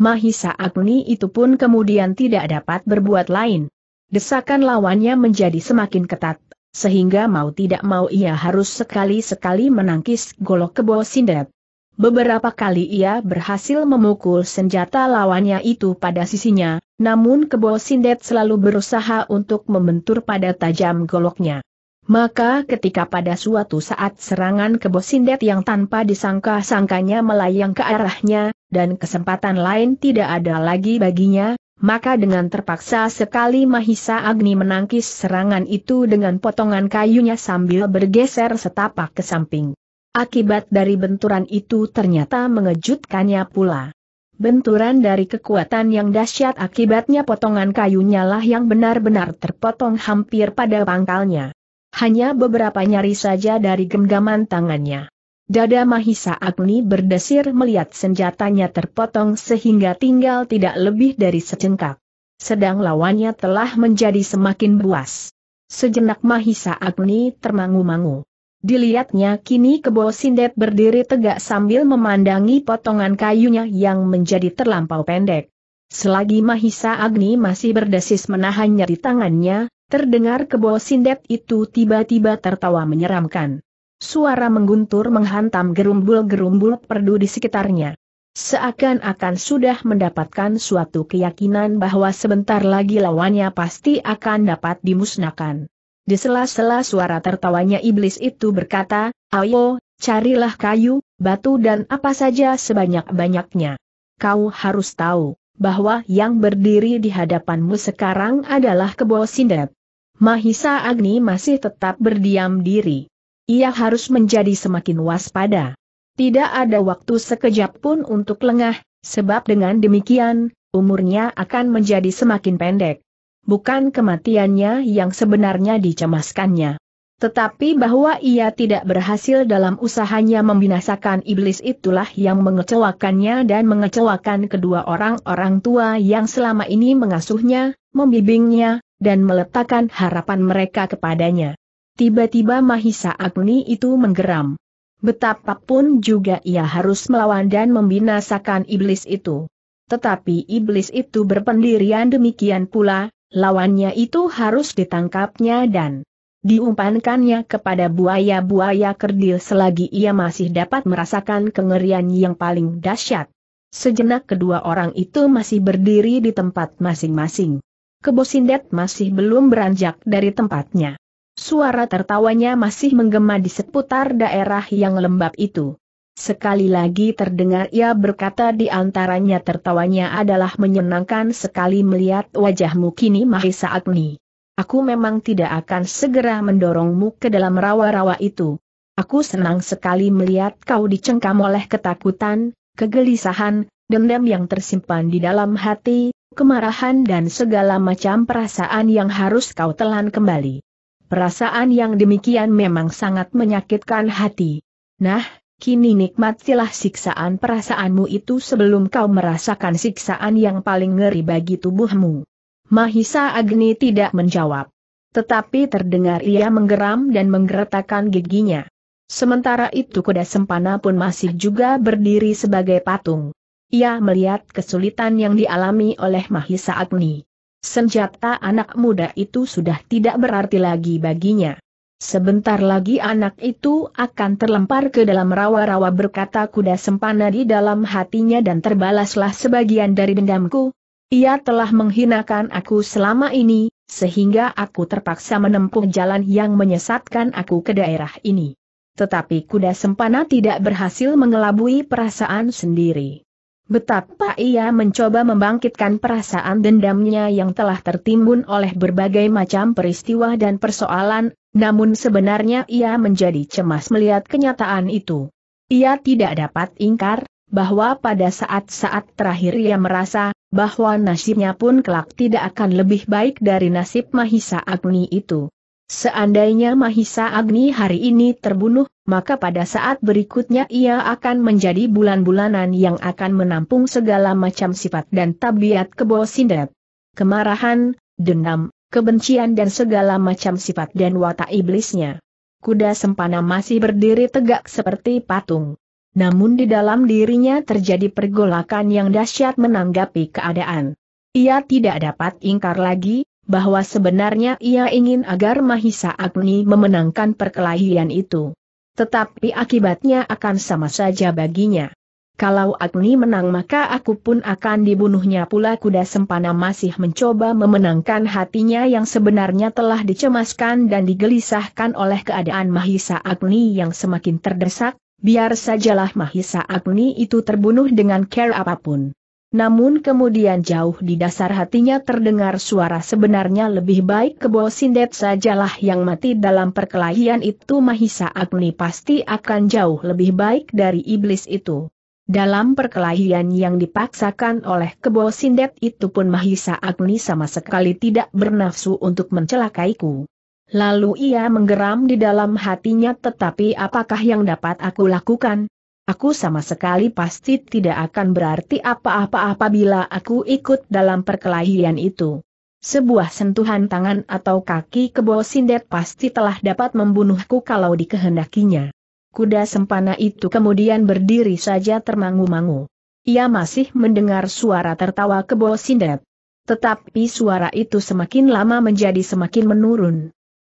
Mahisa Agni itu pun kemudian tidak dapat berbuat lain. Desakan lawannya menjadi semakin ketat, sehingga mau tidak mau ia harus sekali-sekali menangkis golok kebo sindet. Beberapa kali ia berhasil memukul senjata lawannya itu pada sisinya, namun kebo sindet selalu berusaha untuk membentur pada tajam goloknya. Maka ketika pada suatu saat serangan kebo sindet yang tanpa disangka-sangkanya melayang ke arahnya, dan kesempatan lain tidak ada lagi baginya, maka dengan terpaksa sekali Mahisa Agni menangkis serangan itu dengan potongan kayunya sambil bergeser setapak ke samping. Akibat dari benturan itu ternyata mengejutkannya pula. Benturan dari kekuatan yang dahsyat akibatnya potongan kayunya lah yang benar-benar terpotong hampir pada pangkalnya. Hanya beberapa nyari saja dari genggaman tangannya. Dada Mahisa Agni berdesir melihat senjatanya terpotong sehingga tinggal tidak lebih dari secengkak. Sedang lawannya telah menjadi semakin buas. Sejenak Mahisa Agni termangu-mangu. Dilihatnya kini kebo sindet berdiri tegak sambil memandangi potongan kayunya yang menjadi terlampau pendek. Selagi Mahisa Agni masih berdesis menahannya di tangannya, terdengar kebo sindet itu tiba-tiba tertawa menyeramkan. Suara mengguntur menghantam gerumbul-gerumbul perdu di sekitarnya. Seakan-akan sudah mendapatkan suatu keyakinan bahwa sebentar lagi lawannya pasti akan dapat dimusnahkan. Di sela-sela suara tertawanya iblis itu berkata, Ayo, carilah kayu, batu dan apa saja sebanyak-banyaknya. Kau harus tahu, bahwa yang berdiri di hadapanmu sekarang adalah kebo sindet. Mahisa Agni masih tetap berdiam diri. Ia harus menjadi semakin waspada. Tidak ada waktu sekejap pun untuk lengah, sebab dengan demikian, umurnya akan menjadi semakin pendek bukan kematiannya yang sebenarnya dicemaskannya. Tetapi bahwa ia tidak berhasil dalam usahanya membinasakan iblis itulah yang mengecewakannya dan mengecewakan kedua orang-orang tua yang selama ini mengasuhnya, membimbingnya, dan meletakkan harapan mereka kepadanya. Tiba-tiba Mahisa Agni itu menggeram. Betapapun juga ia harus melawan dan membinasakan iblis itu. Tetapi iblis itu berpendirian demikian pula, lawannya itu harus ditangkapnya dan diumpankannya kepada buaya-buaya kerdil selagi ia masih dapat merasakan kengerian yang paling dahsyat. Sejenak kedua orang itu masih berdiri di tempat masing-masing. Kebosindet masih belum beranjak dari tempatnya. Suara tertawanya masih menggema di seputar daerah yang lembab itu. Sekali lagi terdengar ia berkata di antaranya tertawanya adalah menyenangkan sekali melihat wajahmu kini Mahisa Agni. Aku memang tidak akan segera mendorongmu ke dalam rawa-rawa itu. Aku senang sekali melihat kau dicengkam oleh ketakutan, kegelisahan, dendam yang tersimpan di dalam hati, kemarahan dan segala macam perasaan yang harus kau telan kembali. Perasaan yang demikian memang sangat menyakitkan hati. Nah, kini nikmatilah siksaan perasaanmu itu sebelum kau merasakan siksaan yang paling ngeri bagi tubuhmu. Mahisa Agni tidak menjawab. Tetapi terdengar ia menggeram dan menggeretakkan giginya. Sementara itu kuda sempana pun masih juga berdiri sebagai patung. Ia melihat kesulitan yang dialami oleh Mahisa Agni. Senjata anak muda itu sudah tidak berarti lagi baginya. Sebentar lagi anak itu akan terlempar ke dalam rawa-rawa berkata kuda sempana di dalam hatinya dan terbalaslah sebagian dari dendamku. Ia telah menghinakan aku selama ini, sehingga aku terpaksa menempuh jalan yang menyesatkan aku ke daerah ini. Tetapi kuda sempana tidak berhasil mengelabui perasaan sendiri. Betapa ia mencoba membangkitkan perasaan dendamnya yang telah tertimbun oleh berbagai macam peristiwa dan persoalan namun sebenarnya ia menjadi cemas melihat kenyataan itu. Ia tidak dapat ingkar, bahwa pada saat-saat terakhir ia merasa, bahwa nasibnya pun kelak tidak akan lebih baik dari nasib Mahisa Agni itu. Seandainya Mahisa Agni hari ini terbunuh, maka pada saat berikutnya ia akan menjadi bulan-bulanan yang akan menampung segala macam sifat dan tabiat kebosindet. Kemarahan, dendam, kebencian dan segala macam sifat dan watak iblisnya. Kuda sempana masih berdiri tegak seperti patung. Namun di dalam dirinya terjadi pergolakan yang dahsyat menanggapi keadaan. Ia tidak dapat ingkar lagi, bahwa sebenarnya ia ingin agar Mahisa Agni memenangkan perkelahian itu. Tetapi akibatnya akan sama saja baginya. Kalau Agni menang maka aku pun akan dibunuhnya pula kuda sempana masih mencoba memenangkan hatinya yang sebenarnya telah dicemaskan dan digelisahkan oleh keadaan Mahisa Agni yang semakin terdesak, biar sajalah Mahisa Agni itu terbunuh dengan care apapun. Namun kemudian jauh di dasar hatinya terdengar suara sebenarnya lebih baik kebo sindet sajalah yang mati dalam perkelahian itu Mahisa Agni pasti akan jauh lebih baik dari iblis itu. Dalam perkelahian yang dipaksakan oleh kebo sindet itu pun Mahisa Agni sama sekali tidak bernafsu untuk mencelakaiku. Lalu ia menggeram di dalam hatinya tetapi apakah yang dapat aku lakukan? Aku sama sekali pasti tidak akan berarti apa-apa apabila aku ikut dalam perkelahian itu. Sebuah sentuhan tangan atau kaki kebo sindet pasti telah dapat membunuhku kalau dikehendakinya. Kuda sempana itu kemudian berdiri saja termangu-mangu. Ia masih mendengar suara tertawa kebo sindet. Tetapi suara itu semakin lama menjadi semakin menurun.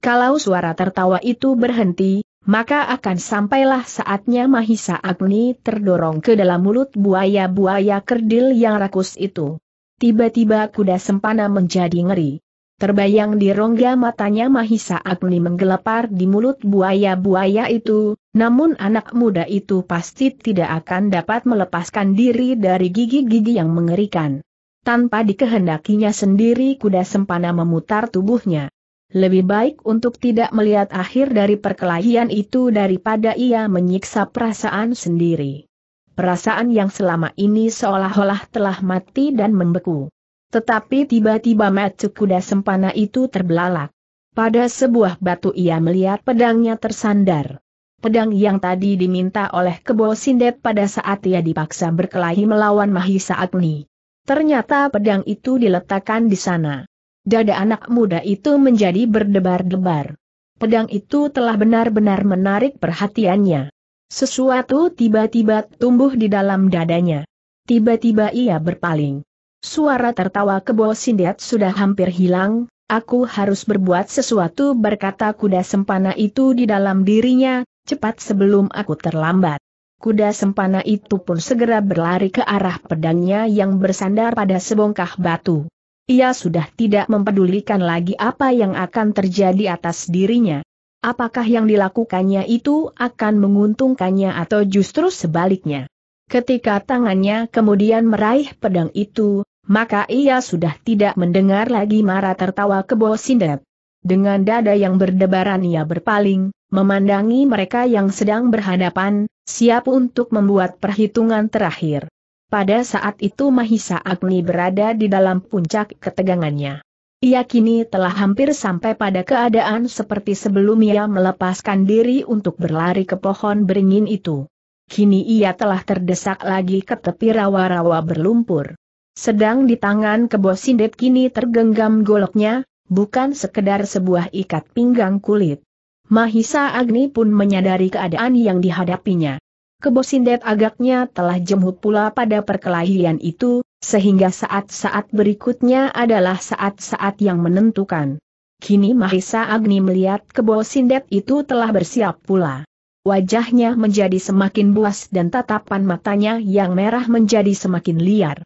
Kalau suara tertawa itu berhenti, maka akan sampailah saatnya Mahisa Agni terdorong ke dalam mulut buaya-buaya kerdil yang rakus itu. Tiba-tiba kuda sempana menjadi ngeri. Terbayang di rongga matanya Mahisa Agni menggelepar di mulut buaya-buaya itu, namun anak muda itu pasti tidak akan dapat melepaskan diri dari gigi-gigi yang mengerikan. Tanpa dikehendakinya sendiri kuda sempana memutar tubuhnya. Lebih baik untuk tidak melihat akhir dari perkelahian itu daripada ia menyiksa perasaan sendiri. Perasaan yang selama ini seolah-olah telah mati dan membeku. Tetapi tiba-tiba mata kuda sempana itu terbelalak. Pada sebuah batu ia melihat pedangnya tersandar. Pedang yang tadi diminta oleh Kebo Sindet pada saat ia dipaksa berkelahi melawan Mahisa Agni. Ternyata pedang itu diletakkan di sana. Dada anak muda itu menjadi berdebar-debar. Pedang itu telah benar-benar menarik perhatiannya. Sesuatu tiba-tiba tumbuh di dalam dadanya. Tiba-tiba ia berpaling. Suara tertawa kebo Sindet sudah hampir hilang, aku harus berbuat sesuatu berkata kuda sempana itu di dalam dirinya, cepat sebelum aku terlambat. Kuda sempana itu pun segera berlari ke arah pedangnya yang bersandar pada sebongkah batu. Ia sudah tidak mempedulikan lagi apa yang akan terjadi atas dirinya. Apakah yang dilakukannya itu akan menguntungkannya atau justru sebaliknya? Ketika tangannya kemudian meraih pedang itu, maka ia sudah tidak mendengar lagi Mara tertawa kebo sindet. Dengan dada yang berdebaran ia berpaling, memandangi mereka yang sedang berhadapan, siap untuk membuat perhitungan terakhir. Pada saat itu Mahisa Agni berada di dalam puncak ketegangannya. Ia kini telah hampir sampai pada keadaan seperti sebelum ia melepaskan diri untuk berlari ke pohon beringin itu. Kini ia telah terdesak lagi ke tepi rawa-rawa berlumpur. Sedang di tangan kebo sindet kini tergenggam goloknya, bukan sekedar sebuah ikat pinggang kulit. Mahisa Agni pun menyadari keadaan yang dihadapinya. Kebo sindet agaknya telah jemu pula pada perkelahian itu, sehingga saat-saat berikutnya adalah saat-saat yang menentukan. Kini Mahisa Agni melihat kebo sindet itu telah bersiap pula. Wajahnya menjadi semakin buas dan tatapan matanya yang merah menjadi semakin liar.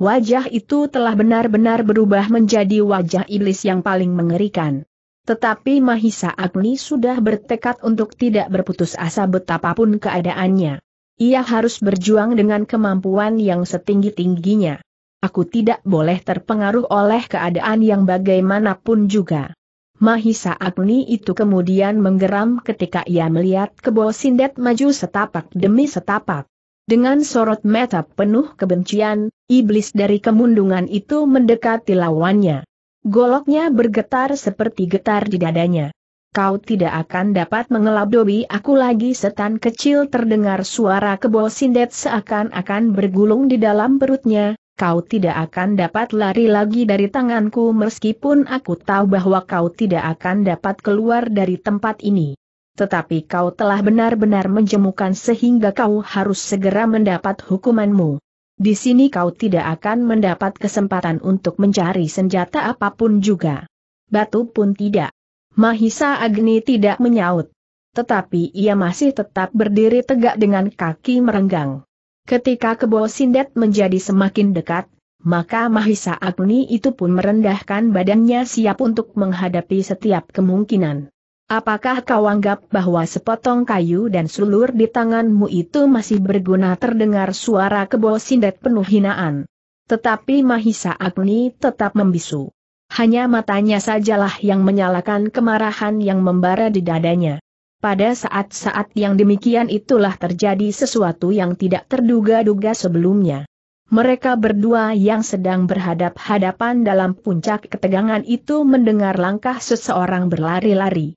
Wajah itu telah benar-benar berubah menjadi wajah iblis yang paling mengerikan. Tetapi Mahisa Agni sudah bertekad untuk tidak berputus asa betapapun keadaannya. Ia harus berjuang dengan kemampuan yang setinggi-tingginya. Aku tidak boleh terpengaruh oleh keadaan yang bagaimanapun juga. Mahisa Agni itu kemudian menggeram ketika ia melihat kebo sindet maju setapak demi setapak. Dengan sorot mata penuh kebencian, Iblis dari kemundungan itu mendekati lawannya. Goloknya bergetar seperti getar di dadanya. Kau tidak akan dapat mengelabui aku lagi setan kecil terdengar suara kebo sindet seakan-akan bergulung di dalam perutnya, kau tidak akan dapat lari lagi dari tanganku meskipun aku tahu bahwa kau tidak akan dapat keluar dari tempat ini. Tetapi kau telah benar-benar menjemukan sehingga kau harus segera mendapat hukumanmu. Di sini kau tidak akan mendapat kesempatan untuk mencari senjata apapun juga. Batu pun tidak. Mahisa Agni tidak menyaut. Tetapi ia masih tetap berdiri tegak dengan kaki merenggang. Ketika kebo sindet menjadi semakin dekat, maka Mahisa Agni itu pun merendahkan badannya siap untuk menghadapi setiap kemungkinan. Apakah kau anggap bahwa sepotong kayu dan sulur di tanganmu itu masih berguna terdengar suara kebo sindet penuh hinaan? Tetapi Mahisa Agni tetap membisu. Hanya matanya sajalah yang menyalakan kemarahan yang membara di dadanya. Pada saat-saat yang demikian itulah terjadi sesuatu yang tidak terduga-duga sebelumnya. Mereka berdua yang sedang berhadap-hadapan dalam puncak ketegangan itu mendengar langkah seseorang berlari-lari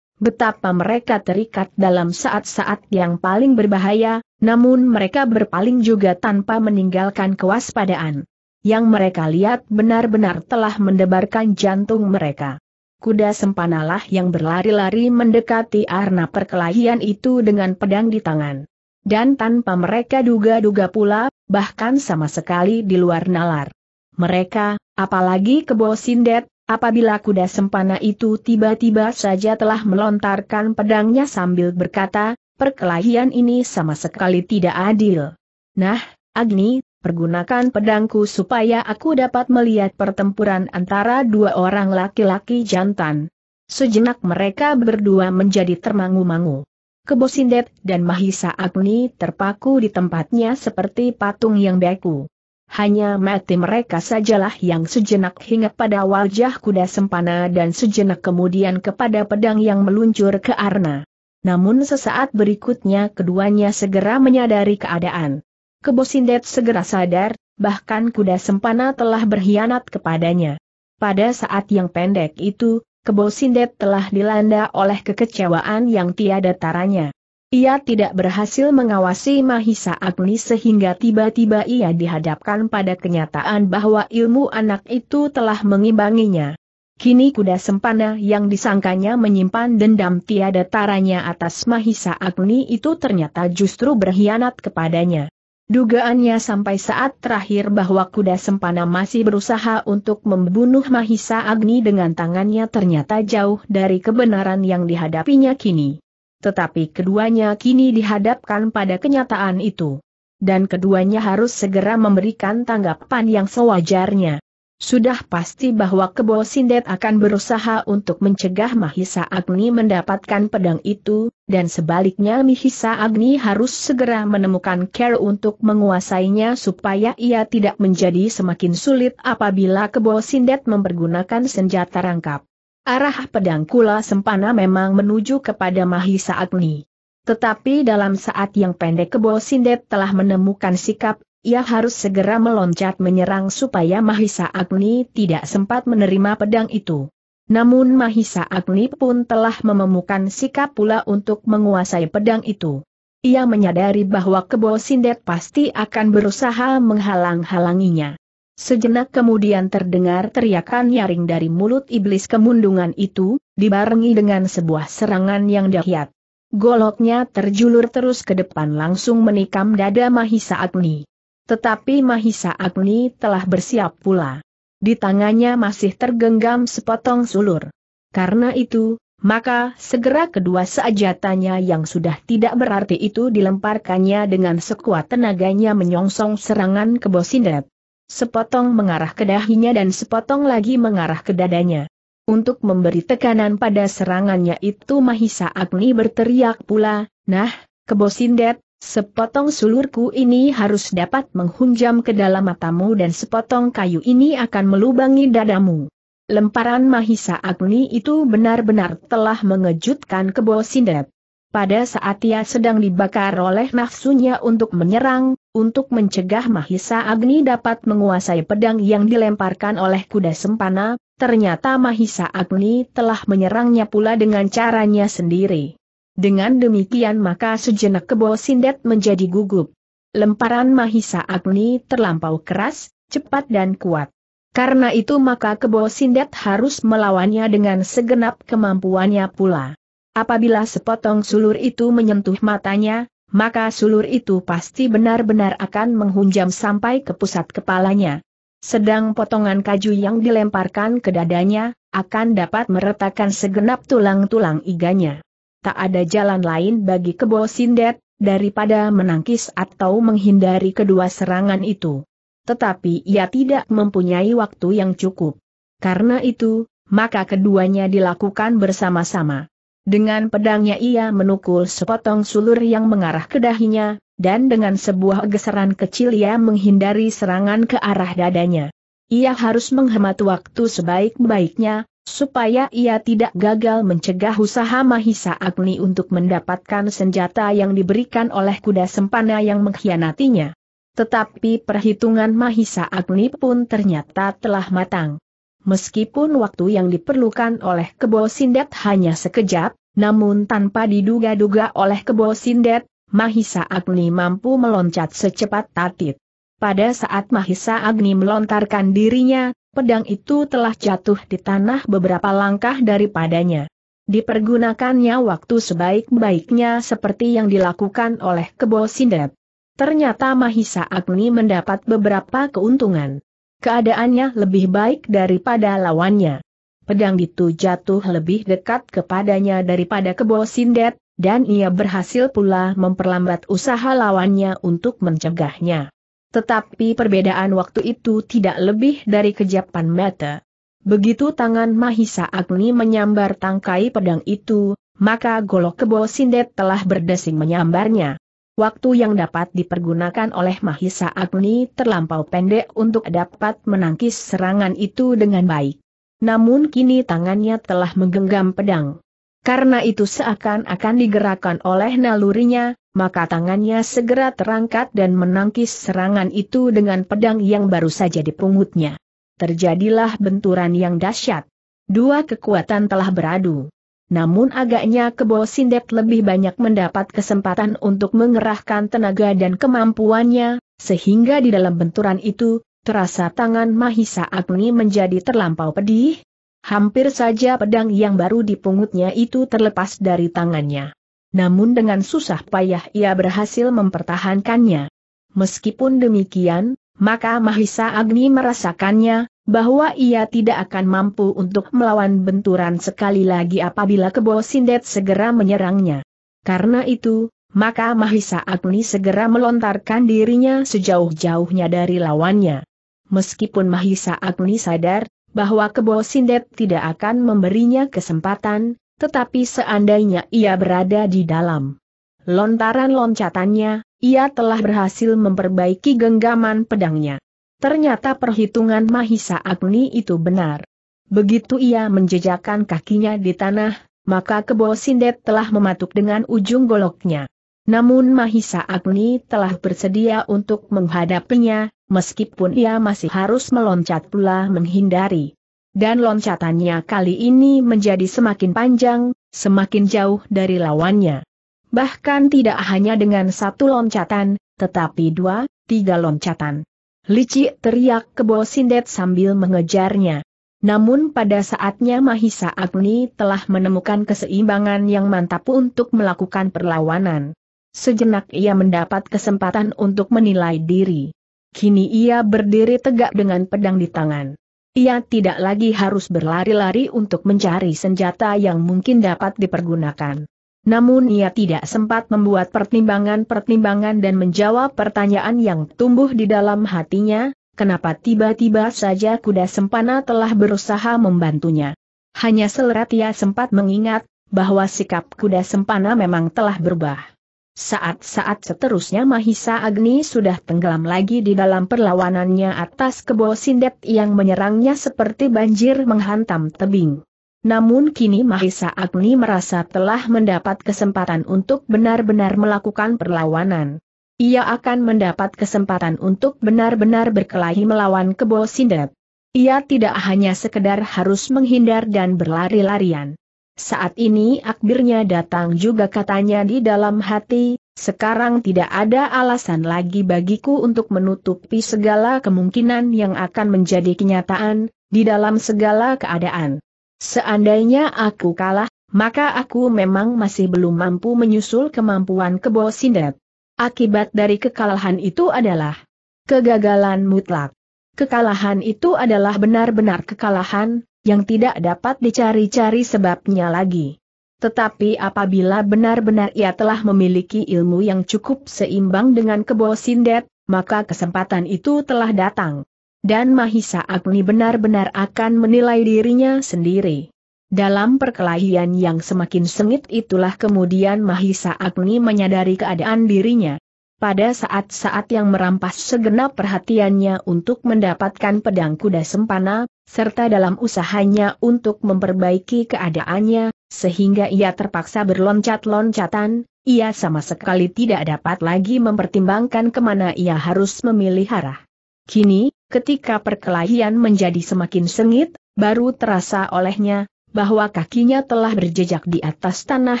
betapa mereka terikat dalam saat-saat yang paling berbahaya, namun mereka berpaling juga tanpa meninggalkan kewaspadaan. Yang mereka lihat benar-benar telah mendebarkan jantung mereka. Kuda sempanalah yang berlari-lari mendekati arna perkelahian itu dengan pedang di tangan. Dan tanpa mereka duga-duga pula, bahkan sama sekali di luar nalar. Mereka, apalagi kebo sindet, Apabila kuda sempana itu tiba-tiba saja telah melontarkan pedangnya sambil berkata, perkelahian ini sama sekali tidak adil. Nah, Agni, pergunakan pedangku supaya aku dapat melihat pertempuran antara dua orang laki-laki jantan. Sejenak mereka berdua menjadi termangu-mangu. Kebosindet dan Mahisa Agni terpaku di tempatnya seperti patung yang beku hanya mati mereka sajalah yang sejenak hingga pada wajah kuda sempana dan sejenak kemudian kepada pedang yang meluncur ke Arna. Namun sesaat berikutnya keduanya segera menyadari keadaan. Kebosindet segera sadar, bahkan kuda sempana telah berkhianat kepadanya. Pada saat yang pendek itu, Kebosindet telah dilanda oleh kekecewaan yang tiada taranya. Ia tidak berhasil mengawasi Mahisa Agni sehingga tiba-tiba ia dihadapkan pada kenyataan bahwa ilmu anak itu telah mengimbanginya. Kini kuda sempana yang disangkanya menyimpan dendam tiada taranya atas Mahisa Agni itu ternyata justru berkhianat kepadanya. Dugaannya sampai saat terakhir bahwa kuda sempana masih berusaha untuk membunuh Mahisa Agni dengan tangannya ternyata jauh dari kebenaran yang dihadapinya kini tetapi keduanya kini dihadapkan pada kenyataan itu. Dan keduanya harus segera memberikan tanggapan yang sewajarnya. Sudah pasti bahwa Kebo Sindet akan berusaha untuk mencegah Mahisa Agni mendapatkan pedang itu, dan sebaliknya Mahisa Agni harus segera menemukan care untuk menguasainya supaya ia tidak menjadi semakin sulit apabila Kebo Sindet mempergunakan senjata rangkap. Arah pedang kula sempana memang menuju kepada Mahisa Agni. Tetapi dalam saat yang pendek Kebo Sindet telah menemukan sikap, ia harus segera meloncat menyerang supaya Mahisa Agni tidak sempat menerima pedang itu. Namun Mahisa Agni pun telah mememukan sikap pula untuk menguasai pedang itu. Ia menyadari bahwa Kebo Sindet pasti akan berusaha menghalang-halanginya. Sejenak kemudian terdengar teriakan nyaring dari mulut iblis kemundungan itu, dibarengi dengan sebuah serangan yang dahsyat. Goloknya terjulur terus ke depan langsung menikam dada Mahisa Agni. Tetapi Mahisa Agni telah bersiap pula. Di tangannya masih tergenggam sepotong sulur. Karena itu, maka segera kedua seajatannya yang sudah tidak berarti itu dilemparkannya dengan sekuat tenaganya menyongsong serangan ke Bosindet sepotong mengarah ke dahinya dan sepotong lagi mengarah ke dadanya. Untuk memberi tekanan pada serangannya itu Mahisa Agni berteriak pula, Nah, kebosindet, sepotong sulurku ini harus dapat menghunjam ke dalam matamu dan sepotong kayu ini akan melubangi dadamu. Lemparan Mahisa Agni itu benar-benar telah mengejutkan kebosindet. Pada saat ia sedang dibakar oleh nafsunya untuk menyerang, untuk mencegah Mahisa Agni dapat menguasai pedang yang dilemparkan oleh kuda sempana, ternyata Mahisa Agni telah menyerangnya pula dengan caranya sendiri. Dengan demikian maka sejenak kebo sindet menjadi gugup. Lemparan Mahisa Agni terlampau keras, cepat dan kuat. Karena itu maka kebo sindet harus melawannya dengan segenap kemampuannya pula. Apabila sepotong sulur itu menyentuh matanya, maka sulur itu pasti benar-benar akan menghunjam sampai ke pusat kepalanya. Sedang potongan kaju yang dilemparkan ke dadanya, akan dapat meretakkan segenap tulang-tulang iganya. Tak ada jalan lain bagi kebo sindet, daripada menangkis atau menghindari kedua serangan itu. Tetapi ia tidak mempunyai waktu yang cukup. Karena itu, maka keduanya dilakukan bersama-sama. Dengan pedangnya ia menukul sepotong sulur yang mengarah ke dahinya, dan dengan sebuah geseran kecil ia menghindari serangan ke arah dadanya. Ia harus menghemat waktu sebaik-baiknya, supaya ia tidak gagal mencegah usaha Mahisa Agni untuk mendapatkan senjata yang diberikan oleh kuda sempana yang mengkhianatinya. Tetapi perhitungan Mahisa Agni pun ternyata telah matang. Meskipun waktu yang diperlukan oleh Kebo Sindet hanya sekejap, namun tanpa diduga-duga oleh Kebo Sindet, Mahisa Agni mampu meloncat secepat tatit. Pada saat Mahisa Agni melontarkan dirinya, pedang itu telah jatuh di tanah beberapa langkah daripadanya. Dipergunakannya waktu sebaik-baiknya seperti yang dilakukan oleh Kebo Sindet. Ternyata Mahisa Agni mendapat beberapa keuntungan. Keadaannya lebih baik daripada lawannya. Pedang itu jatuh lebih dekat kepadanya daripada kebo sindet, dan ia berhasil pula memperlambat usaha lawannya untuk mencegahnya. Tetapi perbedaan waktu itu tidak lebih dari kejapan mata. Begitu tangan Mahisa Agni menyambar tangkai pedang itu, maka golok kebo sindet telah berdesing menyambarnya. Waktu yang dapat dipergunakan oleh Mahisa Agni terlampau pendek untuk dapat menangkis serangan itu dengan baik. Namun kini tangannya telah menggenggam pedang. Karena itu seakan-akan digerakkan oleh nalurinya, maka tangannya segera terangkat dan menangkis serangan itu dengan pedang yang baru saja dipungutnya. Terjadilah benturan yang dahsyat. Dua kekuatan telah beradu namun agaknya Kebo Sindet lebih banyak mendapat kesempatan untuk mengerahkan tenaga dan kemampuannya, sehingga di dalam benturan itu, terasa tangan Mahisa Agni menjadi terlampau pedih, Hampir saja pedang yang baru dipungutnya itu terlepas dari tangannya. Namun dengan susah payah ia berhasil mempertahankannya. Meskipun demikian, maka Mahisa Agni merasakannya, bahwa ia tidak akan mampu untuk melawan benturan sekali lagi apabila Kebo Sindet segera menyerangnya. Karena itu, maka Mahisa Agni segera melontarkan dirinya sejauh-jauhnya dari lawannya. Meskipun Mahisa Agni sadar bahwa Kebo Sindet tidak akan memberinya kesempatan, tetapi seandainya ia berada di dalam lontaran loncatannya, ia telah berhasil memperbaiki genggaman pedangnya. Ternyata perhitungan Mahisa Agni itu benar. Begitu ia menjejakkan kakinya di tanah, maka kebo sindet telah mematuk dengan ujung goloknya. Namun Mahisa Agni telah bersedia untuk menghadapinya, meskipun ia masih harus meloncat pula menghindari. Dan loncatannya kali ini menjadi semakin panjang, semakin jauh dari lawannya. Bahkan tidak hanya dengan satu loncatan, tetapi dua, tiga loncatan. Licik teriak ke bawah Sindet sambil mengejarnya. Namun pada saatnya Mahisa Agni telah menemukan keseimbangan yang mantap untuk melakukan perlawanan. Sejenak ia mendapat kesempatan untuk menilai diri. Kini ia berdiri tegak dengan pedang di tangan. Ia tidak lagi harus berlari-lari untuk mencari senjata yang mungkin dapat dipergunakan. Namun ia tidak sempat membuat pertimbangan-pertimbangan dan menjawab pertanyaan yang tumbuh di dalam hatinya, kenapa tiba-tiba saja kuda sempana telah berusaha membantunya. Hanya selerat ia sempat mengingat, bahwa sikap kuda sempana memang telah berubah. Saat-saat seterusnya Mahisa Agni sudah tenggelam lagi di dalam perlawanannya atas kebo sindet yang menyerangnya seperti banjir menghantam tebing. Namun kini Mahisa Agni merasa telah mendapat kesempatan untuk benar-benar melakukan perlawanan. Ia akan mendapat kesempatan untuk benar-benar berkelahi melawan Kebo Sindet. Ia tidak hanya sekedar harus menghindar dan berlari-larian. Saat ini akbirnya datang juga katanya di dalam hati, sekarang tidak ada alasan lagi bagiku untuk menutupi segala kemungkinan yang akan menjadi kenyataan, di dalam segala keadaan. Seandainya aku kalah, maka aku memang masih belum mampu menyusul kemampuan kebo sindet. Akibat dari kekalahan itu adalah kegagalan mutlak. Kekalahan itu adalah benar-benar kekalahan, yang tidak dapat dicari-cari sebabnya lagi. Tetapi apabila benar-benar ia telah memiliki ilmu yang cukup seimbang dengan kebo sindet, maka kesempatan itu telah datang dan Mahisa Agni benar-benar akan menilai dirinya sendiri. Dalam perkelahian yang semakin sengit itulah kemudian Mahisa Agni menyadari keadaan dirinya. Pada saat-saat yang merampas segenap perhatiannya untuk mendapatkan pedang kuda sempana, serta dalam usahanya untuk memperbaiki keadaannya, sehingga ia terpaksa berloncat-loncatan, ia sama sekali tidak dapat lagi mempertimbangkan kemana ia harus memilih arah. Kini, Ketika perkelahian menjadi semakin sengit, baru terasa olehnya, bahwa kakinya telah berjejak di atas tanah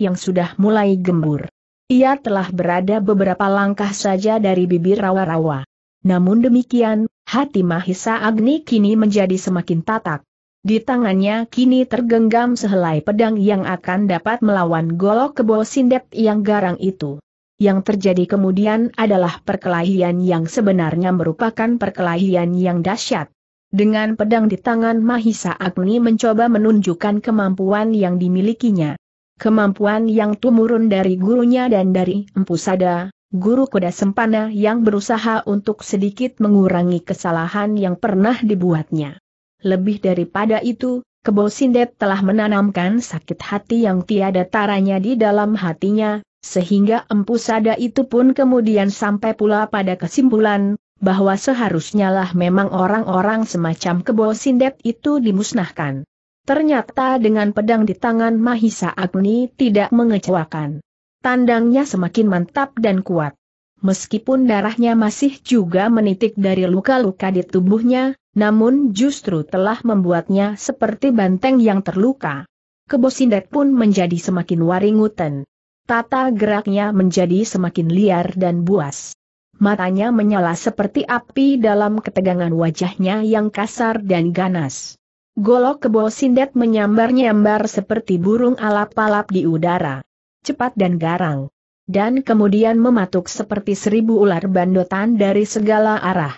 yang sudah mulai gembur. Ia telah berada beberapa langkah saja dari bibir rawa-rawa. Namun demikian, hati Mahisa Agni kini menjadi semakin tatak. Di tangannya kini tergenggam sehelai pedang yang akan dapat melawan golok kebo sindet yang garang itu. Yang terjadi kemudian adalah perkelahian yang sebenarnya merupakan perkelahian yang dahsyat. Dengan pedang di tangan Mahisa Agni mencoba menunjukkan kemampuan yang dimilikinya. Kemampuan yang tumurun dari gurunya dan dari Empu Sada, guru kuda sempana yang berusaha untuk sedikit mengurangi kesalahan yang pernah dibuatnya. Lebih daripada itu, Kebo Sindet telah menanamkan sakit hati yang tiada taranya di dalam hatinya, sehingga Empu Sada itu pun kemudian sampai pula pada kesimpulan, bahwa seharusnya lah memang orang-orang semacam kebo sindet itu dimusnahkan. Ternyata dengan pedang di tangan Mahisa Agni tidak mengecewakan. Tandangnya semakin mantap dan kuat. Meskipun darahnya masih juga menitik dari luka-luka di tubuhnya, namun justru telah membuatnya seperti banteng yang terluka. Kebosindet pun menjadi semakin waringutan. Tata geraknya menjadi semakin liar dan buas. Matanya menyala seperti api dalam ketegangan wajahnya yang kasar dan ganas. Golok kebo sindet menyambar-nyambar seperti burung alap-alap di udara. Cepat dan garang. Dan kemudian mematuk seperti seribu ular bandotan dari segala arah.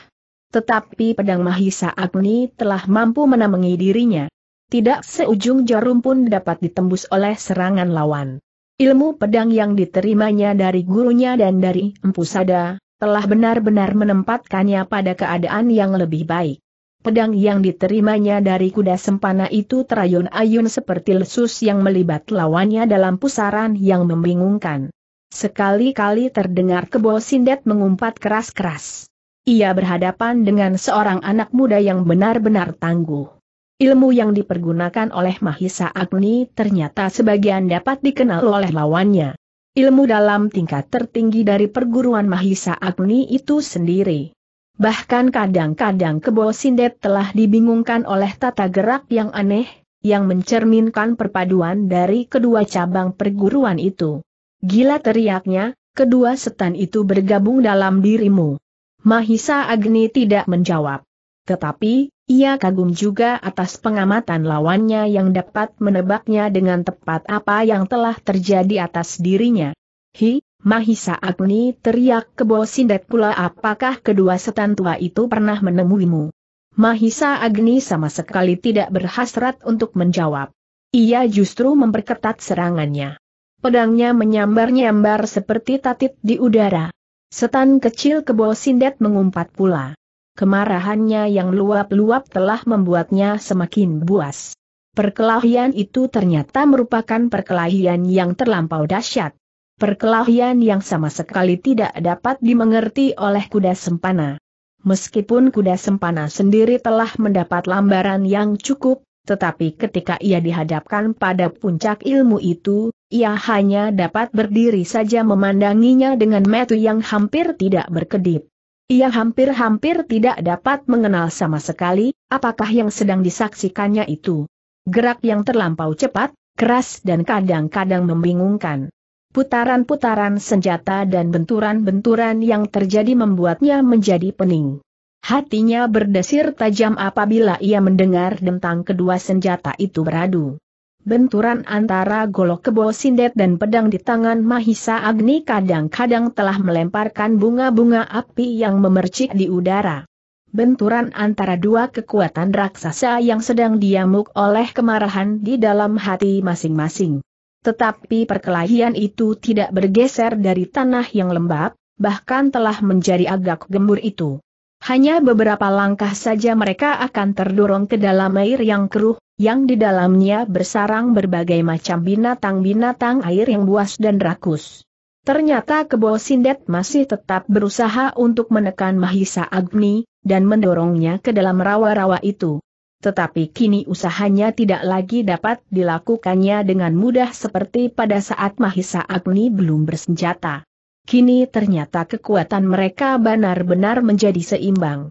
Tetapi pedang Mahisa Agni telah mampu menamengi dirinya. Tidak seujung jarum pun dapat ditembus oleh serangan lawan. Ilmu pedang yang diterimanya dari gurunya dan dari Empu Sada, telah benar-benar menempatkannya pada keadaan yang lebih baik. Pedang yang diterimanya dari kuda sempana itu terayun-ayun seperti lesus yang melibat lawannya dalam pusaran yang membingungkan. Sekali-kali terdengar kebo sindet mengumpat keras-keras. Ia berhadapan dengan seorang anak muda yang benar-benar tangguh. Ilmu yang dipergunakan oleh Mahisa Agni ternyata sebagian dapat dikenal oleh lawannya. Ilmu dalam tingkat tertinggi dari perguruan Mahisa Agni itu sendiri. Bahkan kadang-kadang Kebo Sindet telah dibingungkan oleh tata gerak yang aneh, yang mencerminkan perpaduan dari kedua cabang perguruan itu. Gila teriaknya, kedua setan itu bergabung dalam dirimu. Mahisa Agni tidak menjawab. Tetapi, ia kagum juga atas pengamatan lawannya yang dapat menebaknya dengan tepat apa yang telah terjadi atas dirinya. Hi, Mahisa Agni teriak kebo sindet pula apakah kedua setan tua itu pernah menemuimu. Mahisa Agni sama sekali tidak berhasrat untuk menjawab. Ia justru memperketat serangannya. Pedangnya menyambar-nyambar seperti tatit di udara. Setan kecil kebo sindet mengumpat pula kemarahannya yang luap-luap telah membuatnya semakin buas. Perkelahian itu ternyata merupakan perkelahian yang terlampau dahsyat. Perkelahian yang sama sekali tidak dapat dimengerti oleh kuda sempana. Meskipun kuda sempana sendiri telah mendapat lambaran yang cukup, tetapi ketika ia dihadapkan pada puncak ilmu itu, ia hanya dapat berdiri saja memandanginya dengan metu yang hampir tidak berkedip. Ia hampir-hampir tidak dapat mengenal sama sekali, apakah yang sedang disaksikannya itu. Gerak yang terlampau cepat, keras dan kadang-kadang membingungkan. Putaran-putaran senjata dan benturan-benturan yang terjadi membuatnya menjadi pening. Hatinya berdesir tajam apabila ia mendengar dentang kedua senjata itu beradu benturan antara golok kebo sindet dan pedang di tangan Mahisa Agni kadang-kadang telah melemparkan bunga-bunga api yang memercik di udara. Benturan antara dua kekuatan raksasa yang sedang diamuk oleh kemarahan di dalam hati masing-masing. Tetapi perkelahian itu tidak bergeser dari tanah yang lembab, bahkan telah menjadi agak gembur itu. Hanya beberapa langkah saja mereka akan terdorong ke dalam air yang keruh, yang di dalamnya bersarang berbagai macam binatang-binatang air yang buas dan rakus. Ternyata Kebo Sindet masih tetap berusaha untuk menekan Mahisa Agni, dan mendorongnya ke dalam rawa-rawa itu. Tetapi kini usahanya tidak lagi dapat dilakukannya dengan mudah seperti pada saat Mahisa Agni belum bersenjata kini ternyata kekuatan mereka benar-benar menjadi seimbang.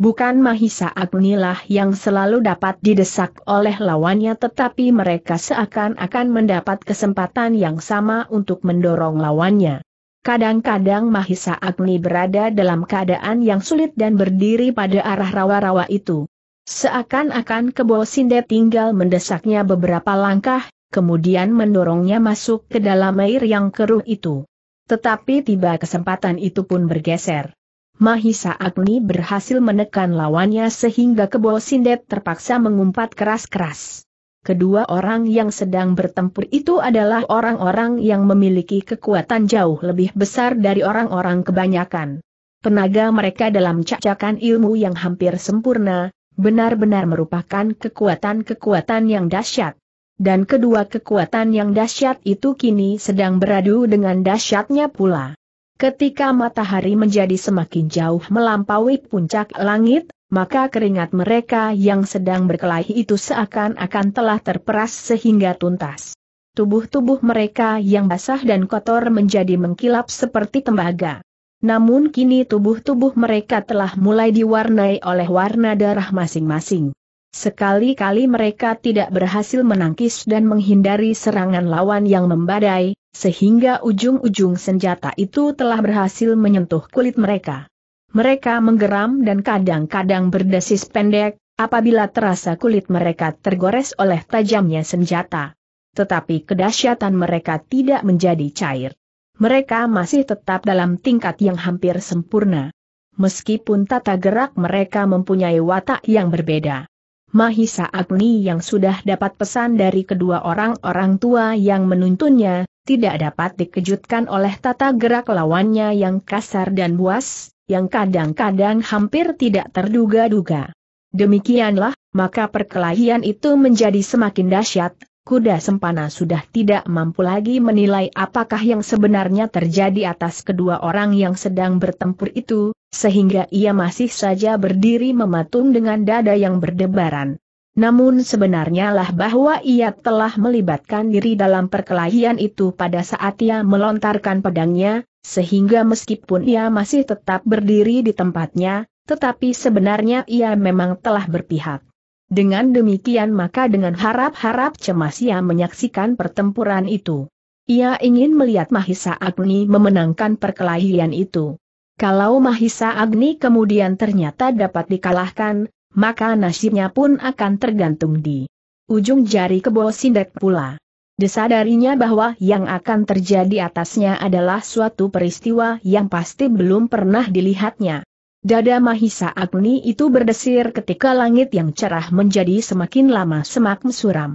Bukan Mahisa Agni lah yang selalu dapat didesak oleh lawannya tetapi mereka seakan-akan mendapat kesempatan yang sama untuk mendorong lawannya. Kadang-kadang Mahisa Agni berada dalam keadaan yang sulit dan berdiri pada arah rawa-rawa itu. Seakan-akan Kebo Sinde tinggal mendesaknya beberapa langkah, kemudian mendorongnya masuk ke dalam air yang keruh itu. Tetapi tiba kesempatan itu pun bergeser. Mahisa Agni berhasil menekan lawannya sehingga Kebo Sindet terpaksa mengumpat keras-keras. Kedua orang yang sedang bertempur itu adalah orang-orang yang memiliki kekuatan jauh lebih besar dari orang-orang kebanyakan. Tenaga mereka dalam cacakan ilmu yang hampir sempurna, benar-benar merupakan kekuatan-kekuatan yang dahsyat dan kedua kekuatan yang dahsyat itu kini sedang beradu dengan dahsyatnya pula. Ketika matahari menjadi semakin jauh melampaui puncak langit, maka keringat mereka yang sedang berkelahi itu seakan-akan telah terperas sehingga tuntas. Tubuh-tubuh mereka yang basah dan kotor menjadi mengkilap seperti tembaga. Namun kini tubuh-tubuh mereka telah mulai diwarnai oleh warna darah masing-masing. Sekali-kali mereka tidak berhasil menangkis dan menghindari serangan lawan yang membadai, sehingga ujung-ujung senjata itu telah berhasil menyentuh kulit mereka. Mereka menggeram dan kadang-kadang berdesis pendek, apabila terasa kulit mereka tergores oleh tajamnya senjata. Tetapi kedahsyatan mereka tidak menjadi cair. Mereka masih tetap dalam tingkat yang hampir sempurna. Meskipun tata gerak mereka mempunyai watak yang berbeda. Mahisa Agni yang sudah dapat pesan dari kedua orang-orang tua yang menuntunnya, tidak dapat dikejutkan oleh tata gerak lawannya yang kasar dan buas, yang kadang-kadang hampir tidak terduga-duga. Demikianlah, maka perkelahian itu menjadi semakin dahsyat, kuda sempana sudah tidak mampu lagi menilai apakah yang sebenarnya terjadi atas kedua orang yang sedang bertempur itu, sehingga ia masih saja berdiri mematung dengan dada yang berdebaran. Namun sebenarnya lah bahwa ia telah melibatkan diri dalam perkelahian itu pada saat ia melontarkan pedangnya, sehingga meskipun ia masih tetap berdiri di tempatnya, tetapi sebenarnya ia memang telah berpihak. Dengan demikian maka dengan harap-harap cemas ia menyaksikan pertempuran itu. Ia ingin melihat Mahisa Agni memenangkan perkelahian itu. Kalau Mahisa Agni kemudian ternyata dapat dikalahkan, maka nasibnya pun akan tergantung di ujung jari kebo sindek pula. Desadarinya bahwa yang akan terjadi atasnya adalah suatu peristiwa yang pasti belum pernah dilihatnya. Dada Mahisa Agni itu berdesir ketika langit yang cerah menjadi semakin lama semakin suram.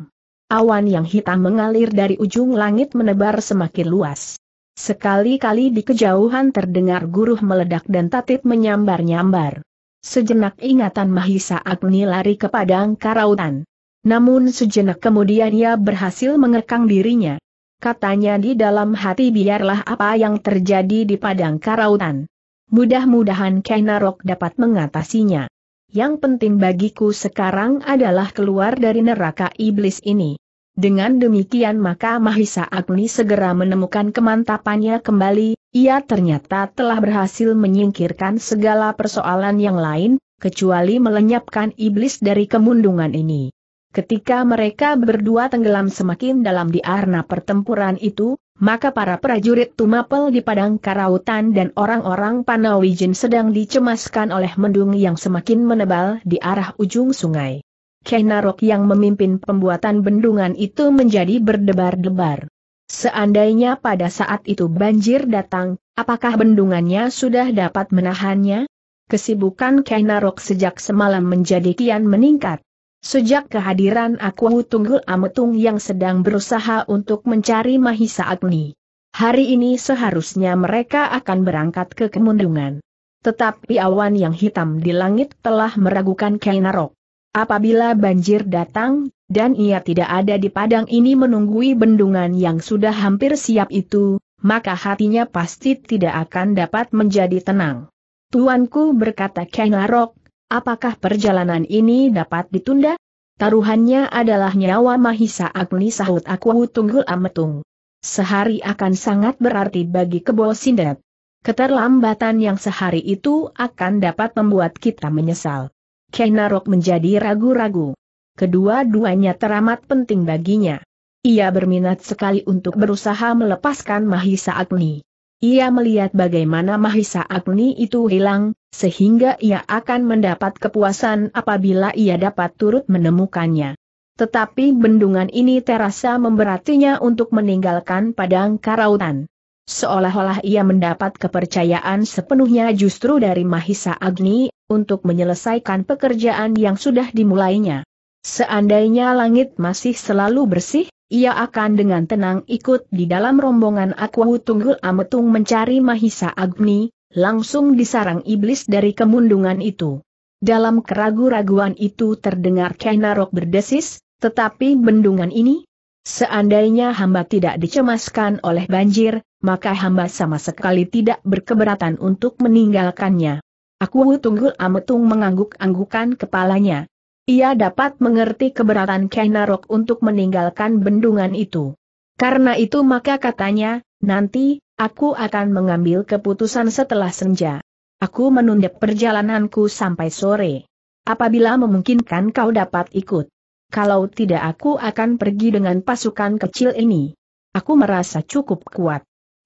Awan yang hitam mengalir dari ujung langit menebar semakin luas. Sekali-kali di kejauhan terdengar guruh meledak dan tatit menyambar-nyambar. Sejenak ingatan Mahisa Agni lari ke padang karautan. Namun sejenak kemudian ia berhasil mengekang dirinya. Katanya di dalam hati biarlah apa yang terjadi di padang karautan. Mudah-mudahan Kainarok dapat mengatasinya. Yang penting bagiku sekarang adalah keluar dari neraka iblis ini. Dengan demikian maka Mahisa Agni segera menemukan kemantapannya kembali, ia ternyata telah berhasil menyingkirkan segala persoalan yang lain, kecuali melenyapkan iblis dari kemundungan ini. Ketika mereka berdua tenggelam semakin dalam di arena pertempuran itu, maka para prajurit Tumapel di Padang Karautan dan orang-orang Panawijen sedang dicemaskan oleh mendung yang semakin menebal di arah ujung sungai. Kenarok yang memimpin pembuatan bendungan itu menjadi berdebar-debar. Seandainya pada saat itu banjir datang, apakah bendungannya sudah dapat menahannya? Kesibukan Kenarok sejak semalam menjadi kian meningkat. Sejak kehadiran aku Tunggul Ametung yang sedang berusaha untuk mencari Mahisa Agni. Hari ini seharusnya mereka akan berangkat ke kemundungan. Tetapi awan yang hitam di langit telah meragukan Kenarok. Apabila banjir datang, dan ia tidak ada di padang ini menunggui bendungan yang sudah hampir siap itu, maka hatinya pasti tidak akan dapat menjadi tenang. Tuanku berkata Arok, apakah perjalanan ini dapat ditunda? Taruhannya adalah nyawa Mahisa Agni sahut aku tunggul ametung. Sehari akan sangat berarti bagi kebo sindet. Keterlambatan yang sehari itu akan dapat membuat kita menyesal. Kenarok menjadi ragu-ragu. Kedua-duanya teramat penting baginya. Ia berminat sekali untuk berusaha melepaskan Mahisa Agni. Ia melihat bagaimana Mahisa Agni itu hilang, sehingga ia akan mendapat kepuasan apabila ia dapat turut menemukannya. Tetapi bendungan ini terasa memberatinya untuk meninggalkan padang karautan. Seolah-olah ia mendapat kepercayaan sepenuhnya justru dari Mahisa Agni untuk menyelesaikan pekerjaan yang sudah dimulainya. Seandainya langit masih selalu bersih, ia akan dengan tenang ikut di dalam rombongan Akwahu Tunggul Ametung mencari Mahisa Agni, langsung disarang iblis dari kemundungan itu. Dalam keragu-raguan itu terdengar Kainarok berdesis, tetapi bendungan ini, seandainya hamba tidak dicemaskan oleh banjir, maka hamba sama sekali tidak berkeberatan untuk meninggalkannya. Aku Tunggul Ametung mengangguk-anggukan kepalanya. Ia dapat mengerti keberatan Kainarok untuk meninggalkan bendungan itu. Karena itu maka katanya, nanti, aku akan mengambil keputusan setelah senja. Aku menunda perjalananku sampai sore. Apabila memungkinkan kau dapat ikut. Kalau tidak aku akan pergi dengan pasukan kecil ini. Aku merasa cukup kuat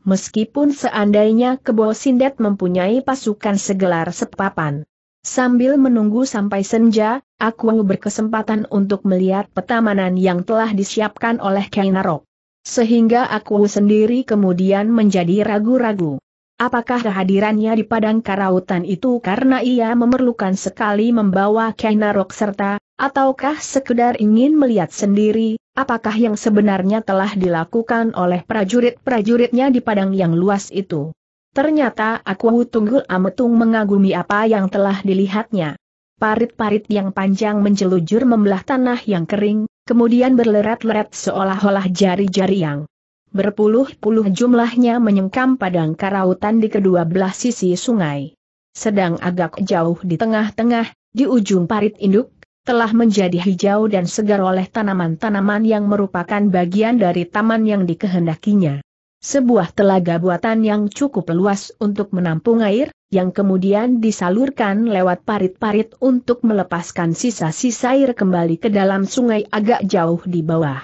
meskipun seandainya Kebo Sindet mempunyai pasukan segelar sepapan. Sambil menunggu sampai senja, aku berkesempatan untuk melihat petamanan yang telah disiapkan oleh Kainarok. Sehingga aku sendiri kemudian menjadi ragu-ragu. Apakah kehadirannya di padang karautan itu karena ia memerlukan sekali membawa Kainarok serta, ataukah sekedar ingin melihat sendiri, apakah yang sebenarnya telah dilakukan oleh prajurit-prajuritnya di padang yang luas itu? Ternyata aku Tunggul Ametung mengagumi apa yang telah dilihatnya. Parit-parit yang panjang menjelujur membelah tanah yang kering, kemudian berleret-leret seolah-olah jari-jari yang Berpuluh-puluh jumlahnya menyengkam padang karautan di kedua belah sisi sungai. Sedang agak jauh di tengah-tengah, di ujung parit induk, telah menjadi hijau dan segar oleh tanaman-tanaman yang merupakan bagian dari taman yang dikehendakinya. Sebuah telaga buatan yang cukup luas untuk menampung air, yang kemudian disalurkan lewat parit-parit untuk melepaskan sisa-sisa air kembali ke dalam sungai agak jauh di bawah.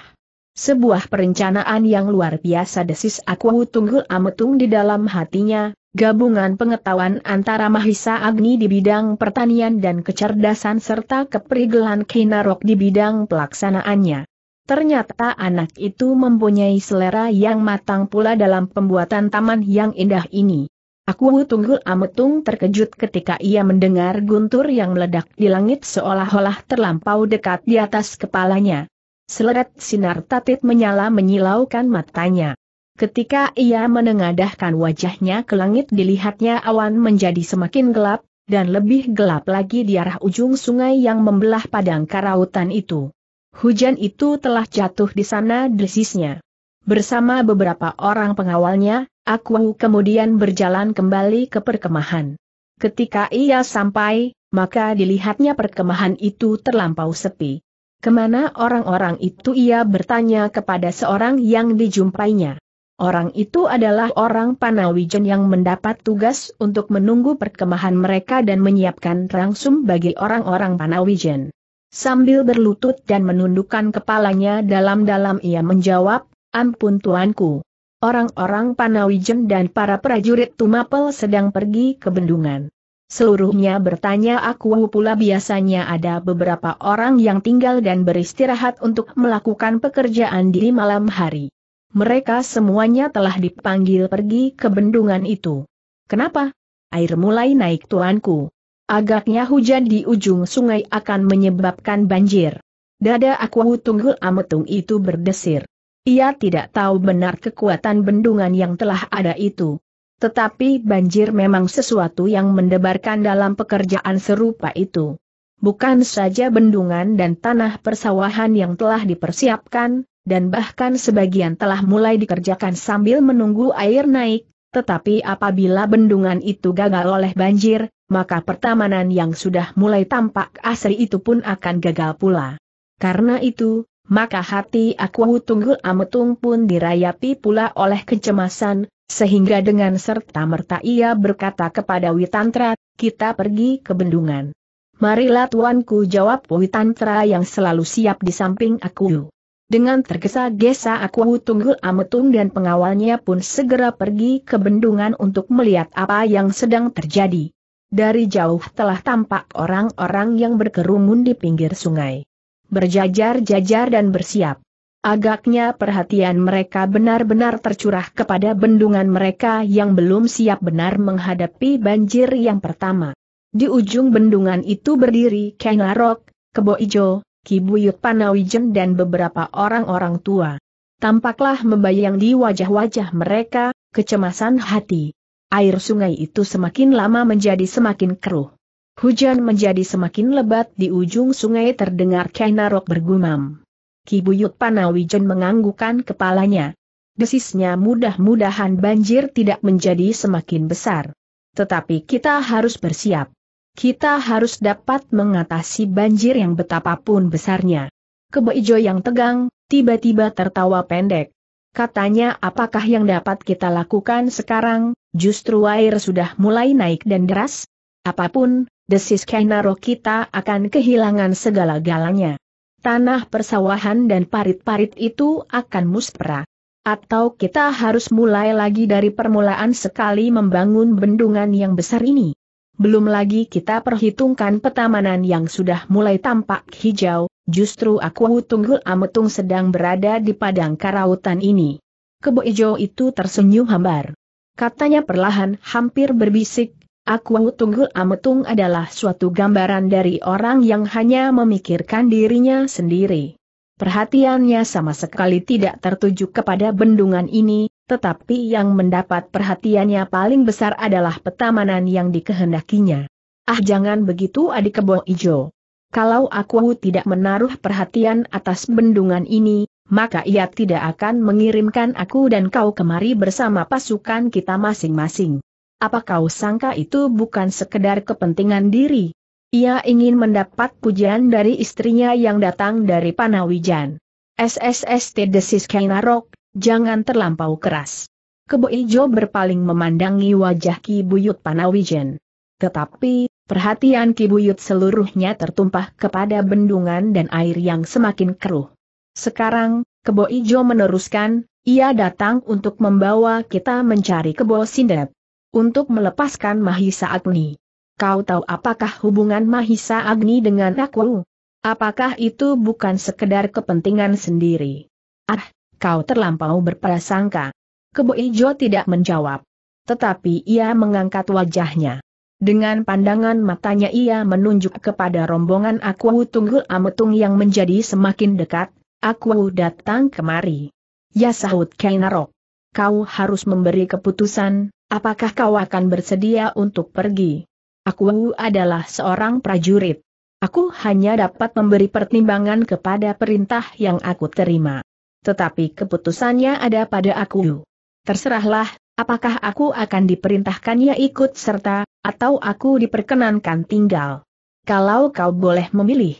Sebuah perencanaan yang luar biasa desis aku tunggul ametung di dalam hatinya, gabungan pengetahuan antara Mahisa Agni di bidang pertanian dan kecerdasan serta keperigelan Kinarok di bidang pelaksanaannya. Ternyata anak itu mempunyai selera yang matang pula dalam pembuatan taman yang indah ini. Aku Tunggul Ametung terkejut ketika ia mendengar guntur yang meledak di langit seolah-olah terlampau dekat di atas kepalanya. Seleret sinar tatit menyala menyilaukan matanya. Ketika ia menengadahkan wajahnya ke langit dilihatnya awan menjadi semakin gelap, dan lebih gelap lagi di arah ujung sungai yang membelah padang karautan itu. Hujan itu telah jatuh di sana desisnya. Bersama beberapa orang pengawalnya, Aku kemudian berjalan kembali ke perkemahan. Ketika ia sampai, maka dilihatnya perkemahan itu terlampau sepi. Kemana orang-orang itu ia bertanya kepada seorang yang dijumpainya. Orang itu adalah orang Panawijen yang mendapat tugas untuk menunggu perkemahan mereka dan menyiapkan rangsum bagi orang-orang Panawijen. Sambil berlutut dan menundukkan kepalanya dalam-dalam ia menjawab, Ampun tuanku. Orang-orang Panawijen dan para prajurit Tumapel sedang pergi ke bendungan. Seluruhnya bertanya aku pula biasanya ada beberapa orang yang tinggal dan beristirahat untuk melakukan pekerjaan di malam hari. Mereka semuanya telah dipanggil pergi ke bendungan itu. Kenapa? Air mulai naik tuanku. Agaknya hujan di ujung sungai akan menyebabkan banjir. Dada aku tunggul ametung itu berdesir. Ia tidak tahu benar kekuatan bendungan yang telah ada itu. Tetapi banjir memang sesuatu yang mendebarkan dalam pekerjaan serupa itu. Bukan saja bendungan dan tanah persawahan yang telah dipersiapkan, dan bahkan sebagian telah mulai dikerjakan sambil menunggu air naik, tetapi apabila bendungan itu gagal oleh banjir, maka pertamanan yang sudah mulai tampak asri itu pun akan gagal pula. Karena itu, maka hati aku Tunggul Ametung pun dirayapi pula oleh kecemasan, sehingga dengan serta-merta ia berkata kepada Witantra, kita pergi ke bendungan. Marilah tuanku jawab Witantra yang selalu siap di samping aku. Dengan tergesa-gesa aku tunggu ametung dan pengawalnya pun segera pergi ke bendungan untuk melihat apa yang sedang terjadi. Dari jauh telah tampak orang-orang yang berkerumun di pinggir sungai. Berjajar-jajar dan bersiap. Agaknya perhatian mereka benar-benar tercurah kepada bendungan mereka yang belum siap benar menghadapi banjir yang pertama. Di ujung bendungan itu berdiri Kenarok, Kebo Ijo, Kibuyut Panawijen dan beberapa orang-orang tua. Tampaklah membayang di wajah-wajah mereka, kecemasan hati. Air sungai itu semakin lama menjadi semakin keruh. Hujan menjadi semakin lebat di ujung sungai terdengar Kenarok bergumam. Ki Buyut Panawijen menganggukan kepalanya. Desisnya mudah-mudahan banjir tidak menjadi semakin besar. Tetapi kita harus bersiap. Kita harus dapat mengatasi banjir yang betapapun besarnya. Keboijo yang tegang, tiba-tiba tertawa pendek. Katanya apakah yang dapat kita lakukan sekarang, justru air sudah mulai naik dan deras? Apapun, desis Kainaro kita akan kehilangan segala-galanya tanah persawahan dan parit-parit itu akan muspra. Atau kita harus mulai lagi dari permulaan sekali membangun bendungan yang besar ini. Belum lagi kita perhitungkan petamanan yang sudah mulai tampak hijau, justru aku Tunggul Ametung sedang berada di padang karautan ini. Kebo Ijo itu tersenyum hambar. Katanya perlahan hampir berbisik, Aku Tunggul Ametung adalah suatu gambaran dari orang yang hanya memikirkan dirinya sendiri. Perhatiannya sama sekali tidak tertuju kepada bendungan ini, tetapi yang mendapat perhatiannya paling besar adalah petamanan yang dikehendakinya. Ah jangan begitu adik kebo ijo. Kalau aku tidak menaruh perhatian atas bendungan ini, maka ia tidak akan mengirimkan aku dan kau kemari bersama pasukan kita masing-masing. Apa kau sangka itu bukan sekedar kepentingan diri? Ia ingin mendapat pujian dari istrinya yang datang dari Panawijan. SSST desis Kainarok, jangan terlampau keras. Kebo Ijo berpaling memandangi wajah Ki Buyut Panawijan. Tetapi, perhatian Ki Buyut seluruhnya tertumpah kepada bendungan dan air yang semakin keruh. Sekarang, Kebo Ijo meneruskan, ia datang untuk membawa kita mencari Kebo Sindep untuk melepaskan Mahisa Agni. Kau tahu apakah hubungan Mahisa Agni dengan aku? Apakah itu bukan sekedar kepentingan sendiri? Ah, kau terlampau berprasangka. Kebo Ijo tidak menjawab. Tetapi ia mengangkat wajahnya. Dengan pandangan matanya ia menunjuk kepada rombongan Aku Tunggul Ametung yang menjadi semakin dekat, Aku datang kemari. Ya sahut Kainarok. Kau harus memberi keputusan, Apakah kau akan bersedia untuk pergi? Aku adalah seorang prajurit. Aku hanya dapat memberi pertimbangan kepada perintah yang aku terima. Tetapi keputusannya ada pada aku. Terserahlah, apakah aku akan diperintahkannya ikut serta, atau aku diperkenankan tinggal. Kalau kau boleh memilih,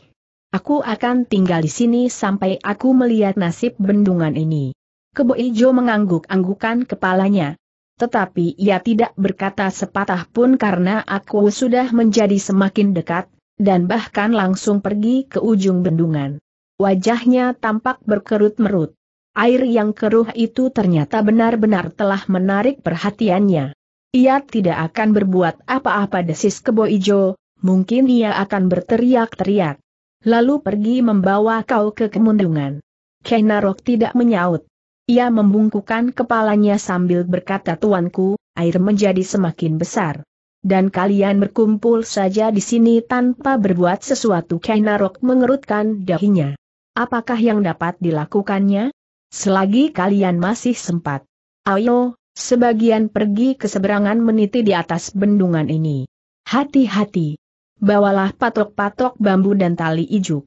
aku akan tinggal di sini sampai aku melihat nasib bendungan ini. Kebo Ijo mengangguk-anggukan kepalanya, tetapi ia tidak berkata sepatah pun karena aku sudah menjadi semakin dekat, dan bahkan langsung pergi ke ujung bendungan. Wajahnya tampak berkerut merut. Air yang keruh itu ternyata benar-benar telah menarik perhatiannya. Ia tidak akan berbuat apa-apa desis kebo ijo, mungkin ia akan berteriak-teriak. Lalu pergi membawa kau ke kemundungan. Kenarok tidak menyaut. Ia membungkukan kepalanya sambil berkata tuanku, air menjadi semakin besar. Dan kalian berkumpul saja di sini tanpa berbuat sesuatu Kainarok mengerutkan dahinya. Apakah yang dapat dilakukannya? Selagi kalian masih sempat. Ayo, sebagian pergi ke seberangan meniti di atas bendungan ini. Hati-hati. Bawalah patok-patok bambu dan tali ijuk.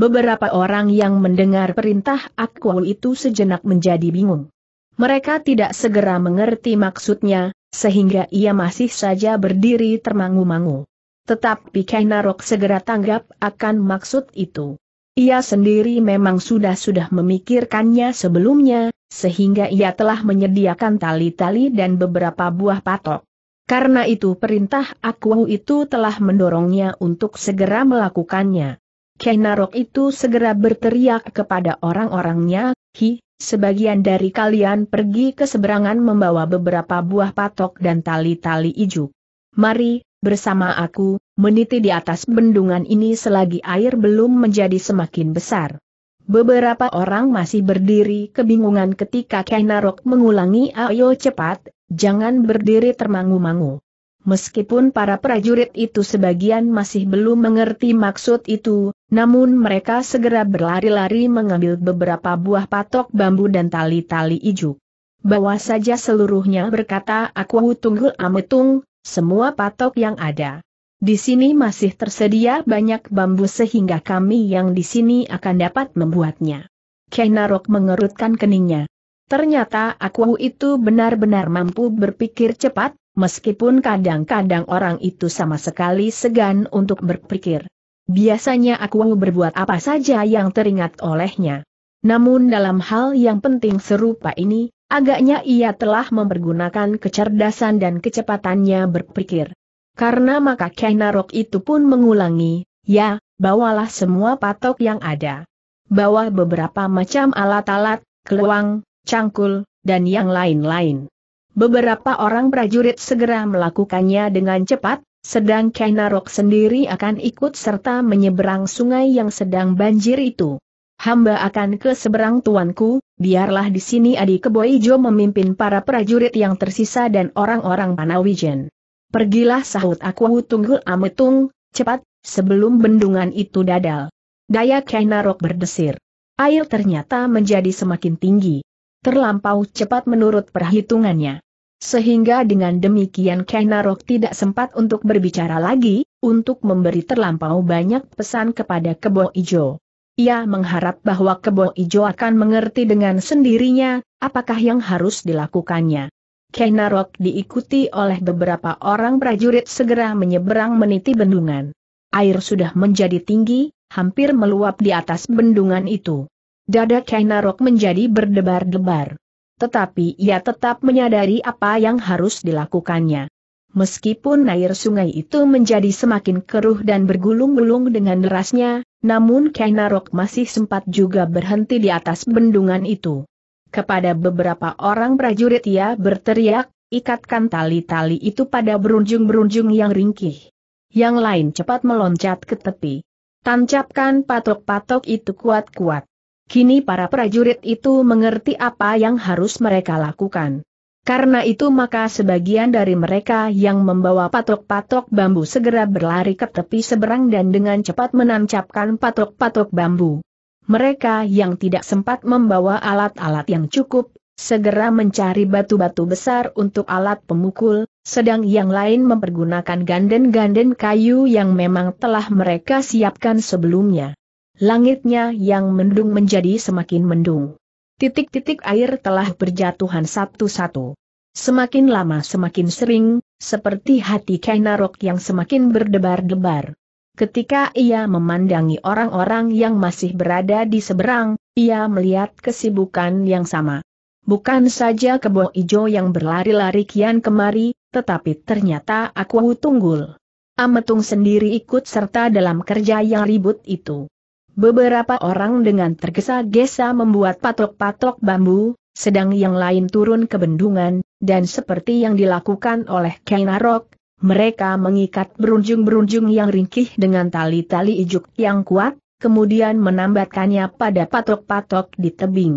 Beberapa orang yang mendengar perintah Akwaul itu sejenak menjadi bingung. Mereka tidak segera mengerti maksudnya, sehingga ia masih saja berdiri termangu-mangu. Tetapi Kainarok segera tanggap akan maksud itu. Ia sendiri memang sudah-sudah memikirkannya sebelumnya, sehingga ia telah menyediakan tali-tali dan beberapa buah patok. Karena itu perintah Akwau itu telah mendorongnya untuk segera melakukannya. Kenarok itu segera berteriak kepada orang-orangnya, Hi, sebagian dari kalian pergi ke seberangan membawa beberapa buah patok dan tali-tali ijuk. Mari, bersama aku, meniti di atas bendungan ini selagi air belum menjadi semakin besar. Beberapa orang masih berdiri kebingungan ketika Kenarok mengulangi ayo cepat, jangan berdiri termangu-mangu. Meskipun para prajurit itu sebagian masih belum mengerti maksud itu, namun mereka segera berlari-lari mengambil beberapa buah patok bambu dan tali-tali ijuk. Bawa saja seluruhnya berkata aku tunggu ametung, semua patok yang ada. Di sini masih tersedia banyak bambu sehingga kami yang di sini akan dapat membuatnya. Kenarok mengerutkan keningnya. Ternyata aku itu benar-benar mampu berpikir cepat, meskipun kadang-kadang orang itu sama sekali segan untuk berpikir. Biasanya aku berbuat apa saja yang teringat olehnya. Namun dalam hal yang penting serupa ini, agaknya ia telah mempergunakan kecerdasan dan kecepatannya berpikir. Karena maka Kainarok itu pun mengulangi, ya, bawalah semua patok yang ada. Bawa beberapa macam alat-alat, keluang, cangkul, dan yang lain-lain. Beberapa orang prajurit segera melakukannya dengan cepat, sedang Kainarok sendiri akan ikut serta menyeberang sungai yang sedang banjir itu. Hamba akan ke seberang tuanku, biarlah di sini Adi Keboijo memimpin para prajurit yang tersisa dan orang-orang Panawijen. Pergilah sahut aku tunggu ametung, cepat, sebelum bendungan itu dadal. Daya Kainarok berdesir. Air ternyata menjadi semakin tinggi. Terlampau cepat menurut perhitungannya. Sehingga dengan demikian Kenarok tidak sempat untuk berbicara lagi, untuk memberi terlampau banyak pesan kepada Kebo Ijo. Ia mengharap bahwa Kebo Ijo akan mengerti dengan sendirinya, apakah yang harus dilakukannya. Kenarok diikuti oleh beberapa orang prajurit segera menyeberang meniti bendungan. Air sudah menjadi tinggi, hampir meluap di atas bendungan itu. Dada Kenarok menjadi berdebar-debar. Tetapi ia tetap menyadari apa yang harus dilakukannya. Meskipun air sungai itu menjadi semakin keruh dan bergulung-gulung dengan derasnya, namun Kainarok masih sempat juga berhenti di atas bendungan itu. Kepada beberapa orang prajurit ia berteriak, ikatkan tali-tali itu pada berunjung-berunjung yang ringkih. Yang lain cepat meloncat ke tepi. Tancapkan patok-patok itu kuat-kuat. Kini para prajurit itu mengerti apa yang harus mereka lakukan. Karena itu maka sebagian dari mereka yang membawa patok-patok bambu segera berlari ke tepi seberang dan dengan cepat menancapkan patok-patok bambu. Mereka yang tidak sempat membawa alat-alat yang cukup, segera mencari batu-batu besar untuk alat pemukul, sedang yang lain mempergunakan ganden-ganden kayu yang memang telah mereka siapkan sebelumnya langitnya yang mendung menjadi semakin mendung. Titik-titik air telah berjatuhan satu-satu. Semakin lama semakin sering, seperti hati Kainarok yang semakin berdebar-debar. Ketika ia memandangi orang-orang yang masih berada di seberang, ia melihat kesibukan yang sama. Bukan saja kebo ijo yang berlari-lari kian kemari, tetapi ternyata aku tunggul. Ametung sendiri ikut serta dalam kerja yang ribut itu. Beberapa orang dengan tergesa-gesa membuat patok-patok bambu, sedang yang lain turun ke bendungan, dan seperti yang dilakukan oleh Kainarok, mereka mengikat berunjung-berunjung yang ringkih dengan tali-tali ijuk yang kuat, kemudian menambatkannya pada patok-patok di tebing.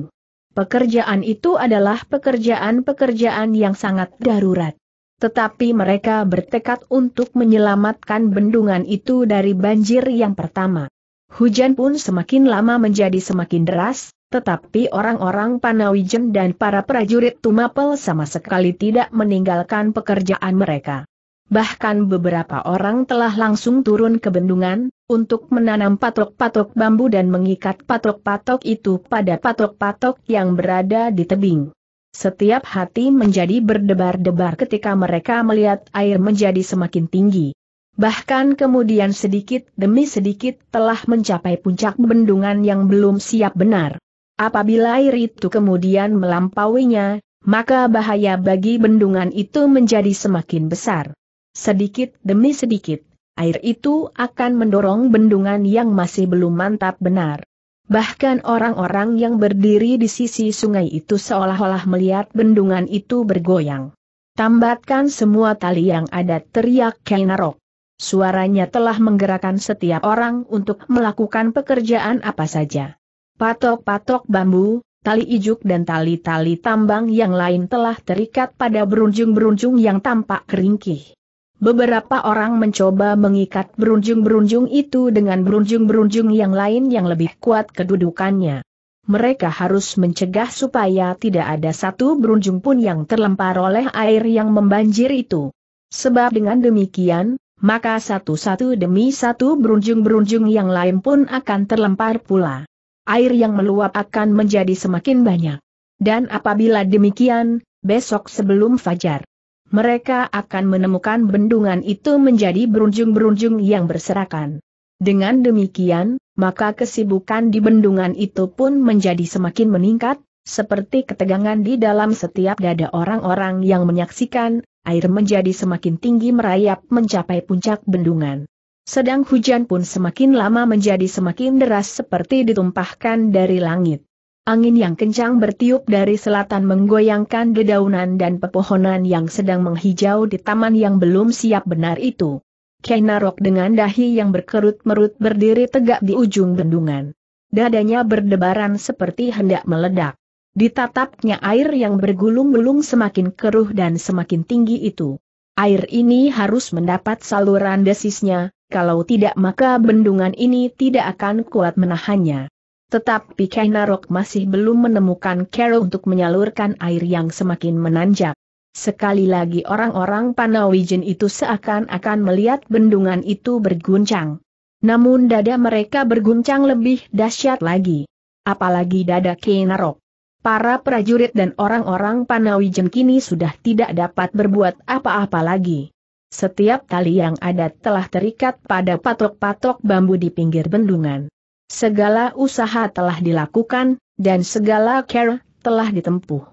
Pekerjaan itu adalah pekerjaan-pekerjaan yang sangat darurat. Tetapi mereka bertekad untuk menyelamatkan bendungan itu dari banjir yang pertama. Hujan pun semakin lama menjadi semakin deras, tetapi orang-orang Panawijen dan para prajurit Tumapel sama sekali tidak meninggalkan pekerjaan mereka. Bahkan beberapa orang telah langsung turun ke bendungan, untuk menanam patok-patok bambu dan mengikat patok-patok itu pada patok-patok yang berada di tebing. Setiap hati menjadi berdebar-debar ketika mereka melihat air menjadi semakin tinggi. Bahkan kemudian sedikit demi sedikit telah mencapai puncak bendungan yang belum siap benar. Apabila air itu kemudian melampauinya, maka bahaya bagi bendungan itu menjadi semakin besar. Sedikit demi sedikit, air itu akan mendorong bendungan yang masih belum mantap benar. Bahkan orang-orang yang berdiri di sisi sungai itu seolah-olah melihat bendungan itu bergoyang. Tambatkan semua tali yang ada teriak Kainarok. Suaranya telah menggerakkan setiap orang untuk melakukan pekerjaan apa saja. Patok-patok bambu, tali ijuk dan tali-tali tambang yang lain telah terikat pada berunjung-berunjung yang tampak keringkih. Beberapa orang mencoba mengikat berunjung-berunjung itu dengan berunjung-berunjung yang lain yang lebih kuat kedudukannya. Mereka harus mencegah supaya tidak ada satu berunjung pun yang terlempar oleh air yang membanjir itu. Sebab dengan demikian, maka satu-satu demi satu berunjung-berunjung yang lain pun akan terlempar pula. Air yang meluap akan menjadi semakin banyak. Dan apabila demikian, besok sebelum fajar, mereka akan menemukan bendungan itu menjadi berunjung-berunjung yang berserakan. Dengan demikian, maka kesibukan di bendungan itu pun menjadi semakin meningkat, seperti ketegangan di dalam setiap dada orang-orang yang menyaksikan, air menjadi semakin tinggi merayap mencapai puncak bendungan. Sedang hujan pun semakin lama menjadi semakin deras seperti ditumpahkan dari langit. Angin yang kencang bertiup dari selatan menggoyangkan dedaunan dan pepohonan yang sedang menghijau di taman yang belum siap benar itu. Kainarok dengan dahi yang berkerut-merut berdiri tegak di ujung bendungan. Dadanya berdebaran seperti hendak meledak. Ditatapnya air yang bergulung-gulung semakin keruh dan semakin tinggi itu. Air ini harus mendapat saluran desisnya, kalau tidak maka bendungan ini tidak akan kuat menahannya. Tetapi Kainarok masih belum menemukan cara untuk menyalurkan air yang semakin menanjak. Sekali lagi orang-orang Panawijen itu seakan-akan melihat bendungan itu berguncang. Namun dada mereka berguncang lebih dahsyat lagi. Apalagi dada Kainarok para prajurit dan orang-orang Panawijen kini sudah tidak dapat berbuat apa-apa lagi. Setiap tali yang ada telah terikat pada patok-patok bambu di pinggir bendungan. Segala usaha telah dilakukan, dan segala care telah ditempuh.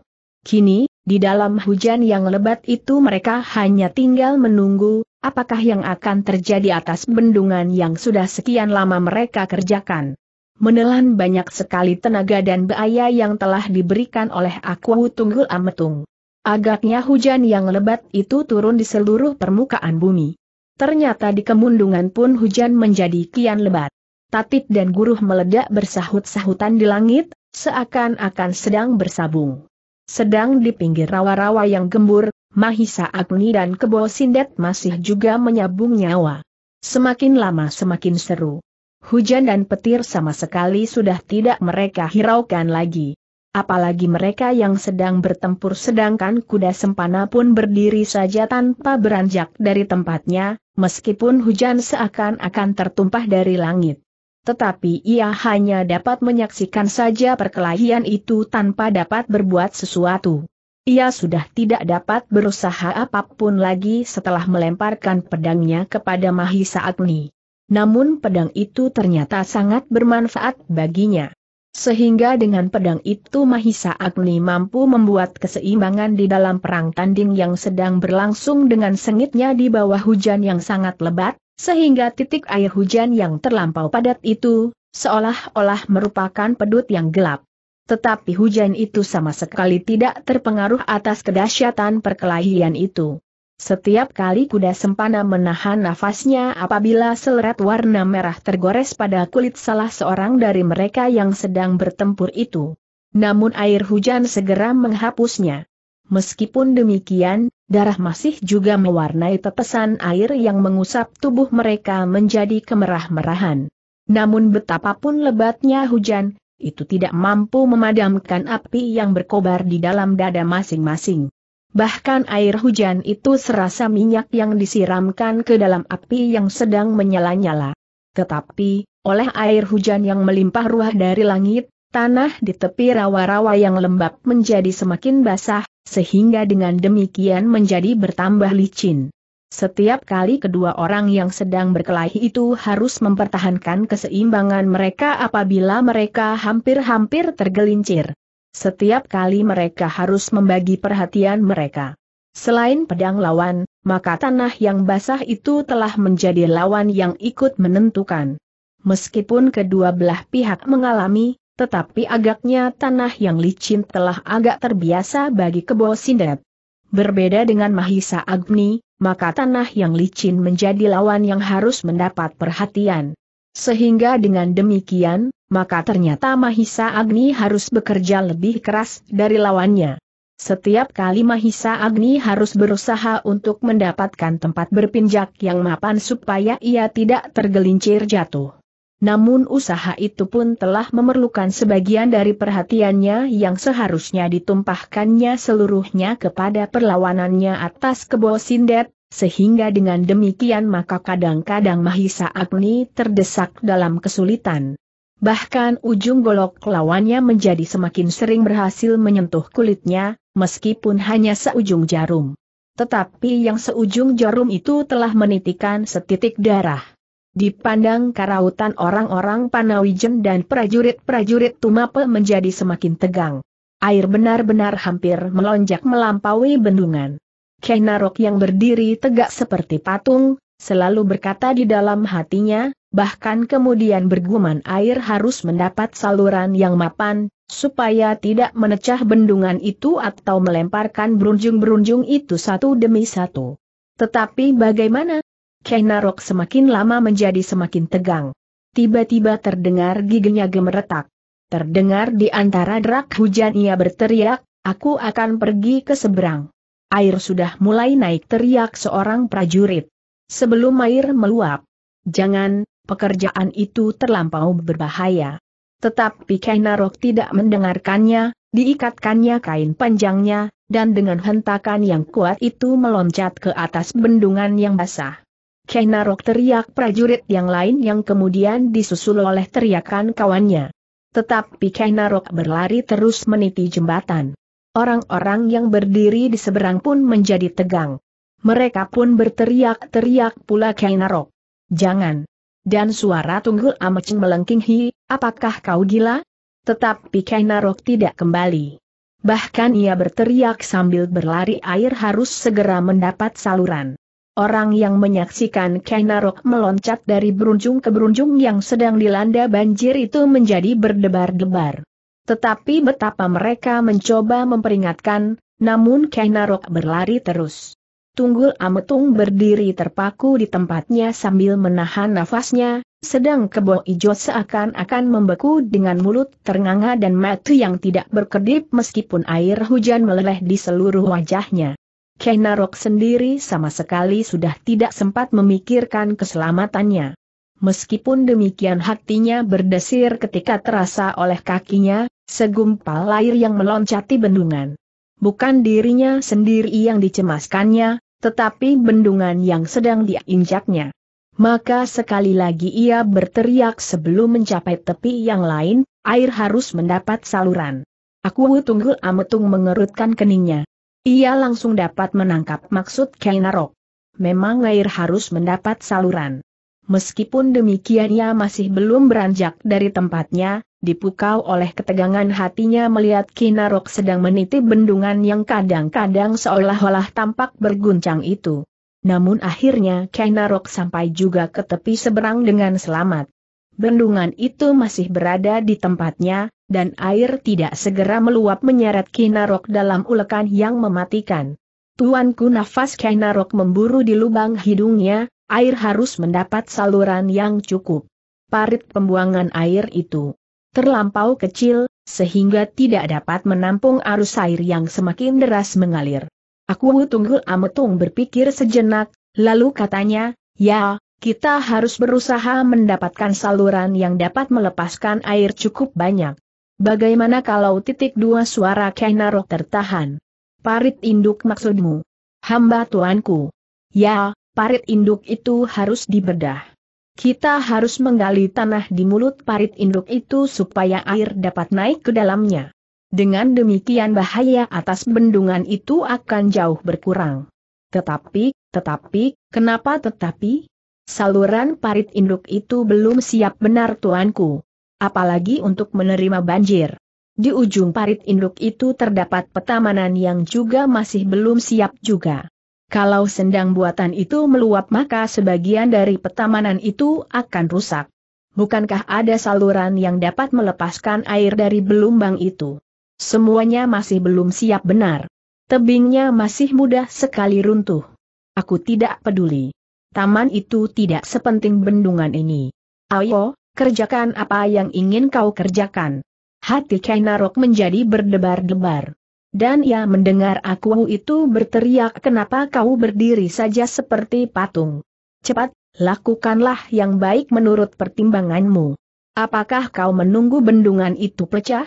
Kini, di dalam hujan yang lebat itu mereka hanya tinggal menunggu, apakah yang akan terjadi atas bendungan yang sudah sekian lama mereka kerjakan menelan banyak sekali tenaga dan bahaya yang telah diberikan oleh aku Tunggul Ametung. Agaknya hujan yang lebat itu turun di seluruh permukaan bumi. Ternyata di kemundungan pun hujan menjadi kian lebat. Tatit dan guruh meledak bersahut-sahutan di langit, seakan-akan sedang bersabung. Sedang di pinggir rawa-rawa yang gembur, Mahisa Agni dan Kebo Sindet masih juga menyabung nyawa. Semakin lama semakin seru. Hujan dan petir sama sekali sudah tidak mereka hiraukan lagi. Apalagi mereka yang sedang bertempur sedangkan kuda sempana pun berdiri saja tanpa beranjak dari tempatnya, meskipun hujan seakan-akan tertumpah dari langit. Tetapi ia hanya dapat menyaksikan saja perkelahian itu tanpa dapat berbuat sesuatu. Ia sudah tidak dapat berusaha apapun lagi setelah melemparkan pedangnya kepada Mahisa Agni. Namun pedang itu ternyata sangat bermanfaat baginya. Sehingga dengan pedang itu Mahisa Agni mampu membuat keseimbangan di dalam perang tanding yang sedang berlangsung dengan sengitnya di bawah hujan yang sangat lebat, sehingga titik air hujan yang terlampau padat itu, seolah-olah merupakan pedut yang gelap. Tetapi hujan itu sama sekali tidak terpengaruh atas kedahsyatan perkelahian itu. Setiap kali kuda sempana menahan nafasnya apabila seleret warna merah tergores pada kulit salah seorang dari mereka yang sedang bertempur itu. Namun air hujan segera menghapusnya. Meskipun demikian, darah masih juga mewarnai tetesan air yang mengusap tubuh mereka menjadi kemerah-merahan. Namun betapapun lebatnya hujan, itu tidak mampu memadamkan api yang berkobar di dalam dada masing-masing. Bahkan air hujan itu serasa minyak yang disiramkan ke dalam api yang sedang menyala-nyala. Tetapi, oleh air hujan yang melimpah ruah dari langit, tanah di tepi rawa-rawa yang lembab menjadi semakin basah, sehingga dengan demikian menjadi bertambah licin. Setiap kali kedua orang yang sedang berkelahi itu harus mempertahankan keseimbangan mereka apabila mereka hampir-hampir tergelincir. Setiap kali mereka harus membagi perhatian mereka. Selain pedang lawan, maka tanah yang basah itu telah menjadi lawan yang ikut menentukan. Meskipun kedua belah pihak mengalami, tetapi agaknya tanah yang licin telah agak terbiasa bagi kebo sindet. Berbeda dengan Mahisa Agni, maka tanah yang licin menjadi lawan yang harus mendapat perhatian. Sehingga dengan demikian, maka ternyata Mahisa Agni harus bekerja lebih keras dari lawannya. Setiap kali Mahisa Agni harus berusaha untuk mendapatkan tempat berpinjak yang mapan supaya ia tidak tergelincir jatuh. Namun usaha itu pun telah memerlukan sebagian dari perhatiannya yang seharusnya ditumpahkannya seluruhnya kepada perlawanannya atas kebo sindet, sehingga dengan demikian maka kadang-kadang Mahisa Agni terdesak dalam kesulitan. Bahkan ujung golok lawannya menjadi semakin sering berhasil menyentuh kulitnya, meskipun hanya seujung jarum. Tetapi yang seujung jarum itu telah menitikan setitik darah. Dipandang karautan orang-orang Panawijen dan prajurit-prajurit Tumapel menjadi semakin tegang. Air benar-benar hampir melonjak melampaui bendungan. Kenarok yang berdiri tegak seperti patung, selalu berkata di dalam hatinya, bahkan kemudian bergumam air harus mendapat saluran yang mapan, supaya tidak menecah bendungan itu atau melemparkan berunjung-berunjung itu satu demi satu. Tetapi bagaimana? Kenarok semakin lama menjadi semakin tegang. Tiba-tiba terdengar giginya gemeretak. Terdengar di antara derak hujan ia berteriak, aku akan pergi ke seberang. Air sudah mulai naik teriak seorang prajurit. Sebelum air meluap. Jangan, pekerjaan itu terlampau berbahaya. Tetapi Kainarok tidak mendengarkannya, diikatkannya kain panjangnya, dan dengan hentakan yang kuat itu meloncat ke atas bendungan yang basah. Kainarok teriak prajurit yang lain yang kemudian disusul oleh teriakan kawannya. Tetapi Kainarok berlari terus meniti jembatan. Orang-orang yang berdiri di seberang pun menjadi tegang. Mereka pun berteriak-teriak pula Kainarok. Jangan, dan suara Tunggul Ameceng melengking hi, apakah kau gila? Tetapi Kainarok tidak kembali. Bahkan ia berteriak sambil berlari air harus segera mendapat saluran. Orang yang menyaksikan Kainarok meloncat dari berunjung ke berunjung yang sedang dilanda banjir itu menjadi berdebar-debar. Tetapi betapa mereka mencoba memperingatkan, namun Kainarok berlari terus. Tunggul Ametung berdiri terpaku di tempatnya sambil menahan nafasnya, sedang kebo ijo seakan-akan membeku dengan mulut ternganga dan mati yang tidak berkedip meskipun air hujan meleleh di seluruh wajahnya. Kenarok sendiri sama sekali sudah tidak sempat memikirkan keselamatannya. Meskipun demikian hatinya berdesir ketika terasa oleh kakinya, segumpal air yang meloncati bendungan. Bukan dirinya sendiri yang dicemaskannya, tetapi bendungan yang sedang diinjaknya. Maka sekali lagi ia berteriak sebelum mencapai tepi yang lain, air harus mendapat saluran. Aku tunggul ametung mengerutkan keningnya. Ia langsung dapat menangkap maksud Kainarok. Memang air harus mendapat saluran. Meskipun demikian ia masih belum beranjak dari tempatnya, dipukau oleh ketegangan hatinya melihat Kinarok sedang meniti bendungan yang kadang-kadang seolah-olah tampak berguncang itu. Namun akhirnya Kinarok sampai juga ke tepi seberang dengan selamat. Bendungan itu masih berada di tempatnya, dan air tidak segera meluap menyeret Kinarok dalam ulekan yang mematikan. Tuanku nafas Kinarok memburu di lubang hidungnya, air harus mendapat saluran yang cukup. Parit pembuangan air itu terlampau kecil, sehingga tidak dapat menampung arus air yang semakin deras mengalir. Aku tunggu Ametung berpikir sejenak, lalu katanya, ya, kita harus berusaha mendapatkan saluran yang dapat melepaskan air cukup banyak. Bagaimana kalau titik dua suara Kainarok tertahan? Parit induk maksudmu? Hamba tuanku. Ya, parit induk itu harus dibedah. Kita harus menggali tanah di mulut parit induk itu supaya air dapat naik ke dalamnya. Dengan demikian bahaya atas bendungan itu akan jauh berkurang. Tetapi, tetapi, kenapa tetapi? Saluran parit induk itu belum siap benar tuanku. Apalagi untuk menerima banjir. Di ujung parit induk itu terdapat petamanan yang juga masih belum siap juga. Kalau sendang buatan itu meluap maka sebagian dari petamanan itu akan rusak. Bukankah ada saluran yang dapat melepaskan air dari belumbang itu? Semuanya masih belum siap benar. Tebingnya masih mudah sekali runtuh. Aku tidak peduli. Taman itu tidak sepenting bendungan ini. Ayo, kerjakan apa yang ingin kau kerjakan. Hati Kainarok menjadi berdebar-debar. Dan ia mendengar aku itu berteriak kenapa kau berdiri saja seperti patung. Cepat, lakukanlah yang baik menurut pertimbanganmu. Apakah kau menunggu bendungan itu pecah?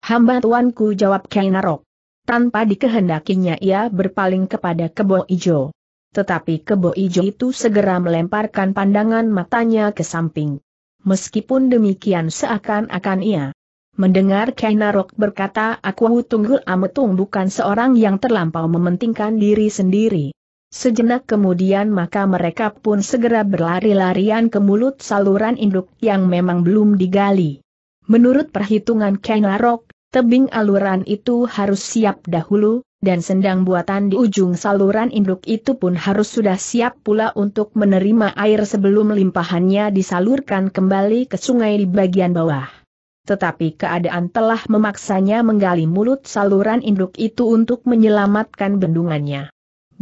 Hamba tuanku jawab Kainarok. Tanpa dikehendakinya ia berpaling kepada kebo ijo. Tetapi kebo ijo itu segera melemparkan pandangan matanya ke samping. Meskipun demikian seakan-akan ia Mendengar Kainarok berkata aku Tunggul Ametung bukan seorang yang terlampau mementingkan diri sendiri. Sejenak kemudian maka mereka pun segera berlari-larian ke mulut saluran induk yang memang belum digali. Menurut perhitungan Kainarok, tebing aluran itu harus siap dahulu, dan sendang buatan di ujung saluran induk itu pun harus sudah siap pula untuk menerima air sebelum limpahannya disalurkan kembali ke sungai di bagian bawah tetapi keadaan telah memaksanya menggali mulut saluran induk itu untuk menyelamatkan bendungannya.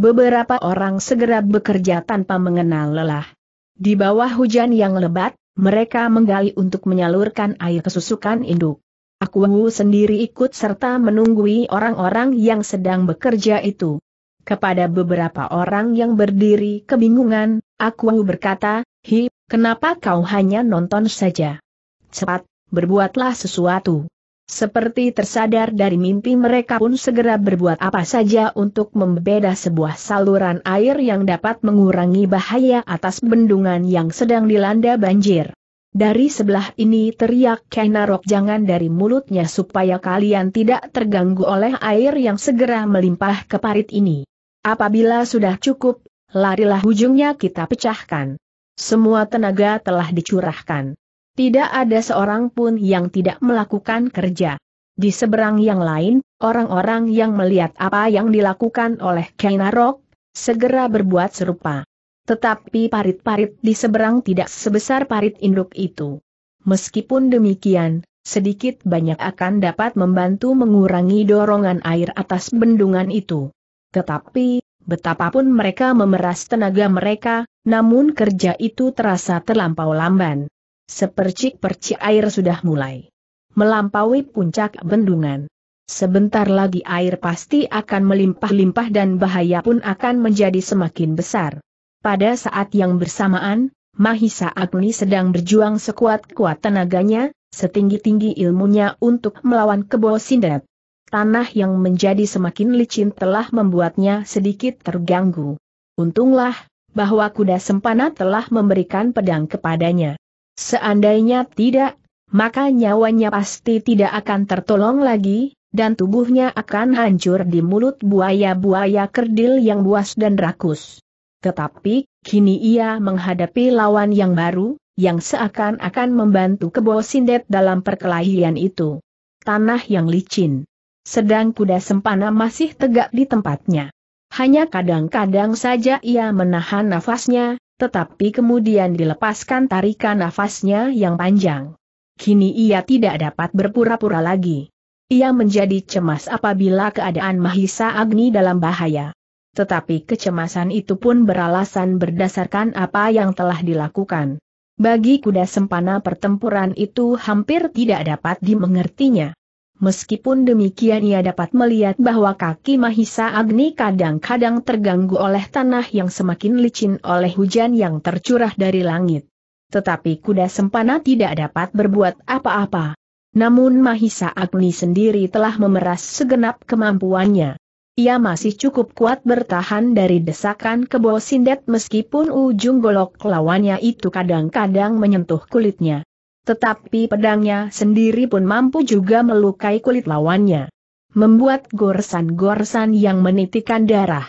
Beberapa orang segera bekerja tanpa mengenal lelah. Di bawah hujan yang lebat, mereka menggali untuk menyalurkan air kesusukan induk. Aku sendiri ikut serta menunggui orang-orang yang sedang bekerja itu. Kepada beberapa orang yang berdiri kebingungan, aku berkata, Hi, kenapa kau hanya nonton saja? Cepat, berbuatlah sesuatu. Seperti tersadar dari mimpi mereka pun segera berbuat apa saja untuk membeda sebuah saluran air yang dapat mengurangi bahaya atas bendungan yang sedang dilanda banjir. Dari sebelah ini teriak Kenarok jangan dari mulutnya supaya kalian tidak terganggu oleh air yang segera melimpah ke parit ini. Apabila sudah cukup, larilah ujungnya kita pecahkan. Semua tenaga telah dicurahkan. Tidak ada seorang pun yang tidak melakukan kerja. Di seberang yang lain, orang-orang yang melihat apa yang dilakukan oleh Kainarok, segera berbuat serupa. Tetapi parit-parit di seberang tidak sebesar parit induk itu. Meskipun demikian, sedikit banyak akan dapat membantu mengurangi dorongan air atas bendungan itu. Tetapi, betapapun mereka memeras tenaga mereka, namun kerja itu terasa terlampau lamban. Sepercik-percik air sudah mulai melampaui puncak bendungan. Sebentar lagi air pasti akan melimpah-limpah dan bahaya pun akan menjadi semakin besar. Pada saat yang bersamaan, Mahisa Agni sedang berjuang sekuat-kuat tenaganya, setinggi-tinggi ilmunya untuk melawan kebo sindet. Tanah yang menjadi semakin licin telah membuatnya sedikit terganggu. Untunglah, bahwa kuda sempana telah memberikan pedang kepadanya. Seandainya tidak, maka nyawanya pasti tidak akan tertolong lagi, dan tubuhnya akan hancur di mulut buaya-buaya kerdil yang buas dan rakus. Tetapi, kini ia menghadapi lawan yang baru, yang seakan-akan membantu kebo sindet dalam perkelahian itu. Tanah yang licin. Sedang kuda sempana masih tegak di tempatnya. Hanya kadang-kadang saja ia menahan nafasnya, tetapi kemudian dilepaskan tarikan nafasnya yang panjang. Kini ia tidak dapat berpura-pura lagi. Ia menjadi cemas apabila keadaan Mahisa Agni dalam bahaya. Tetapi kecemasan itu pun beralasan berdasarkan apa yang telah dilakukan. Bagi kuda sempana pertempuran itu hampir tidak dapat dimengertinya. Meskipun demikian ia dapat melihat bahwa kaki Mahisa Agni kadang-kadang terganggu oleh tanah yang semakin licin oleh hujan yang tercurah dari langit. Tetapi kuda sempana tidak dapat berbuat apa-apa. Namun Mahisa Agni sendiri telah memeras segenap kemampuannya. Ia masih cukup kuat bertahan dari desakan kebo sindet meskipun ujung golok lawannya itu kadang-kadang menyentuh kulitnya. Tetapi pedangnya sendiri pun mampu juga melukai kulit lawannya. Membuat goresan-goresan yang menitikan darah.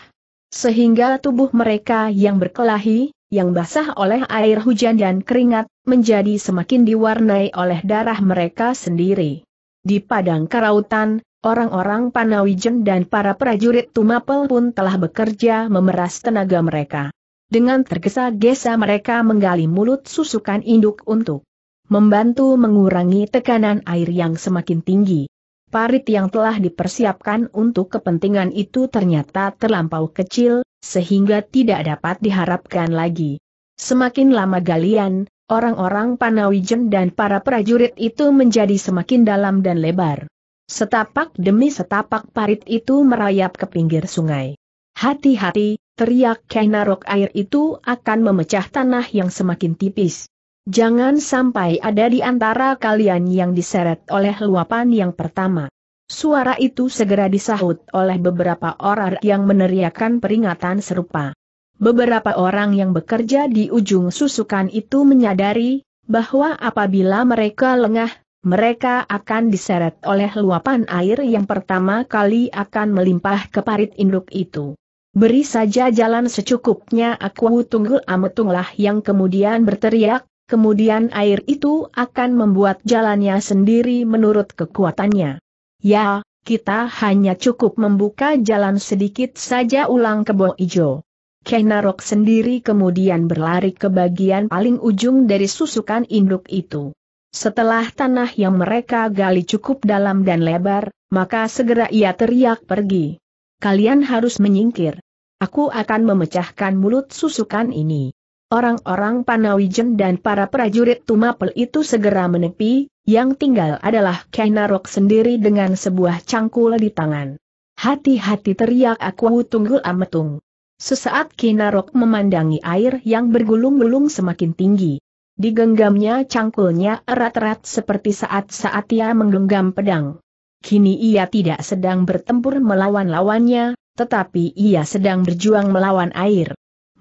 Sehingga tubuh mereka yang berkelahi, yang basah oleh air hujan dan keringat, menjadi semakin diwarnai oleh darah mereka sendiri. Di padang kerautan, orang-orang Panawijen dan para prajurit Tumapel pun telah bekerja memeras tenaga mereka. Dengan tergesa-gesa mereka menggali mulut susukan induk untuk membantu mengurangi tekanan air yang semakin tinggi. Parit yang telah dipersiapkan untuk kepentingan itu ternyata terlampau kecil, sehingga tidak dapat diharapkan lagi. Semakin lama galian, orang-orang Panawijen dan para prajurit itu menjadi semakin dalam dan lebar. Setapak demi setapak parit itu merayap ke pinggir sungai. Hati-hati, teriak Kainarok air itu akan memecah tanah yang semakin tipis. Jangan sampai ada di antara kalian yang diseret oleh luapan yang pertama. Suara itu segera disahut oleh beberapa orang yang meneriakkan peringatan serupa. Beberapa orang yang bekerja di ujung susukan itu menyadari, bahwa apabila mereka lengah, mereka akan diseret oleh luapan air yang pertama kali akan melimpah ke parit induk itu. Beri saja jalan secukupnya aku tunggu ametunglah yang kemudian berteriak, kemudian air itu akan membuat jalannya sendiri menurut kekuatannya. Ya, kita hanya cukup membuka jalan sedikit saja ulang kebo ijo. Kenarok sendiri kemudian berlari ke bagian paling ujung dari susukan induk itu. Setelah tanah yang mereka gali cukup dalam dan lebar, maka segera ia teriak pergi. Kalian harus menyingkir. Aku akan memecahkan mulut susukan ini. Orang-orang Panawijen dan para prajurit Tumapel itu segera menepi, yang tinggal adalah Kainarok sendiri dengan sebuah cangkul di tangan. Hati-hati teriak aku tunggul ametung. Sesaat Kainarok memandangi air yang bergulung-gulung semakin tinggi. Digenggamnya cangkulnya erat-erat seperti saat-saat ia menggenggam pedang. Kini ia tidak sedang bertempur melawan lawannya, tetapi ia sedang berjuang melawan air.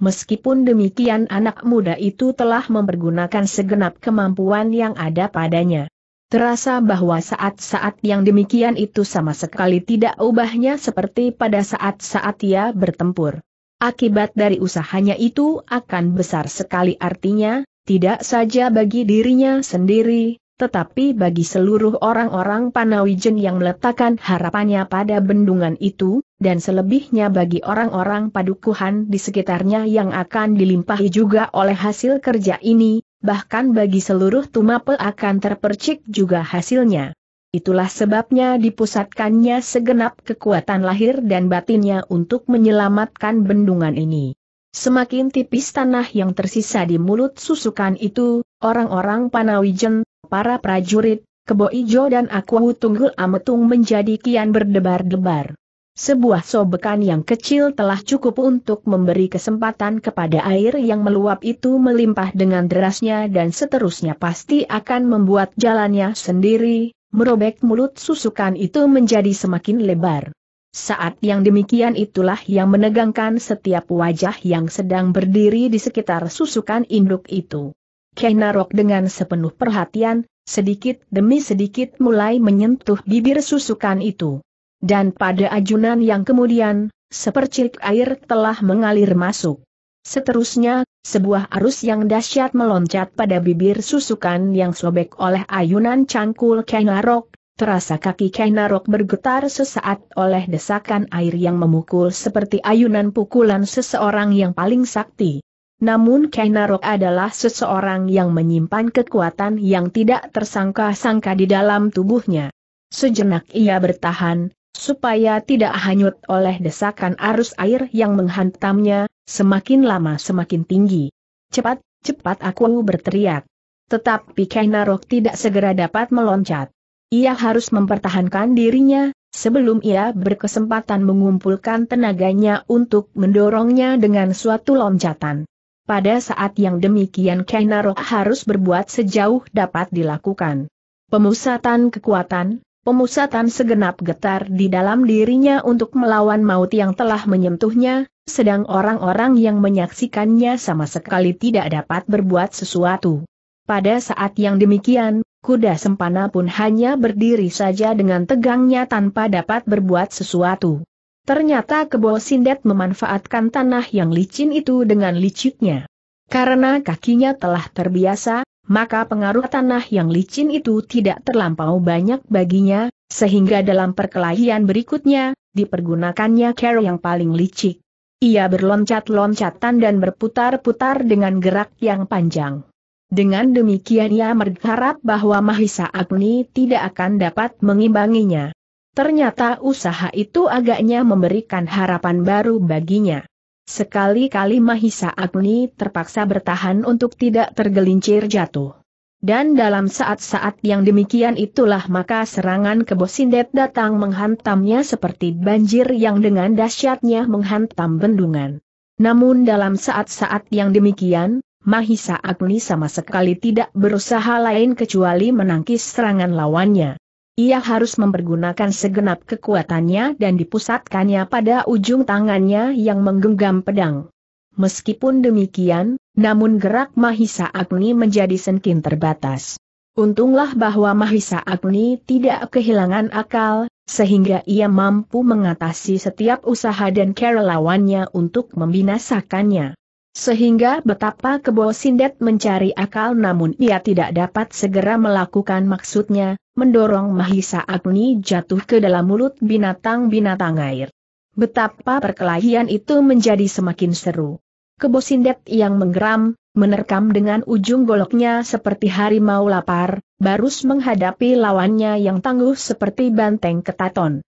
Meskipun demikian anak muda itu telah mempergunakan segenap kemampuan yang ada padanya. Terasa bahwa saat-saat yang demikian itu sama sekali tidak ubahnya seperti pada saat-saat ia bertempur. Akibat dari usahanya itu akan besar sekali artinya, tidak saja bagi dirinya sendiri, tetapi bagi seluruh orang-orang Panawijen yang meletakkan harapannya pada bendungan itu, dan selebihnya bagi orang-orang padukuhan di sekitarnya yang akan dilimpahi juga oleh hasil kerja ini, bahkan bagi seluruh Tumapel akan terpercik juga hasilnya. Itulah sebabnya dipusatkannya segenap kekuatan lahir dan batinnya untuk menyelamatkan bendungan ini. Semakin tipis tanah yang tersisa di mulut susukan itu, orang-orang Panawijen, para prajurit, Kebo Ijo dan akuwu Tunggul Ametung menjadi kian berdebar-debar. Sebuah sobekan yang kecil telah cukup untuk memberi kesempatan kepada air yang meluap itu melimpah dengan derasnya dan seterusnya pasti akan membuat jalannya sendiri, merobek mulut susukan itu menjadi semakin lebar. Saat yang demikian itulah yang menegangkan setiap wajah yang sedang berdiri di sekitar susukan induk itu. Kenarok dengan sepenuh perhatian, sedikit demi sedikit mulai menyentuh bibir susukan itu. Dan pada ajunan yang kemudian, sepercik air telah mengalir masuk. Seterusnya, sebuah arus yang dahsyat meloncat pada bibir susukan yang sobek oleh ayunan cangkul Kenarok, terasa kaki Kenarok bergetar sesaat oleh desakan air yang memukul seperti ayunan pukulan seseorang yang paling sakti. Namun Kainarok adalah seseorang yang menyimpan kekuatan yang tidak tersangka-sangka di dalam tubuhnya. Sejenak ia bertahan, supaya tidak hanyut oleh desakan arus air yang menghantamnya, semakin lama semakin tinggi. Cepat, cepat aku berteriak. Tetapi Kainarok tidak segera dapat meloncat. Ia harus mempertahankan dirinya, sebelum ia berkesempatan mengumpulkan tenaganya untuk mendorongnya dengan suatu loncatan. Pada saat yang demikian Kainaro harus berbuat sejauh dapat dilakukan. Pemusatan kekuatan, pemusatan segenap getar di dalam dirinya untuk melawan maut yang telah menyentuhnya, sedang orang-orang yang menyaksikannya sama sekali tidak dapat berbuat sesuatu. Pada saat yang demikian, kuda sempana pun hanya berdiri saja dengan tegangnya tanpa dapat berbuat sesuatu. Ternyata kebo sindet memanfaatkan tanah yang licin itu dengan liciknya. Karena kakinya telah terbiasa, maka pengaruh tanah yang licin itu tidak terlampau banyak baginya, sehingga dalam perkelahian berikutnya, dipergunakannya care yang paling licik. Ia berloncat-loncatan dan berputar-putar dengan gerak yang panjang. Dengan demikian ia berharap bahwa Mahisa Agni tidak akan dapat mengimbanginya. Ternyata usaha itu agaknya memberikan harapan baru baginya. Sekali-kali Mahisa Agni terpaksa bertahan untuk tidak tergelincir jatuh. Dan dalam saat-saat yang demikian itulah maka serangan kebosindet datang menghantamnya seperti banjir yang dengan dahsyatnya menghantam bendungan. Namun dalam saat-saat yang demikian, Mahisa Agni sama sekali tidak berusaha lain kecuali menangkis serangan lawannya. Ia harus mempergunakan segenap kekuatannya dan dipusatkannya pada ujung tangannya yang menggenggam pedang. Meskipun demikian, namun gerak Mahisa Agni menjadi senkin terbatas. Untunglah bahwa Mahisa Agni tidak kehilangan akal, sehingga ia mampu mengatasi setiap usaha dan kerelawannya untuk membinasakannya. Sehingga betapa kebo Sindet mencari akal namun ia tidak dapat segera melakukan maksudnya, mendorong Mahisa Agni jatuh ke dalam mulut binatang-binatang air. Betapa perkelahian itu menjadi semakin seru. Kebo Sindet yang menggeram, menerkam dengan ujung goloknya seperti harimau lapar, barus menghadapi lawannya yang tangguh seperti banteng ketaton.